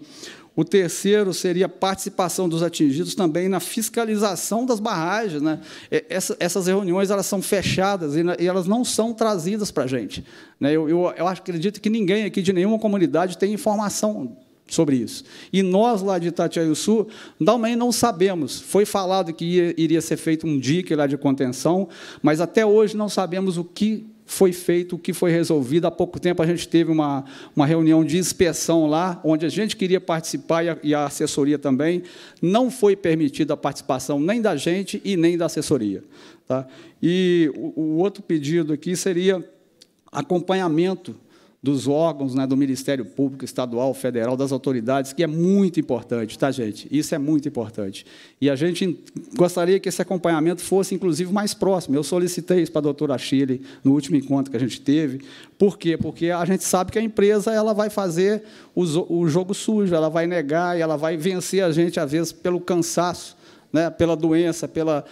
O terceiro seria a participação dos atingidos também na fiscalização das barragens. Né? É, essas reuniões elas são fechadas e, elas não são trazidas para a gente. Né? Eu, acredito que ninguém aqui de nenhuma comunidade tem informação sobre isso. E nós, lá de Sul também não sabemos. Foi falado que iria ser feito um DIC lá de contenção, mas até hoje não sabemos o que foi feito, o que foi resolvido. Há pouco tempo a gente teve uma, uma reunião de inspeção lá, onde a gente queria participar e a, e a assessoria também. Não foi permitida a participação nem da gente e nem da assessoria. Tá? E o, o outro pedido aqui seria acompanhamento dos órgãos, né, do Ministério Público Estadual, Federal, das autoridades, que é muito importante, tá, gente? Isso é muito importante. E a gente gostaria que esse acompanhamento fosse, inclusive, mais próximo. Eu solicitei isso para a doutora Chile no último encontro que a gente teve. Por quê? Porque a gente sabe que a empresa ela vai fazer o jogo sujo, ela vai negar, e ela vai vencer a gente, às vezes, pelo cansaço né, pela doença, pela,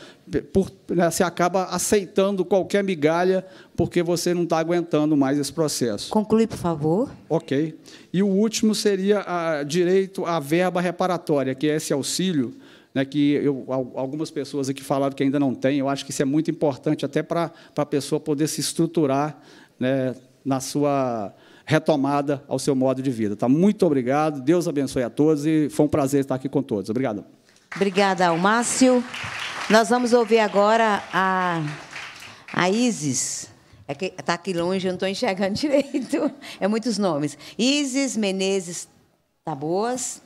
por, né, você acaba aceitando qualquer migalha porque você não está aguentando mais esse processo. Conclui, por favor. Ok. E o último seria a, direito à verba reparatória, que é esse auxílio né, que eu, algumas pessoas aqui falaram que ainda não tem. Eu acho que isso é muito importante até para a pessoa poder se estruturar né, na sua retomada ao seu modo de vida. Tá? Muito obrigado, Deus abençoe a todos e foi um prazer estar aqui com todos. Obrigado. Obrigada ao Márcio. Nós vamos ouvir agora a, a Isis. Está é tá aqui longe, eu não estou enxergando direito. É muitos nomes. Isis Menezes Taboas.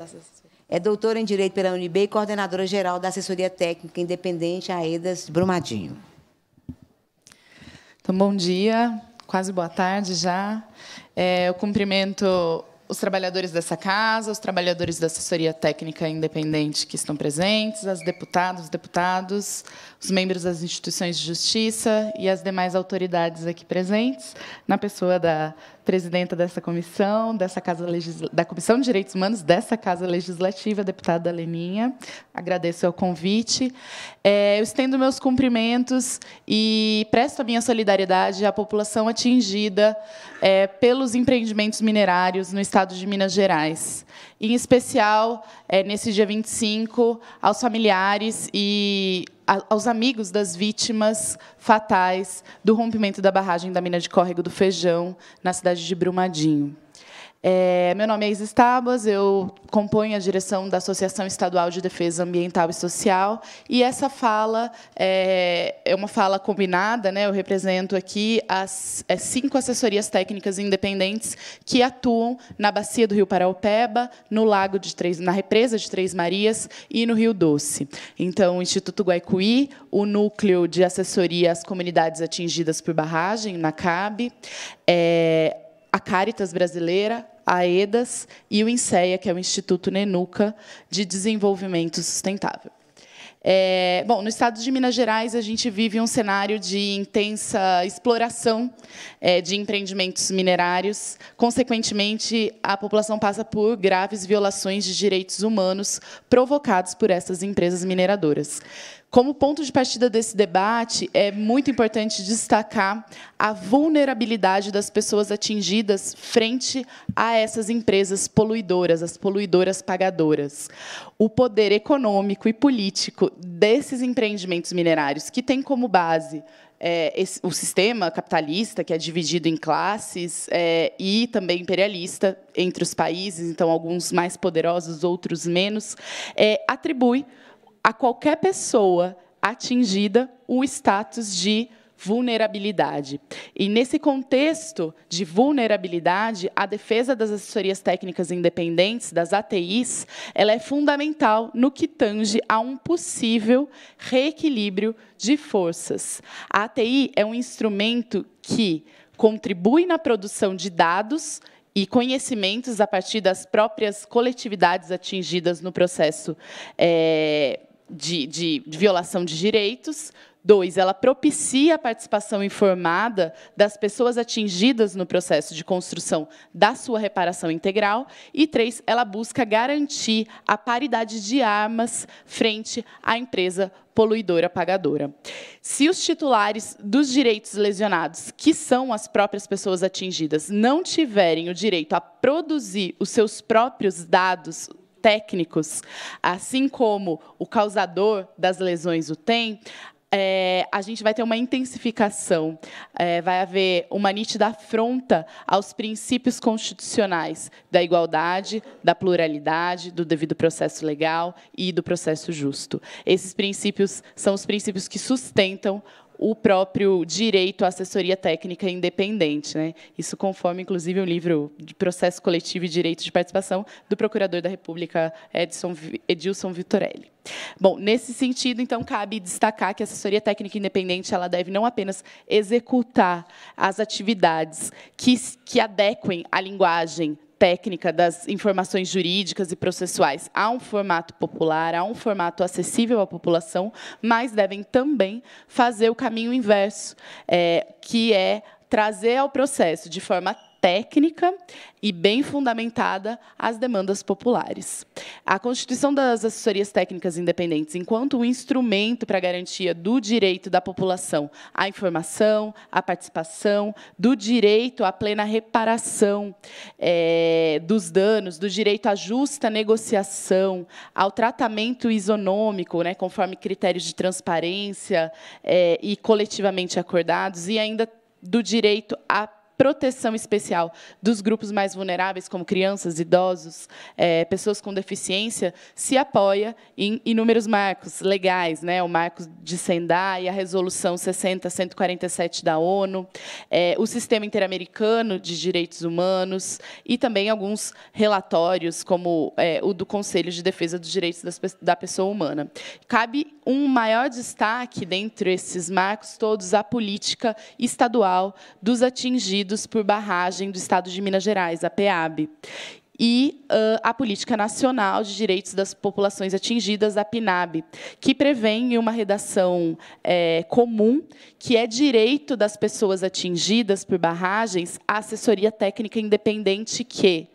É doutora em Direito pela UNB e coordenadora geral da Assessoria Técnica Independente AEDAS Brumadinho. Então, bom dia, quase boa tarde já. É, eu cumprimento os trabalhadores dessa casa, os trabalhadores da assessoria técnica independente que estão presentes, as deputadas, os deputados os membros das instituições de justiça e as demais autoridades aqui presentes, na pessoa da presidenta dessa comissão, dessa casa da Comissão de Direitos Humanos dessa Casa Legislativa, a deputada Leninha. Agradeço o convite. É, eu estendo meus cumprimentos e presto a minha solidariedade à população atingida é, pelos empreendimentos minerários no estado de Minas Gerais, em especial é, nesse dia 25, aos familiares e a, aos amigos das vítimas fatais do rompimento da barragem da mina de córrego do Feijão, na cidade de Brumadinho. É, meu nome é Isis Tabas, eu componho a direção da Associação Estadual de Defesa Ambiental e Social, e essa fala é, é uma fala combinada, né? eu represento aqui as é, cinco assessorias técnicas independentes que atuam na bacia do Rio Paraupeba, no lago de Três, na represa de Três Marias e no Rio Doce. Então, o Instituto Guaicuí, o Núcleo de Assessoria às Comunidades Atingidas por Barragem, na CAB, é, a Caritas Brasileira, a EDAS e o INSEA, que é o Instituto Nenuca de Desenvolvimento Sustentável. É, bom, no estado de Minas Gerais, a gente vive um cenário de intensa exploração é, de empreendimentos minerários. Consequentemente, a população passa por graves violações de direitos humanos provocados por essas empresas mineradoras. Como ponto de partida desse debate, é muito importante destacar a vulnerabilidade das pessoas atingidas frente a essas empresas poluidoras, as poluidoras pagadoras. O poder econômico e político desses empreendimentos minerários, que tem como base é, esse, o sistema capitalista, que é dividido em classes, é, e também imperialista entre os países, então alguns mais poderosos, outros menos, é, atribui a qualquer pessoa atingida o status de vulnerabilidade. E nesse contexto de vulnerabilidade, a defesa das assessorias técnicas independentes, das ATIs, ela é fundamental no que tange a um possível reequilíbrio de forças. A ATI é um instrumento que contribui na produção de dados e conhecimentos a partir das próprias coletividades atingidas no processo é, de, de, de violação de direitos, Dois, ela propicia a participação informada das pessoas atingidas no processo de construção da sua reparação integral. E três, ela busca garantir a paridade de armas frente à empresa poluidora pagadora. Se os titulares dos direitos lesionados, que são as próprias pessoas atingidas, não tiverem o direito a produzir os seus próprios dados técnicos, assim como o causador das lesões o tem, é, a gente vai ter uma intensificação, é, vai haver uma nítida afronta aos princípios constitucionais da igualdade, da pluralidade, do devido processo legal e do processo justo. Esses princípios são os princípios que sustentam o próprio direito à assessoria técnica independente. Né? Isso conforme, inclusive, um livro de processo coletivo e direito de participação do Procurador da República, Edson, Edilson Vitorelli. Bom, nesse sentido, então, cabe destacar que a assessoria técnica independente ela deve não apenas executar as atividades que, que adequem à linguagem técnica das informações jurídicas e processuais. Há um formato popular, há um formato acessível à população, mas devem também fazer o caminho inverso, é, que é trazer ao processo de forma técnica e bem fundamentada às demandas populares. A constituição das assessorias técnicas independentes, enquanto um instrumento para a garantia do direito da população à informação, à participação, do direito à plena reparação é, dos danos, do direito à justa negociação, ao tratamento isonômico, né, conforme critérios de transparência é, e coletivamente acordados, e ainda do direito à proteção especial dos grupos mais vulneráveis, como crianças, idosos, é, pessoas com deficiência, se apoia em inúmeros marcos legais, né? o marco de Sendai, a resolução 60-147 da ONU, é, o sistema interamericano de direitos humanos e também alguns relatórios, como é, o do Conselho de Defesa dos Direitos das, da Pessoa Humana. Cabe um maior destaque, dentre esses marcos todos, à política estadual dos atingidos por barragem do Estado de Minas Gerais, a PEAB, e uh, a Política Nacional de Direitos das Populações Atingidas, a PNAB, que prevê em uma redação é, comum que é direito das pessoas atingidas por barragens a assessoria técnica independente que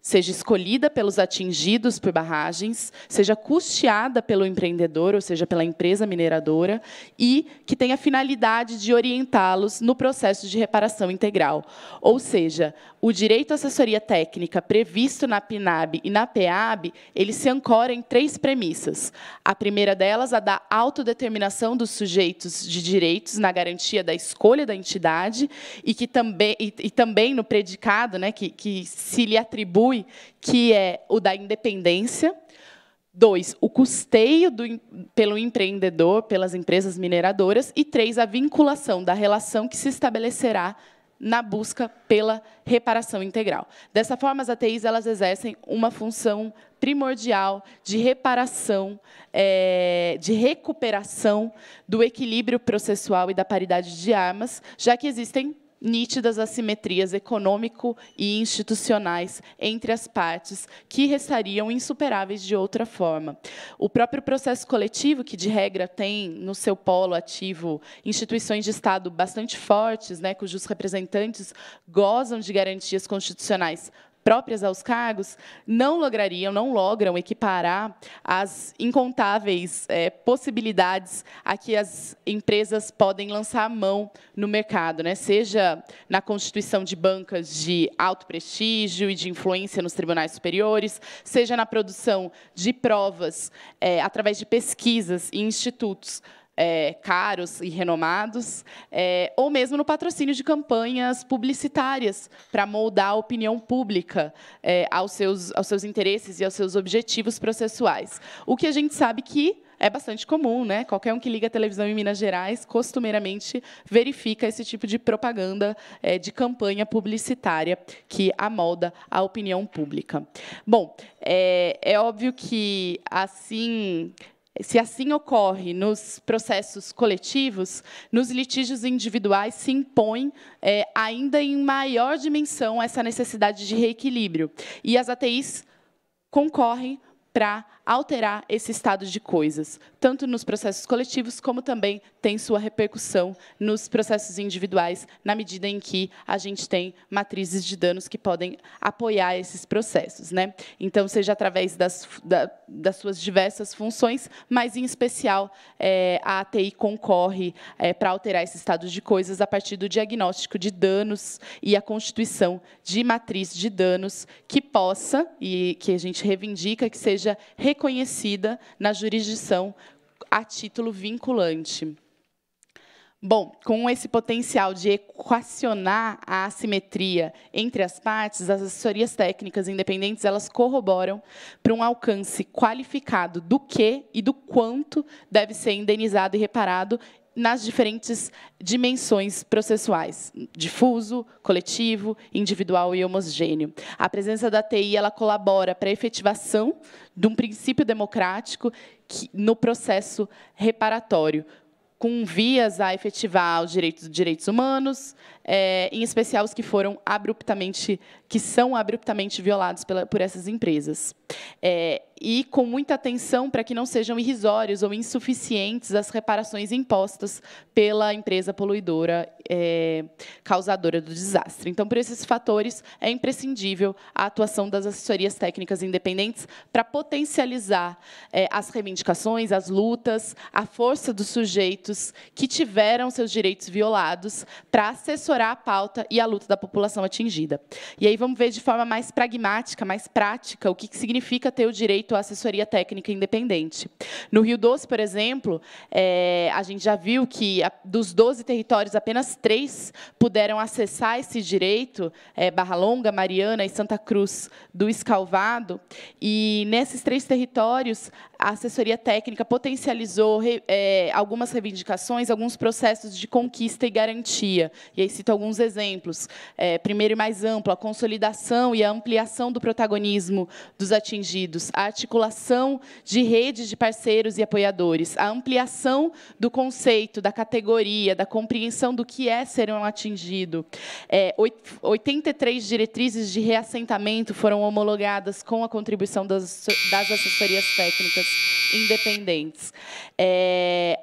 seja escolhida pelos atingidos por barragens, seja custeada pelo empreendedor, ou seja, pela empresa mineradora, e que tenha a finalidade de orientá-los no processo de reparação integral. Ou seja, o direito à assessoria técnica previsto na PNAB e na PEAB, ele se ancora em três premissas. A primeira delas, a da autodeterminação dos sujeitos de direitos na garantia da escolha da entidade e que também, e, e também no predicado né, que, que se lhe atribui que é o da independência, Dois, o custeio do, pelo empreendedor, pelas empresas mineradoras. E três, a vinculação da relação que se estabelecerá na busca pela reparação integral. Dessa forma, as ATIs elas exercem uma função primordial de reparação, é, de recuperação do equilíbrio processual e da paridade de armas, já que existem nítidas assimetrias econômico e institucionais entre as partes, que restariam insuperáveis de outra forma. O próprio processo coletivo, que de regra tem no seu polo ativo instituições de Estado bastante fortes, né, cujos representantes gozam de garantias constitucionais próprias aos cargos, não lograriam, não logram equiparar as incontáveis é, possibilidades a que as empresas podem lançar a mão no mercado, né? seja na constituição de bancas de alto prestígio e de influência nos tribunais superiores, seja na produção de provas é, através de pesquisas e institutos é, caros e renomados, é, ou mesmo no patrocínio de campanhas publicitárias para moldar a opinião pública é, aos, seus, aos seus interesses e aos seus objetivos processuais. O que a gente sabe que é bastante comum, né? Qualquer um que liga a televisão em Minas Gerais costumeiramente verifica esse tipo de propaganda é, de campanha publicitária que amolda a opinião pública. Bom, é, é óbvio que assim se assim ocorre nos processos coletivos, nos litígios individuais se impõe é, ainda em maior dimensão essa necessidade de reequilíbrio. E as ATIs concorrem para alterar esse estado de coisas, tanto nos processos coletivos, como também tem sua repercussão nos processos individuais, na medida em que a gente tem matrizes de danos que podem apoiar esses processos. Né? Então, seja através das, da, das suas diversas funções, mas, em especial, é, a ATI concorre é, eh, para alterar esse estado de coisas a partir do diagnóstico de danos e a constituição de matriz de danos que possa, e que a gente reivindica, que seja reconhecida reconhecida na jurisdição a título vinculante. Bom, com esse potencial de equacionar a assimetria entre as partes, as assessorias técnicas independentes elas corroboram para um alcance qualificado do que e do quanto deve ser indenizado e reparado nas diferentes dimensões processuais, difuso, coletivo, individual e homogêneo. A presença da TI ela colabora para a efetivação de um princípio democrático que, no processo reparatório, com vias a efetivar os direitos, direitos humanos, é, em especial os que foram abruptamente, que são abruptamente violados pela, por essas empresas. É, e com muita atenção para que não sejam irrisórios ou insuficientes as reparações impostas pela empresa poluidora é, causadora do desastre. Então, por esses fatores, é imprescindível a atuação das assessorias técnicas independentes para potencializar é, as reivindicações, as lutas, a força dos sujeitos que tiveram seus direitos violados para assessorar melhorar a pauta e a luta da população atingida. E aí vamos ver de forma mais pragmática, mais prática, o que significa ter o direito à assessoria técnica independente. No Rio Doce, por exemplo, é, a gente já viu que dos 12 territórios, apenas três puderam acessar esse direito, é, Barra Longa, Mariana e Santa Cruz do Escalvado, e nesses três territórios a assessoria técnica potencializou é, algumas reivindicações, alguns processos de conquista e garantia. E aí se cito alguns exemplos. É, primeiro e mais amplo, a consolidação e a ampliação do protagonismo dos atingidos, a articulação de redes de parceiros e apoiadores, a ampliação do conceito, da categoria, da compreensão do que é ser um atingido. É, 83 diretrizes de reassentamento foram homologadas com a contribuição das, das assessorias técnicas independentes. É,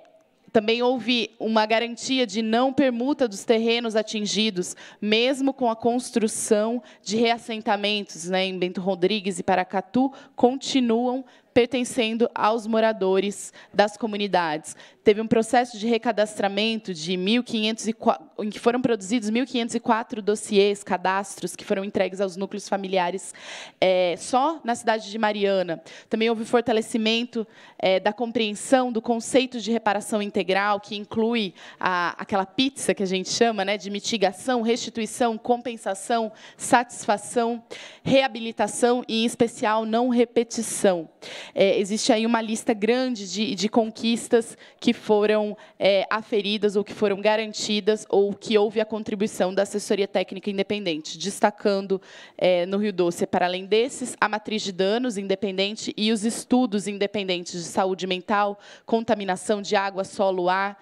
também houve uma garantia de não permuta dos terrenos atingidos, mesmo com a construção de reassentamentos né, em Bento Rodrigues e Paracatu, continuam pertencendo aos moradores das comunidades. Teve um processo de recadastramento de 1.504, em que foram produzidos 1.504 dossiês, cadastros, que foram entregues aos núcleos familiares é, só na cidade de Mariana. Também houve fortalecimento é, da compreensão do conceito de reparação integral, que inclui a, aquela pizza que a gente chama né, de mitigação, restituição, compensação, satisfação, reabilitação e, em especial, não repetição é, existe aí uma lista grande de, de conquistas que foram é, aferidas ou que foram garantidas ou que houve a contribuição da assessoria técnica independente, destacando é, no Rio Doce, para além desses, a matriz de danos independente e os estudos independentes de saúde mental, contaminação de água, solo, ar,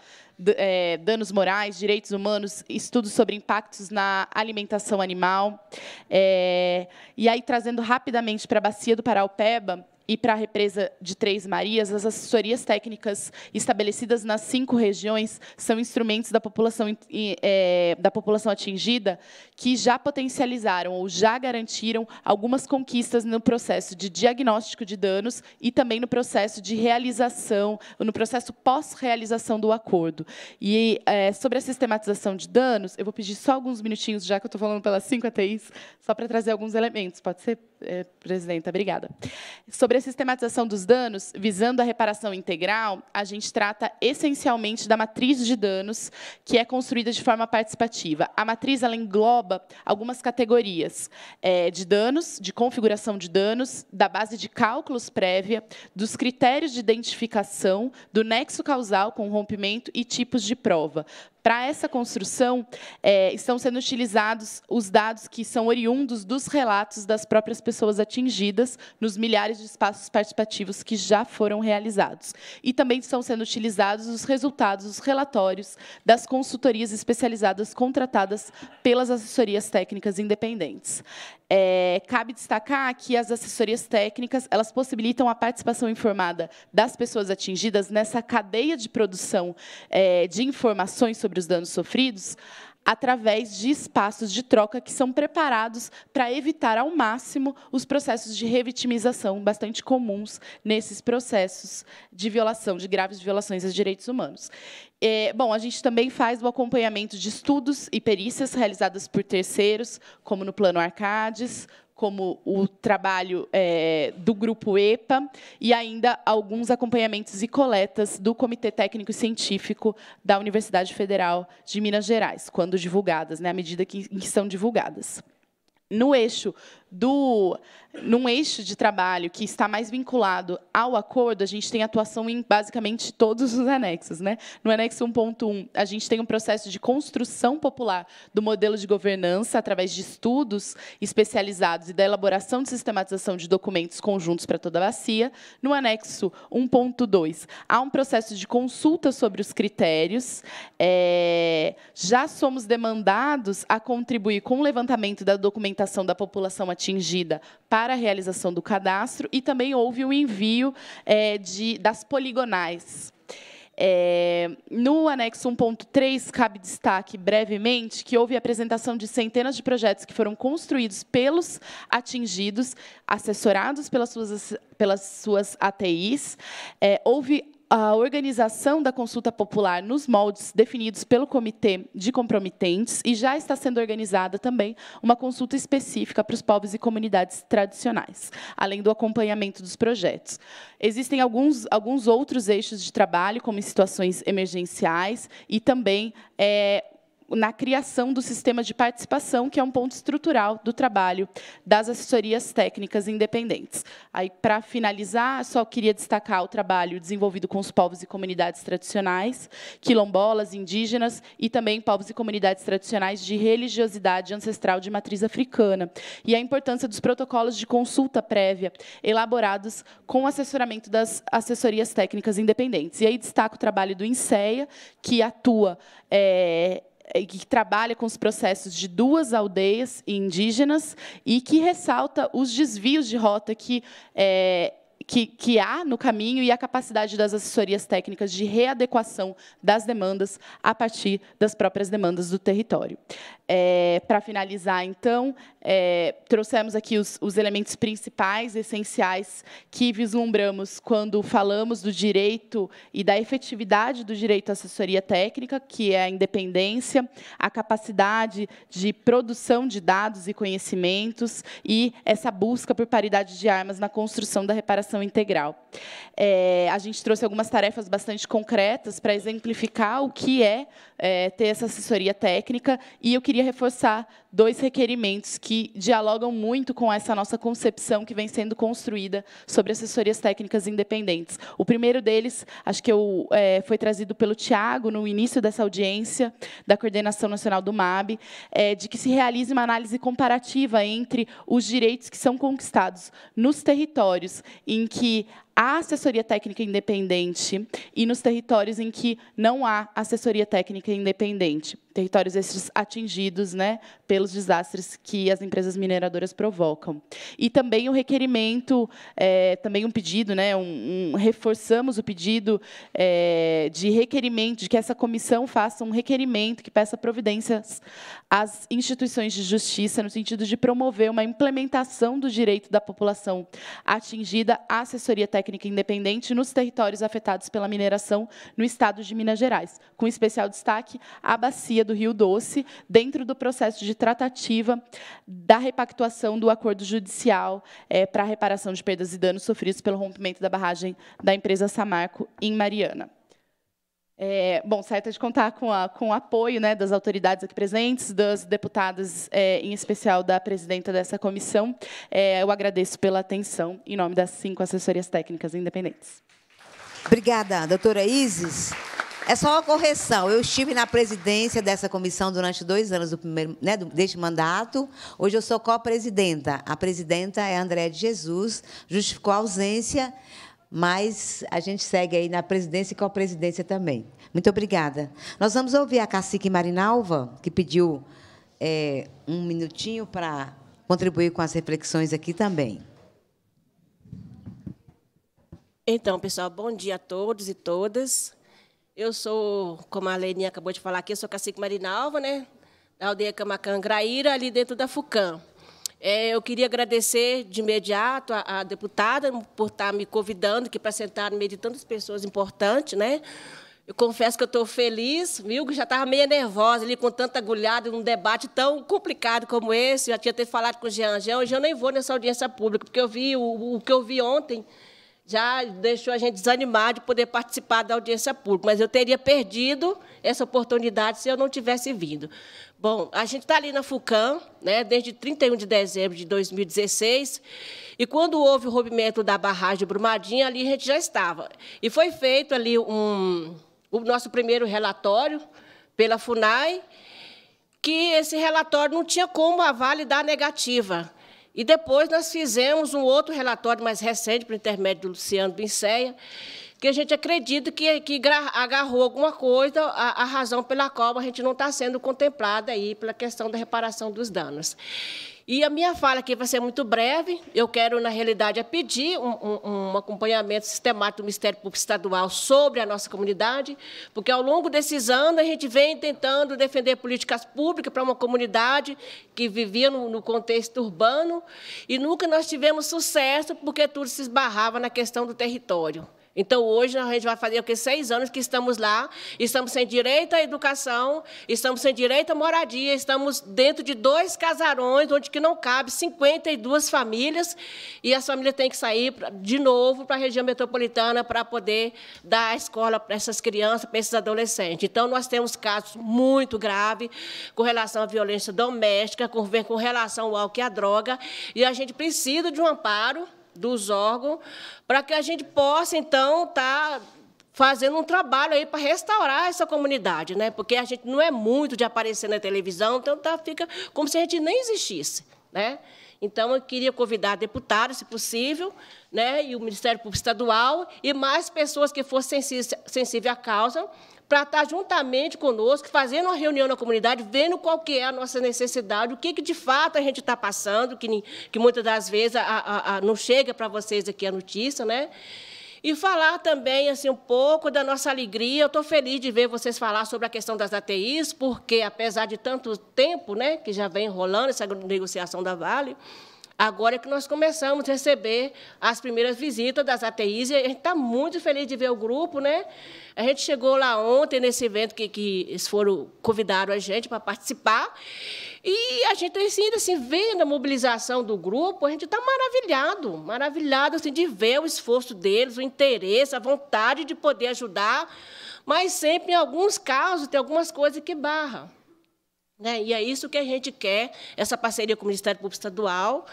é, danos morais, direitos humanos, estudos sobre impactos na alimentação animal. É, e aí, trazendo rapidamente para a Bacia do Paraupeba, e para a represa de Três Marias, as assessorias técnicas estabelecidas nas cinco regiões são instrumentos da população, é, da população atingida que já potencializaram ou já garantiram algumas conquistas no processo de diagnóstico de danos e também no processo de realização, no processo pós-realização do acordo. E é, sobre a sistematização de danos, eu vou pedir só alguns minutinhos, já que eu estou falando pelas cinco ATIs, só para trazer alguns elementos. Pode ser, é, presidenta? Obrigada. Sobre Sobre a sistematização dos danos, visando a reparação integral, a gente trata essencialmente da matriz de danos, que é construída de forma participativa. A matriz ela engloba algumas categorias é, de danos, de configuração de danos, da base de cálculos prévia, dos critérios de identificação, do nexo causal com rompimento e tipos de prova. Para essa construção, é, estão sendo utilizados os dados que são oriundos dos relatos das próprias pessoas atingidas nos milhares de espaços participativos que já foram realizados. E também estão sendo utilizados os resultados, os relatórios das consultorias especializadas contratadas pelas assessorias técnicas independentes. É, cabe destacar que as assessorias técnicas elas possibilitam a participação informada das pessoas atingidas nessa cadeia de produção é, de informações sobre os danos sofridos, através de espaços de troca que são preparados para evitar ao máximo os processos de revitimização bastante comuns nesses processos de violação, de graves violações aos direitos humanos. É, bom, a gente também faz o acompanhamento de estudos e perícias realizadas por terceiros, como no Plano Arcades, como o trabalho é, do Grupo EPA, e ainda alguns acompanhamentos e coletas do Comitê Técnico e Científico da Universidade Federal de Minas Gerais, quando divulgadas, né, à medida que, em que são divulgadas. No eixo do num eixo de trabalho que está mais vinculado ao acordo, a gente tem atuação em basicamente todos os anexos. Né? No anexo 1.1, a gente tem um processo de construção popular do modelo de governança através de estudos especializados e da elaboração de sistematização de documentos conjuntos para toda a bacia. No anexo 1.2, há um processo de consulta sobre os critérios. É, já somos demandados a contribuir com o levantamento da documentação da população ativa atingida para a realização do cadastro e também houve o um envio é, de, das poligonais. É, no anexo 1.3, cabe destaque brevemente que houve a apresentação de centenas de projetos que foram construídos pelos atingidos, assessorados pelas suas, pelas suas ATIs. É, houve a organização da consulta popular nos moldes definidos pelo Comitê de Comprometentes e já está sendo organizada também uma consulta específica para os povos e comunidades tradicionais, além do acompanhamento dos projetos. Existem alguns, alguns outros eixos de trabalho, como situações emergenciais e também é, na criação do sistema de participação, que é um ponto estrutural do trabalho das assessorias técnicas independentes. Aí, para finalizar, só queria destacar o trabalho desenvolvido com os povos e comunidades tradicionais, quilombolas, indígenas e também povos e comunidades tradicionais de religiosidade ancestral de matriz africana, e a importância dos protocolos de consulta prévia elaborados com assessoramento das assessorias técnicas independentes. E aí destaco o trabalho do INSEA, que atua é, é, que trabalha com os processos de duas aldeias indígenas e que ressalta os desvios de rota que é, que, que, há no caminho e a capacidade das assessorias técnicas de readequação das demandas a partir das próprias demandas do território. É, eh, para finalizar, então, é, trouxemos aqui os, os, elementos principais, essenciais, que vislumbramos quando falamos do direito e da efetividade do direito à assessoria técnica, que é a independência, a capacidade de produção de dados e conhecimentos e essa busca por paridade de armas na construção da reparação integral. É, a gente trouxe algumas tarefas bastante concretas para exemplificar o que é, é ter essa assessoria técnica, e eu queria reforçar dois requerimentos que dialogam muito com essa nossa concepção que vem sendo construída sobre assessorias técnicas independentes. O primeiro deles, acho que eu, é, foi trazido pelo Tiago no início dessa audiência da Coordenação Nacional do MAB, é, de que se realize uma análise comparativa entre os direitos que são conquistados nos territórios em que há assessoria técnica independente e nos territórios em que não há assessoria técnica independente territórios esses atingidos né, pelos desastres que as empresas mineradoras provocam. E também o um requerimento, é, também um pedido, né, um, um reforçamos o pedido é, de requerimento, de que essa comissão faça um requerimento que peça providências às instituições de justiça, no sentido de promover uma implementação do direito da população atingida à assessoria técnica independente nos territórios afetados pela mineração no estado de Minas Gerais, com especial destaque à bacia do Rio Doce, dentro do processo de tratativa da repactuação do acordo judicial é, eh, para a reparação de perdas e danos sofridos pelo rompimento da barragem da empresa Samarco, em Mariana. É, bom, certo é de contar com, a, com o apoio né, das autoridades aqui presentes, das deputadas, é, em especial da presidenta dessa comissão. É, eu agradeço pela atenção em nome das cinco assessorias técnicas independentes. Obrigada, doutora Isis. É só uma correção. Eu estive na presidência dessa comissão durante dois anos do primeiro, né, deste mandato. Hoje eu sou co-presidenta. A presidenta é Andréa de Jesus, justificou a ausência, mas a gente segue aí na presidência e co-presidência também. Muito obrigada. Nós vamos ouvir a cacique Marinalva, que pediu é, um minutinho para contribuir com as reflexões aqui também. Então, pessoal, bom dia a todos e todas. Eu sou, como a Leninha acabou de falar aqui, eu sou cacique Marinalva, né? Da aldeia Camacangraíra, ali dentro da FUCAM. É, eu queria agradecer de imediato à, deputada por estar tá me convidando aqui para sentar no meio de tantas pessoas importantes, né? Eu confesso que eu estou feliz, viu? já estava meio nervosa ali com tanta agulhada num debate tão complicado como esse. Eu já tinha até falado com o Jean Jean, hoje eu nem vou nessa audiência pública, porque eu vi o, o que eu vi ontem já deixou a gente desanimado de poder participar da audiência pública, mas eu teria perdido essa oportunidade se eu não tivesse vindo. Bom, a gente está ali na FUCAM, né, desde 31 de dezembro de 2016, e quando houve o rompimento da barragem de Brumadinho, ali a gente já estava. E foi feito ali um, o nosso primeiro relatório pela FUNAI, que esse relatório não tinha como a negativa. E depois nós fizemos um outro relatório mais recente, por intermédio do Luciano Binceia, que a gente acredita que, que agarrou alguma coisa, a, a razão pela qual a gente não está sendo contemplada aí pela questão da reparação dos danos. E a minha fala aqui vai ser muito breve. Eu quero, na realidade, é pedir um, um, um, acompanhamento sistemático do Ministério Público Estadual sobre a nossa comunidade, porque ao longo desses anos a gente vem tentando defender políticas públicas para uma comunidade que vivia no, no contexto urbano e nunca nós tivemos sucesso porque tudo se esbarrava na questão do território. Então, hoje, a gente vai fazer o que? Seis anos que estamos lá, estamos sem direito à educação, estamos sem direito à moradia, estamos dentro de dois casarões, onde que não cabe 52 famílias, e as famílias têm que sair de novo para a região metropolitana para poder dar a escola para essas crianças, para esses adolescentes. Então, nós temos casos muito graves com relação à violência doméstica, com relação ao e à é droga, e a gente precisa de um amparo, dos órgãos, para que a gente possa, então, estar. Tá fazendo um trabalho aí para restaurar essa comunidade, né? Porque a gente não é muito de aparecer na televisão, então tá, fica como se a gente nem existisse, né? Então eu queria convidar deputados, se possível, né, e o Ministério Público Estadual e mais pessoas que fossem sensíveis à causa para estar tá juntamente conosco, fazendo uma reunião na comunidade, vendo qual que é a nossa necessidade, o que, que de fato a gente está passando, que, que muitas das vezes a, a, a não chega para vocês aqui a notícia, né? E falar também assim um pouco da nossa alegria. Eu estou feliz de ver vocês falar sobre a questão das ATIs, porque apesar de tanto tempo, né, que já vem rolando essa negociação da Vale, Agora é que nós começamos a receber as primeiras visitas das ATIs, e a gente está muito feliz de ver o grupo. Né? A gente chegou lá ontem, nesse evento que, que eles foram, convidaram a gente para participar, e a gente assim, assim, vendo a mobilização do grupo, a gente está maravilhado, maravilhado assim, de ver o esforço deles, o interesse, a vontade de poder ajudar, mas sempre, em alguns casos, tem algumas coisas que barram. Né? E é isso que a gente quer, essa parceria com o Ministério Público Estadual,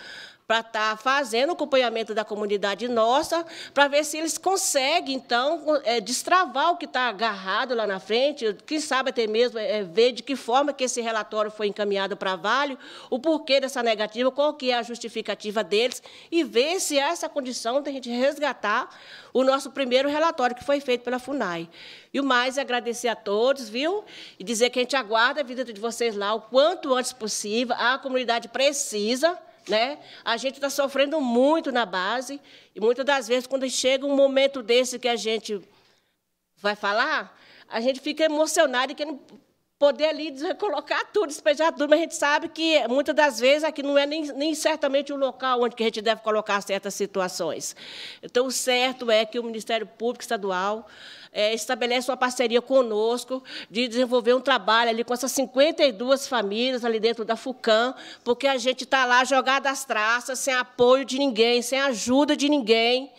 para estar tá fazendo acompanhamento da comunidade nossa, para ver se eles conseguem, então, é, destravar o que está agarrado lá na frente, quem sabe até mesmo é, ver de que forma que esse relatório foi encaminhado para a Vale, o porquê dessa negativa, qual que é a justificativa deles, e ver se há essa condição de a gente resgatar o nosso primeiro relatório que foi feito pela FUNAI. E o mais é agradecer a todos, viu? E dizer que a gente aguarda a vida de vocês lá o quanto antes possível. A comunidade precisa né? A gente está sofrendo muito na base, e muitas das vezes, quando chega um momento desse que a gente vai falar, a gente fica emocionado e querendo poder ali colocar tudo, despejar tudo, mas a gente sabe que, muitas das vezes, aqui não é nem, nem certamente o local onde a gente deve colocar certas situações. Então, o certo é que o Ministério Público Estadual é, estabelece uma parceria conosco de desenvolver um trabalho ali com essas 52 famílias ali dentro da FUCAM, porque a gente está lá jogada às traças, sem apoio de ninguém, sem ajuda de ninguém.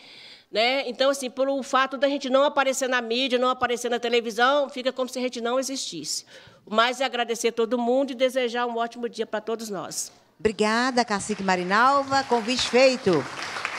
Né? Então, assim, pelo fato da gente não aparecer na mídia, não aparecer na televisão, fica como se a gente não existisse. Mas agradecer a todo mundo e desejar um ótimo dia para todos nós. Obrigada, Cacique Marinalva. Convite feito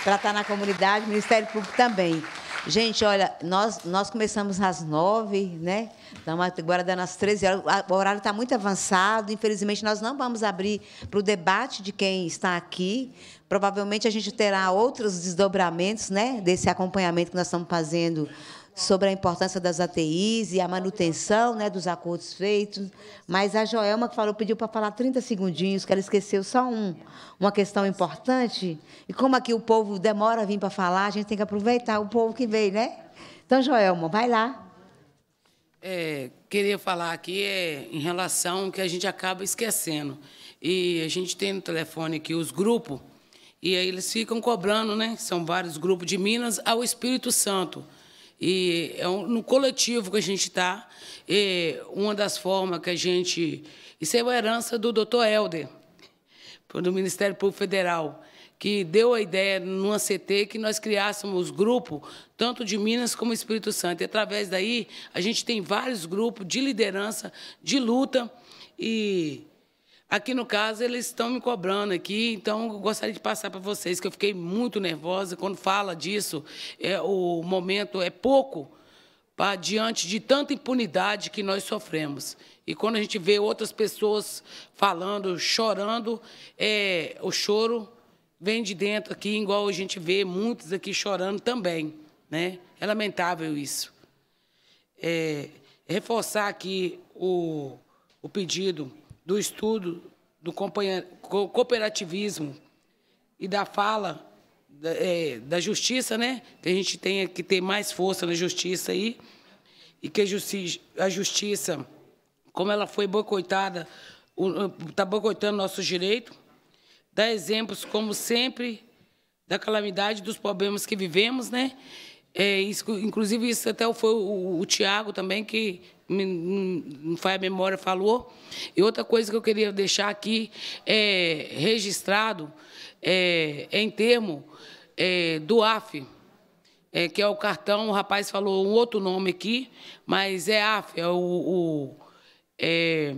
para estar tá na comunidade, Ministério Público também. Gente, olha, nós, nós começamos às nove, né? Estamos agora dando às 13 horas. O horário está muito avançado. Infelizmente, nós não vamos abrir para o debate de quem está aqui. Provavelmente a gente terá outros desdobramentos né, desse acompanhamento que nós estamos fazendo sobre a importância das ATIs e a manutenção né, dos acordos feitos, mas a Joelma que falou, pediu para falar 30 segundinhos, que ela esqueceu só um, uma questão importante. E como aqui o povo demora a vir para falar, a gente tem que aproveitar o povo que veio, né? Então, Joelma, vai lá. É, queria falar aqui é, em relação que a gente acaba esquecendo. E a gente tem no telefone aqui os grupos, e aí eles ficam cobrando, né? São vários grupos de Minas ao Espírito Santo. E é um, no coletivo que a gente está, uma das formas que a gente. Isso é uma herança do doutor Helder, do Ministério Público Federal, que deu a ideia numa CT que nós criássemos grupo, tanto de Minas como Espírito Santo. E através daí, a gente tem vários grupos de liderança, de luta. E Aqui no caso, eles estão me cobrando aqui, então eu gostaria de passar para vocês que eu fiquei muito nervosa quando fala disso. É, o momento é pouco para diante de tanta impunidade que nós sofremos. E quando a gente vê outras pessoas falando, chorando, é, o choro vem de dentro aqui, igual a gente vê muitos aqui chorando também. Né? É lamentável isso. É, reforçar aqui o, o pedido do estudo, do cooperativismo e da fala da, é, da justiça, né? Que a gente tenha que ter mais força na justiça aí e que a justiça, a justiça como ela foi boicotada, está boicotando nossos direitos, dá exemplos, como sempre, da calamidade, dos problemas que vivemos, né? É, isso, inclusive, isso até foi o, o, o Tiago também que não faz a memória falou. E outra coisa que eu queria deixar aqui é, registrado é, em termo é, do AF, é, que é o cartão, o rapaz falou um outro nome aqui, mas é AF, é o, o auxílio. É,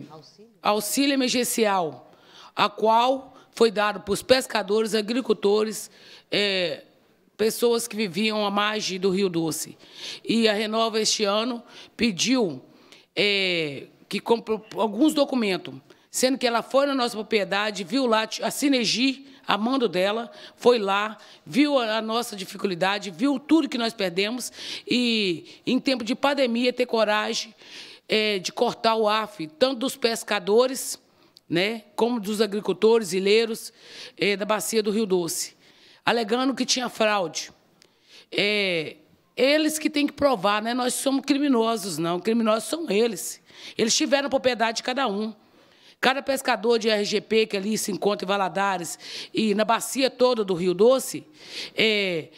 auxílio emergencial, a qual foi dado para os pescadores, agricultores, é, pessoas que viviam à margem do Rio Doce. E a Renova, este ano, pediu é, que comprou alguns documentos, sendo que ela foi na nossa propriedade, viu lá a sinergia a mando dela, foi lá, viu a nossa dificuldade, viu tudo que nós perdemos e, em tempo de pandemia, ter coragem é, de cortar o AF, tanto dos pescadores, né, como dos agricultores, ilheiros é, da bacia do Rio Doce, alegando que tinha fraude. É, eles que têm que provar, né? Nós somos criminosos, não. Criminosos são eles. Eles tiveram propriedade de cada um. Cada pescador de RGP que ali se encontra em Valadares e na bacia toda do Rio Doce, é,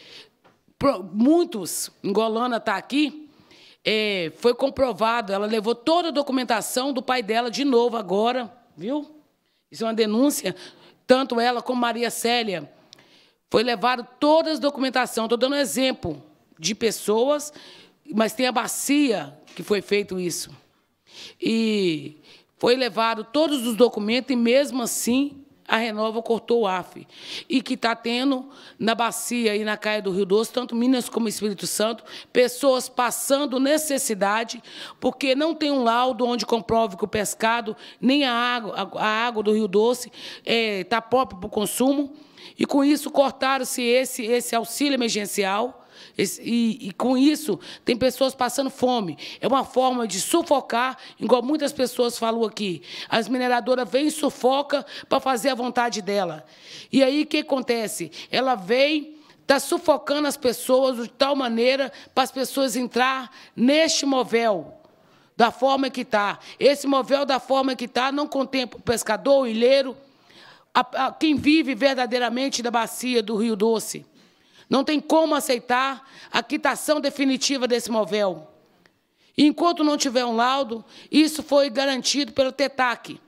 muitos, Engolana está aqui, é, foi comprovado, ela levou toda a documentação do pai dela de novo agora, viu? Isso é uma denúncia. Tanto ela como Maria Célia, foi levado toda a documentação. Estou dando um exemplo de pessoas, mas tem a bacia que foi feito isso. E foi levado todos os documentos e, mesmo assim, a Renova cortou o AF. E que está tendo na bacia e na Caia do Rio Doce, tanto Minas como Espírito Santo, pessoas passando necessidade, porque não tem um laudo onde comprove que o pescado, nem a água, a água do Rio Doce está é, tá própria para o consumo. E com isso cortaram-se esse, esse auxílio emergencial e, e, com isso, tem pessoas passando fome. É uma forma de sufocar, igual muitas pessoas falam aqui. As mineradoras vêm e sufoca para fazer a vontade dela. E aí o que acontece? Ela vem está sufocando as pessoas de tal maneira para as pessoas entrar neste movel da forma que está. Esse movel da forma que está não contempla o pescador, o ilheiro, a, a, quem vive verdadeiramente da bacia do Rio Doce. Não tem como aceitar a quitação definitiva desse móvel. Enquanto não tiver um laudo, isso foi garantido pelo TETAC,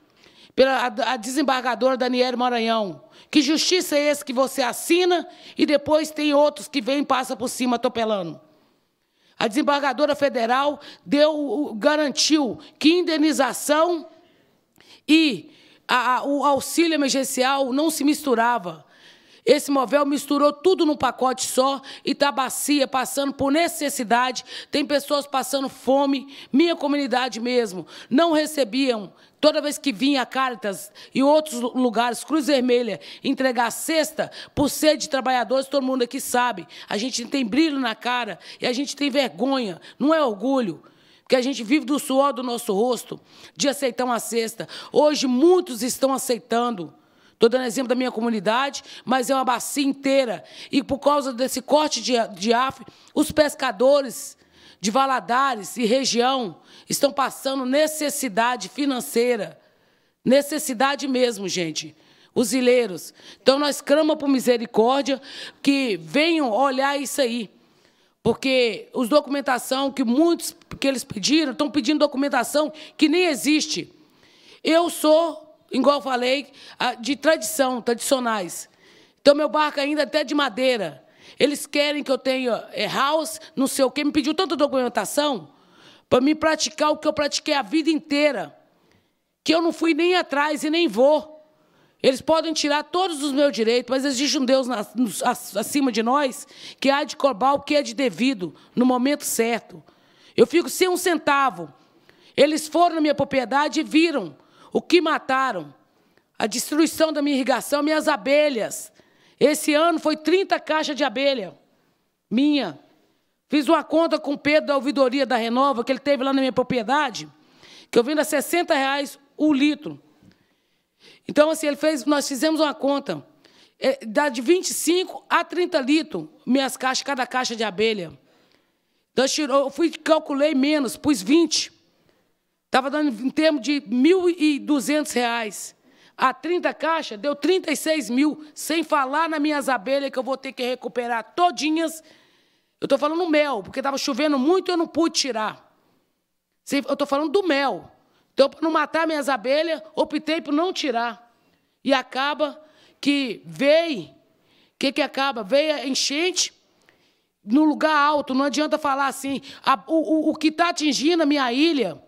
pela a, a desembargadora Daniela Maranhão. Que justiça é essa que você assina e depois tem outros que vêm e passam por cima atropelando? A desembargadora federal deu, garantiu que indenização e a, a, o auxílio emergencial não se misturava. Esse Movel misturou tudo num pacote só e está bacia, passando por necessidade. Tem pessoas passando fome, minha comunidade mesmo. Não recebiam. Toda vez que vinha a e outros lugares, Cruz Vermelha, entregar cesta, por ser de trabalhadores, todo mundo aqui sabe. A gente tem brilho na cara e a gente tem vergonha, não é orgulho que a gente vive do suor do nosso rosto, de aceitar uma cesta. Hoje muitos estão aceitando. Estou dando exemplo da minha comunidade, mas é uma bacia inteira. E por causa desse corte de, de afro, os pescadores de Valadares e região estão passando necessidade financeira. Necessidade mesmo, gente. Os ileiros. Então, nós clamamos por misericórdia que venham olhar isso aí. Porque os documentação que muitos que eles pediram, estão pedindo documentação que nem existe. Eu sou igual eu falei, de tradição, tradicionais. Então, meu barco é ainda é até de madeira. Eles querem que eu tenha é, house, não sei o quê. Me pediu tanta documentação para me praticar o que eu pratiquei a vida inteira, que eu não fui nem atrás e nem vou. Eles podem tirar todos os meus direitos, mas existe um Deus acima de nós que há de cobrar o que é de devido, no momento certo. Eu fico sem um centavo. Eles foram na minha propriedade e viram o que mataram? A destruição da minha irrigação, minhas abelhas. Esse ano foi 30 caixas de abelha. Minha. Fiz uma conta com o Pedro da ouvidoria da Renova, que ele teve lá na minha propriedade, que eu vendo a 60 reais o litro. Então, assim, ele fez, nós fizemos uma conta. É, dá de 25 a 30 litros minhas caixas, cada caixa de abelha. Então, eu fui, calculei menos, pus 20. Estava dando em termo de R$ 1.200. A 30 caixas deu 36 mil, sem falar nas minhas abelhas que eu vou ter que recuperar todinhas. Eu estou falando mel, porque estava chovendo muito e eu não pude tirar. Eu estou falando do mel. Então, para não matar minhas abelhas, optei por não tirar. E acaba que veio, o que, que acaba? Veio a enchente, no lugar alto, não adianta falar assim, a, o, o, o que está atingindo a minha ilha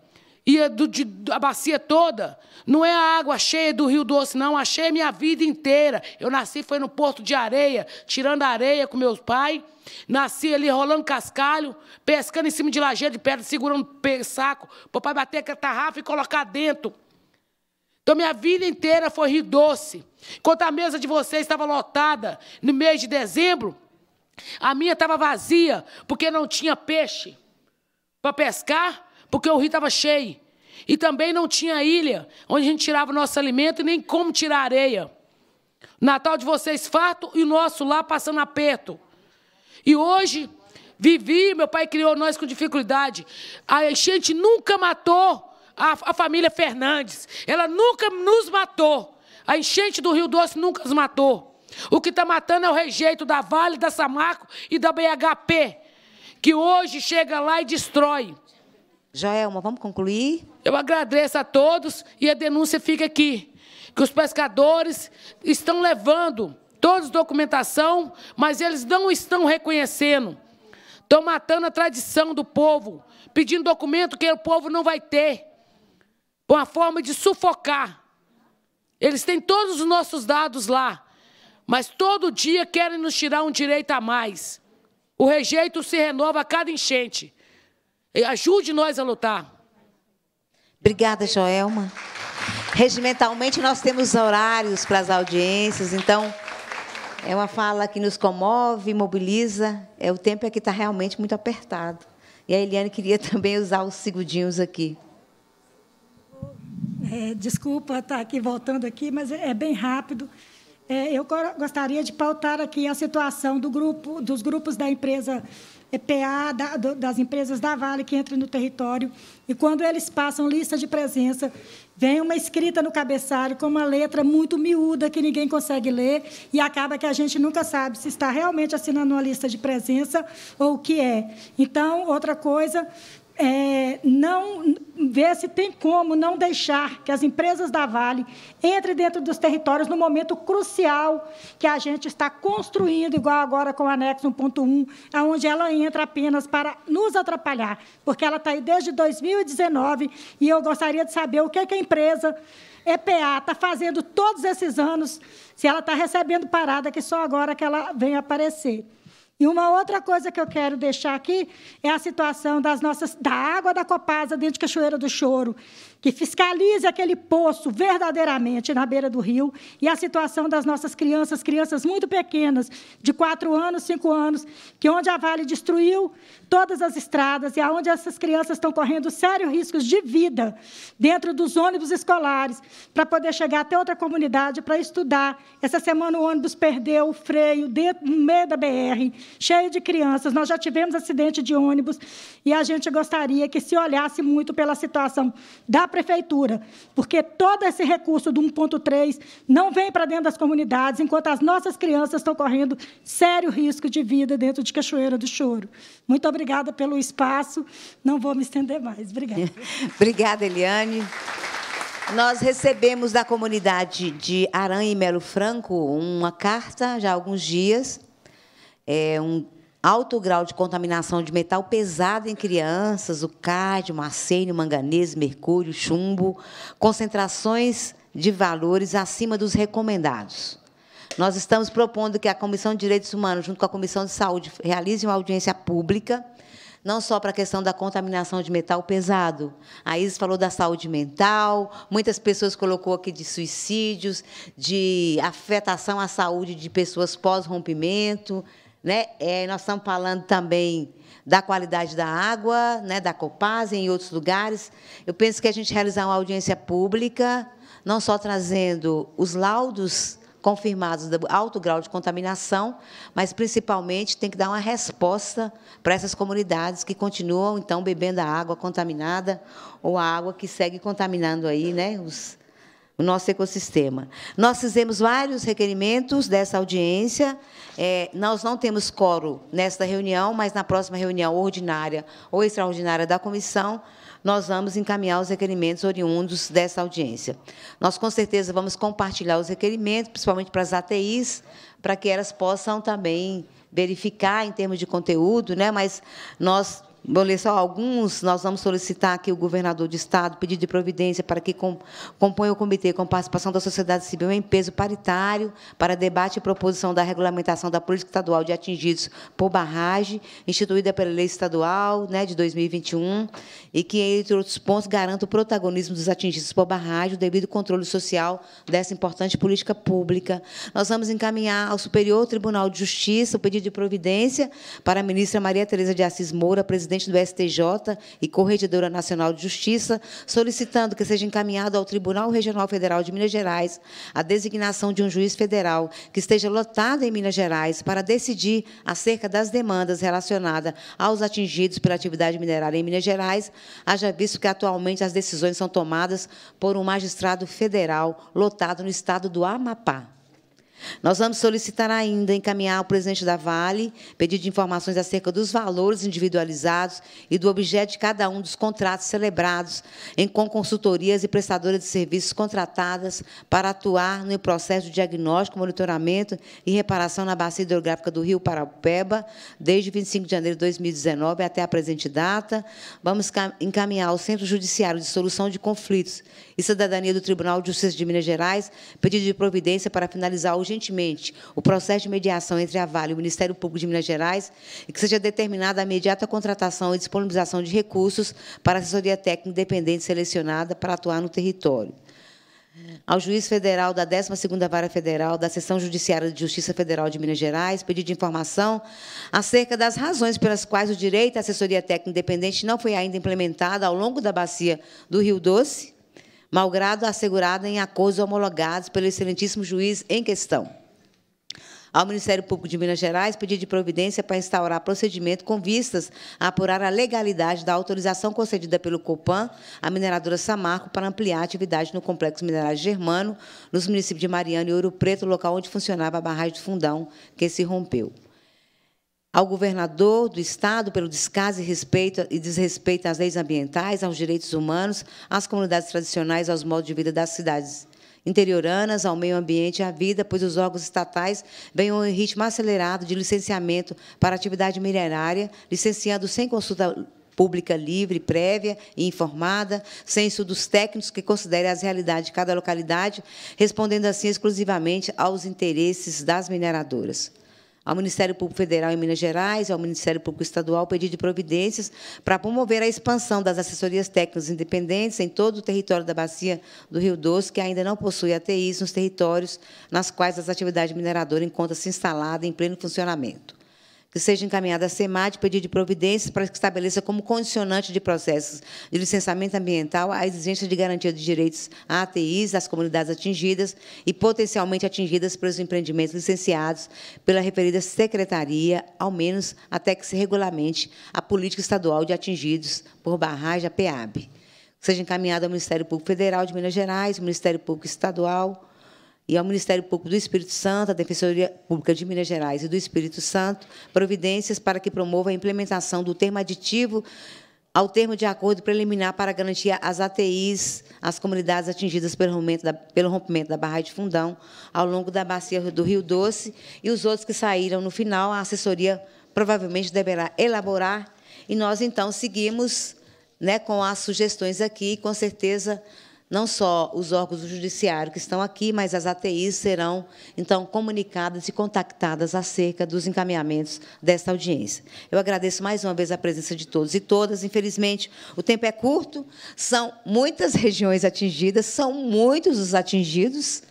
e é do, de, a bacia toda. Não é a água cheia do Rio Doce, não. Achei minha vida inteira. Eu nasci, foi no Porto de Areia, tirando areia com meus pais. Nasci ali rolando cascalho, pescando em cima de lajeira de pedra, segurando saco. Papai bater a tarrafa e colocar dentro. Então, minha vida inteira foi Rio Doce. Enquanto a mesa de vocês estava lotada no mês de dezembro, a minha estava vazia, porque não tinha peixe para pescar porque o rio estava cheio. E também não tinha ilha onde a gente tirava o nosso alimento e nem como tirar areia. Natal de vocês farto e o nosso lá passando aperto. E hoje, vivi, meu pai criou nós com dificuldade. A enchente nunca matou a, a família Fernandes. Ela nunca nos matou. A enchente do Rio Doce nunca nos matou. O que está matando é o rejeito da Vale, da Samarco e da BHP, que hoje chega lá e destrói. Joelma, vamos concluir? Eu agradeço a todos e a denúncia fica aqui. Que os pescadores estão levando todos documentação, mas eles não estão reconhecendo. Estão matando a tradição do povo, pedindo documento que o povo não vai ter. Uma forma de sufocar. Eles têm todos os nossos dados lá, mas todo dia querem nos tirar um direito a mais. O rejeito se renova a cada enchente. Ajude nós a lutar. Obrigada, Joelma. Regimentalmente, nós temos horários para as audiências, então é uma fala que nos comove, mobiliza. É o tempo é que está realmente muito apertado. E a Eliane queria também usar os segundinhos aqui. É, desculpa estar tá aqui voltando aqui, mas é, é bem rápido. É, eu gostaria de pautar aqui a situação do grupo, dos grupos da empresa PA da, das empresas da Vale que entram no território. E quando eles passam lista de presença, vem uma escrita no cabeçalho com uma letra muito miúda que ninguém consegue ler e acaba que a gente nunca sabe se está realmente assinando uma lista de presença ou o que é. Então, outra coisa, é, não ver se tem como não deixar que as empresas da Vale entrem dentro dos territórios no momento crucial que a gente está construindo, igual agora com o anexo 1.1, onde ela entra apenas para nos atrapalhar, porque ela está aí desde 2019 e eu gostaria de saber o que, é que a empresa EPA está fazendo todos esses anos, se ela está recebendo parada que só agora que ela vem aparecer. E uma outra coisa que eu quero deixar aqui é a situação das nossas da água da Copasa dentro de Cachoeira do Choro, que fiscalize aquele poço verdadeiramente na beira do rio e a situação das nossas crianças, crianças muito pequenas, de 4 anos, 5 anos, que onde a Vale destruiu, todas as estradas e aonde essas crianças estão correndo sérios riscos de vida dentro dos ônibus escolares para poder chegar até outra comunidade para estudar. Essa semana o ônibus perdeu o freio dentro, no meio da BR, cheio de crianças. Nós já tivemos acidente de ônibus e a gente gostaria que se olhasse muito pela situação da prefeitura, porque todo esse recurso do 1.3 não vem para dentro das comunidades, enquanto as nossas crianças estão correndo sério risco de vida dentro de Cachoeira do Choro. Muito obrigada obrigada pelo espaço. Não vou me estender mais. Obrigada. obrigada, Eliane. Nós recebemos da comunidade de Aranha e Melo Franco uma carta já há alguns dias, é um alto grau de contaminação de metal pesado em crianças, o cádmio, arsênio, manganês, mercúrio, chumbo, concentrações de valores acima dos recomendados. Nós estamos propondo que a Comissão de Direitos Humanos, junto com a Comissão de Saúde, realize uma audiência pública não só para a questão da contaminação de metal pesado. A Isis falou da saúde mental, muitas pessoas colocou aqui de suicídios, de afetação à saúde de pessoas pós-rompimento. Né? É, nós estamos falando também da qualidade da água, né, da Copasa e em outros lugares. Eu penso que a gente realizar uma audiência pública, não só trazendo os laudos confirmados de alto grau de contaminação, mas principalmente tem que dar uma resposta para essas comunidades que continuam então bebendo a água contaminada ou a água que segue contaminando aí, né, os, o nosso ecossistema. Nós fizemos vários requerimentos dessa audiência. É, nós não temos coro nesta reunião, mas na próxima reunião ordinária ou extraordinária da comissão, nós vamos encaminhar os requerimentos oriundos dessa audiência. Nós, com certeza, vamos compartilhar os requerimentos, principalmente para as ATIs, para que elas possam também verificar em termos de conteúdo, né? mas nós ler só alguns, nós vamos solicitar aqui o governador de Estado pedido de providência para que componha o comitê com participação da sociedade civil em peso paritário para debate e proposição da regulamentação da política estadual de atingidos por barragem, instituída pela lei estadual né, de 2021, e que, entre outros pontos, garanta o protagonismo dos atingidos por barragem, o devido controle social dessa importante política pública. Nós vamos encaminhar ao Superior Tribunal de Justiça o pedido de providência para a ministra Maria Tereza de Assis Moura, presidente presidente do STJ e Corregedora Nacional de Justiça, solicitando que seja encaminhado ao Tribunal Regional Federal de Minas Gerais a designação de um juiz federal que esteja lotado em Minas Gerais para decidir acerca das demandas relacionadas aos atingidos pela atividade minerária em Minas Gerais, haja visto que atualmente as decisões são tomadas por um magistrado federal lotado no estado do Amapá. Nós vamos solicitar ainda encaminhar ao presidente da Vale pedido de informações acerca dos valores individualizados e do objeto de cada um dos contratos celebrados em, com consultorias e prestadoras de serviços contratadas para atuar no processo de diagnóstico, monitoramento e reparação na bacia hidrográfica do Rio Paraupeba, desde 25 de janeiro de 2019 até a presente data. Vamos encaminhar ao Centro Judiciário de Solução de Conflitos e Cidadania do Tribunal de Justiça de Minas Gerais pedido de providência para finalizar o urgentemente o processo de mediação entre a Vale e o Ministério Público de Minas Gerais e que seja determinada a imediata contratação e disponibilização de recursos para assessoria técnica independente selecionada para atuar no território ao juiz federal da 12ª Vara Federal da Seção Judiciária de Justiça Federal de Minas Gerais pedido de informação acerca das razões pelas quais o direito à assessoria técnica independente não foi ainda implementado ao longo da bacia do Rio Doce, malgrado assegurada em acordos homologados pelo excelentíssimo juiz em questão. Ao Ministério Público de Minas Gerais, pedido de providência para instaurar procedimento com vistas a apurar a legalidade da autorização concedida pelo Copan à mineradora Samarco para ampliar a atividade no Complexo Minerais Germano, nos municípios de Mariana e Ouro Preto, local onde funcionava a barragem do Fundão, que se rompeu ao governador do Estado pelo descaso e, respeito, e desrespeito às leis ambientais, aos direitos humanos, às comunidades tradicionais, aos modos de vida das cidades interioranas, ao meio ambiente e à vida, pois os órgãos estatais vêm em ritmo acelerado de licenciamento para atividade minerária, licenciando sem consulta pública livre, prévia e informada, sem estudos técnicos que considerem as realidades de cada localidade, respondendo assim exclusivamente aos interesses das mineradoras ao Ministério Público Federal em Minas Gerais, ao Ministério Público Estadual, pedido de providências para promover a expansão das assessorias técnicas independentes em todo o território da bacia do Rio Doce, que ainda não possui ATIs nos territórios nas quais as atividades mineradoras encontram-se instaladas em pleno funcionamento que seja encaminhada à SEMAD pedido de providência para que estabeleça como condicionante de processos de licenciamento ambiental a exigência de garantia de direitos a ATIs das comunidades atingidas e potencialmente atingidas pelos empreendimentos licenciados pela referida secretaria, ao menos até que se regulamente a política estadual de atingidos por barragem, a PEAB. Que seja encaminhada ao Ministério Público Federal de Minas Gerais, Ministério Público Estadual, e ao Ministério Público do Espírito Santo, à Defensoria Pública de Minas Gerais e do Espírito Santo, providências para que promova a implementação do termo aditivo ao termo de acordo preliminar para garantir as ATIs às comunidades atingidas pelo rompimento, da, pelo rompimento da barragem de Fundão ao longo da bacia do Rio Doce e os outros que saíram no final, a assessoria provavelmente deverá elaborar e nós, então, seguimos né, com as sugestões aqui e, com certeza, não só os órgãos do judiciário que estão aqui, mas as ATIs serão, então, comunicadas e contactadas acerca dos encaminhamentos desta audiência. Eu agradeço mais uma vez a presença de todos e todas. Infelizmente, o tempo é curto, são muitas regiões atingidas, são muitos os atingidos,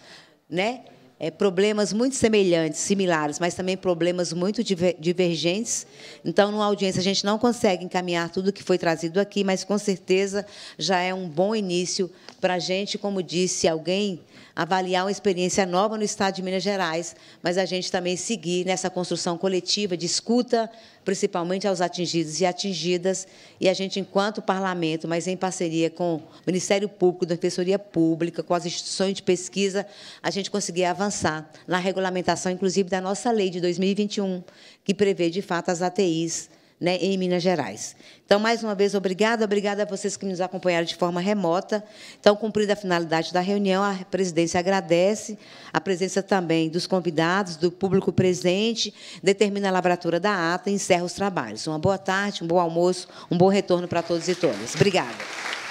né? é, problemas muito semelhantes, similares, mas também problemas muito divergentes. Então, numa audiência, a gente não consegue encaminhar tudo que foi trazido aqui, mas com certeza já é um bom início para a gente, como disse alguém avaliar uma experiência nova no Estado de Minas Gerais, mas a gente também seguir nessa construção coletiva de escuta, principalmente aos atingidos e atingidas, e a gente, enquanto parlamento, mas em parceria com o Ministério Público, da Defensoria Pública, com as instituições de pesquisa, a gente conseguir avançar na regulamentação, inclusive, da nossa lei de 2021, que prevê, de fato, as ATIs né, em Minas Gerais. Então, mais uma vez, obrigada, obrigada a vocês que nos acompanharam de forma remota. Então, cumprida a finalidade da reunião, a presidência agradece a presença também dos convidados, do público presente, determina a lavratura da ata e encerra os trabalhos. Uma boa tarde, um bom almoço, um bom retorno para todos e todas. Obrigada.